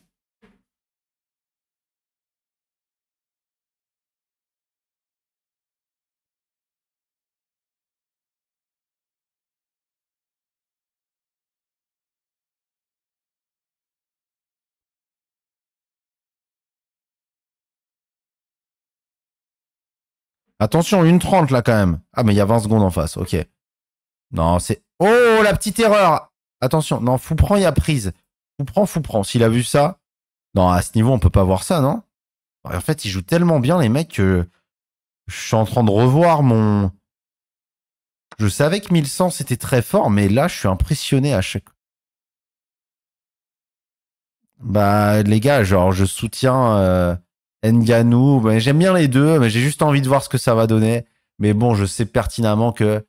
Attention, une trente là quand même. Ah, mais il y a 20 secondes en face, ok. Non, c'est. Oh, la petite erreur Attention, non, prend, il y a prise. fou prend. S'il a vu ça. Non, à ce niveau, on peut pas voir ça, non bah, En fait, il jouent tellement bien, les mecs, que je suis en train de revoir mon. Je savais que 1100 c'était très fort, mais là, je suis impressionné à chaque. Bah, les gars, genre, je soutiens. Euh, Nganou. Ben, j'aime bien les deux, mais j'ai juste envie de voir ce que ça va donner. Mais bon, je sais pertinemment que.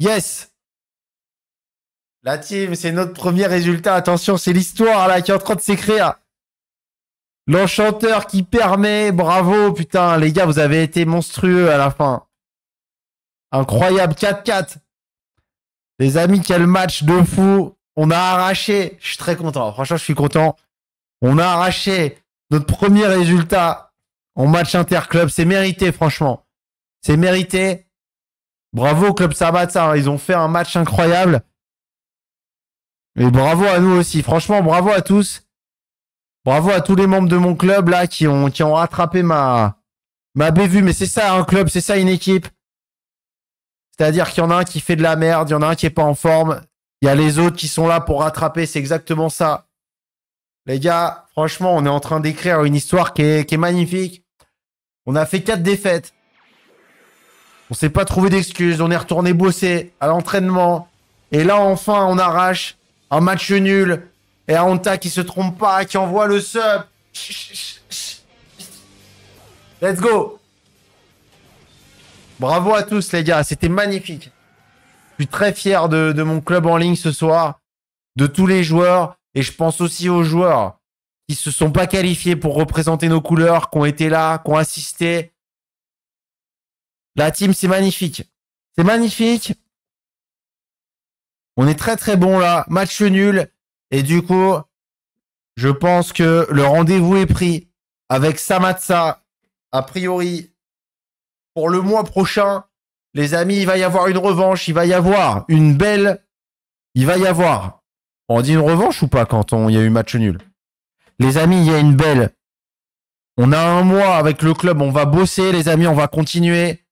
Yes! La team, c'est notre premier résultat. Attention, c'est l'histoire là qui est en train de s'écrire. L'enchanteur qui permet. Bravo, putain, les gars, vous avez été monstrueux à la fin. Incroyable, 4-4. Les amis, quel match de fou. On a arraché. Je suis très content. Franchement, je suis content. On a arraché notre premier résultat en match interclub. C'est mérité, franchement. C'est mérité. Bravo au club ça, hein. Ils ont fait un match incroyable. Et bravo à nous aussi. Franchement, bravo à tous. Bravo à tous les membres de mon club là qui ont, qui ont rattrapé ma, ma bévue. Mais c'est ça un club, c'est ça une équipe. C'est-à-dire qu'il y en a un qui fait de la merde, il y en a un qui est pas en forme. Il y a les autres qui sont là pour rattraper. C'est exactement ça. Les gars, franchement, on est en train d'écrire une histoire qui est, magnifique. On a fait quatre défaites. On s'est pas trouvé d'excuses. On est retourné bosser à l'entraînement. Et là, enfin, on arrache un match nul. Et Aonta qui se trompe pas, qui envoie le sub. Let's go. Bravo à tous, les gars. C'était magnifique. Je suis très fier de mon club en ligne ce soir, de tous les joueurs. Et je pense aussi aux joueurs qui se sont pas qualifiés pour représenter nos couleurs, qui ont été là, qui ont assisté. La team, c'est magnifique. C'est magnifique. On est très très bon là. Match nul. Et du coup, je pense que le rendez-vous est pris avec Samatsa. A priori, pour le mois prochain, les amis, il va y avoir une revanche. Il va y avoir une belle. Il va y avoir on dit une revanche ou pas quand il y a eu match nul Les amis, il y a une belle. On a un mois avec le club, on va bosser, les amis, on va continuer.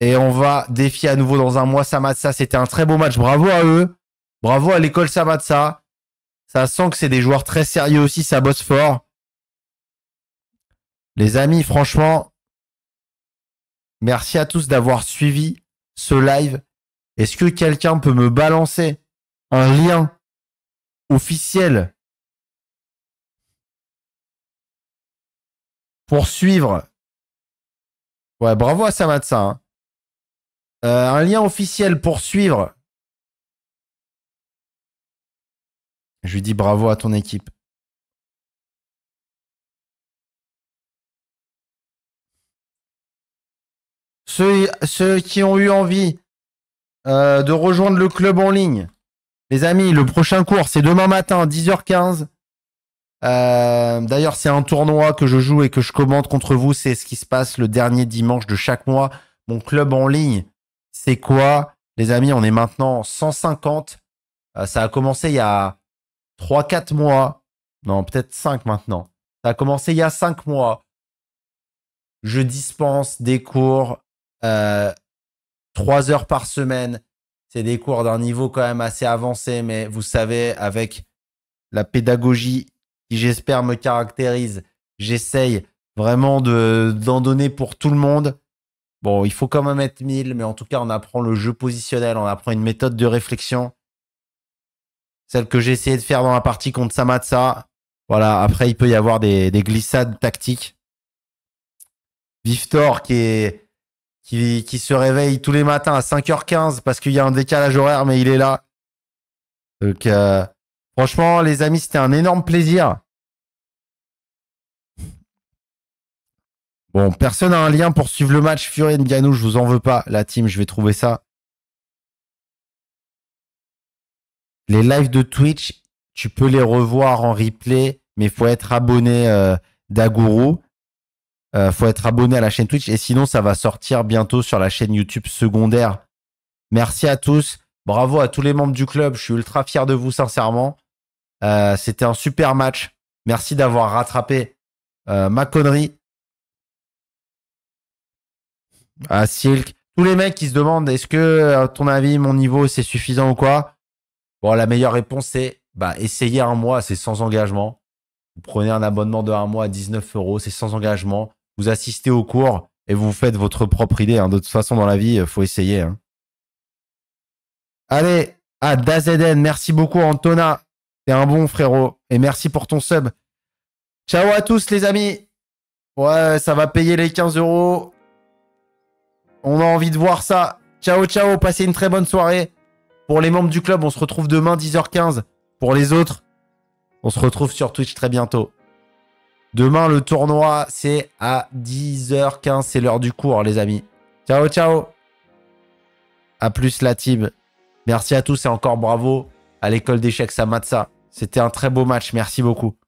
Et on va défier à nouveau dans un mois ça C'était un très beau match. Bravo à eux. Bravo à l'école Samadza. Ça sent que c'est des joueurs très sérieux aussi, ça bosse fort. Les amis, franchement, merci à tous d'avoir suivi ce live. Est-ce que quelqu'un peut me balancer un lien officiel pour suivre Ouais, bravo à Samatsa. Hein. Euh, un lien officiel pour suivre. Je lui dis bravo à ton équipe. ceux qui ont eu envie euh, de rejoindre le club en ligne. Les amis, le prochain cours, c'est demain matin, 10h15. Euh, d'ailleurs, c'est un tournoi que je joue et que je commente contre vous. C'est ce qui se passe le dernier dimanche de chaque mois. Mon club en ligne, c'est quoi Les amis, on est maintenant 150. Euh, ça a commencé il y a 3-4 mois. Non, peut-être 5 maintenant. Ça a commencé il y a 5 mois. Je dispense des cours euh, 3 heures par semaine. C'est des cours d'un niveau quand même assez avancé, mais vous savez, avec la pédagogie qui j'espère me caractérise, j'essaye vraiment de, d'en donner pour tout le monde. Bon, il faut quand même être mille, mais en tout cas, on apprend le jeu positionnel, on apprend une méthode de réflexion. Celle que j'ai essayé de faire dans la partie contre Samatsa. Voilà, après, il peut y avoir des, des glissades tactiques. Viftor qui est qui, se réveille tous les matins à 5h15 parce qu'il y a un décalage horaire, mais il est là. Donc, euh, franchement, les amis, c'était un énorme plaisir. Bon, personne n'a un lien pour suivre le match Fury Ganou, je vous en veux pas. La team, je vais trouver ça. Les lives de Twitch, tu peux les revoir en replay, mais il faut être abonné euh, d'Agourou. Il euh, faut être abonné à la chaîne Twitch et sinon ça va sortir bientôt sur la chaîne YouTube secondaire. Merci à tous. Bravo à tous les membres du club. Je suis ultra fier de vous sincèrement. Euh, c'était un super match. Merci d'avoir rattrapé euh, ma connerie. À ah, Silk. Tous les mecs qui se demandent est-ce que à ton avis mon niveau c'est suffisant ou quoi Bon la meilleure réponse c'est bah essayez un mois, c'est sans engagement. Vous prenez un abonnement de un mois à 19 euros, c'est sans engagement vous assistez au cours et vous faites votre propre idée. Hein. De toute façon, dans la vie, euh, faut essayer. Hein. Allez, à Dazeden, merci beaucoup Antona. T'es un bon frérot. Et merci pour ton sub. Ciao à tous les amis. Ouais, ça va payer les 15 euros. On a envie de voir ça. Ciao, ciao. Passez une très bonne soirée. Pour les membres du club, on se retrouve demain 10h15. Pour les autres, on se retrouve sur Twitch très bientôt. Demain, le tournoi, c'est à 10h15. C'est l'heure du cours, les amis. Ciao, ciao. À plus, la team. Merci à tous et encore bravo à l'école d'échecs Samatsa. C'était un très beau match. Merci beaucoup.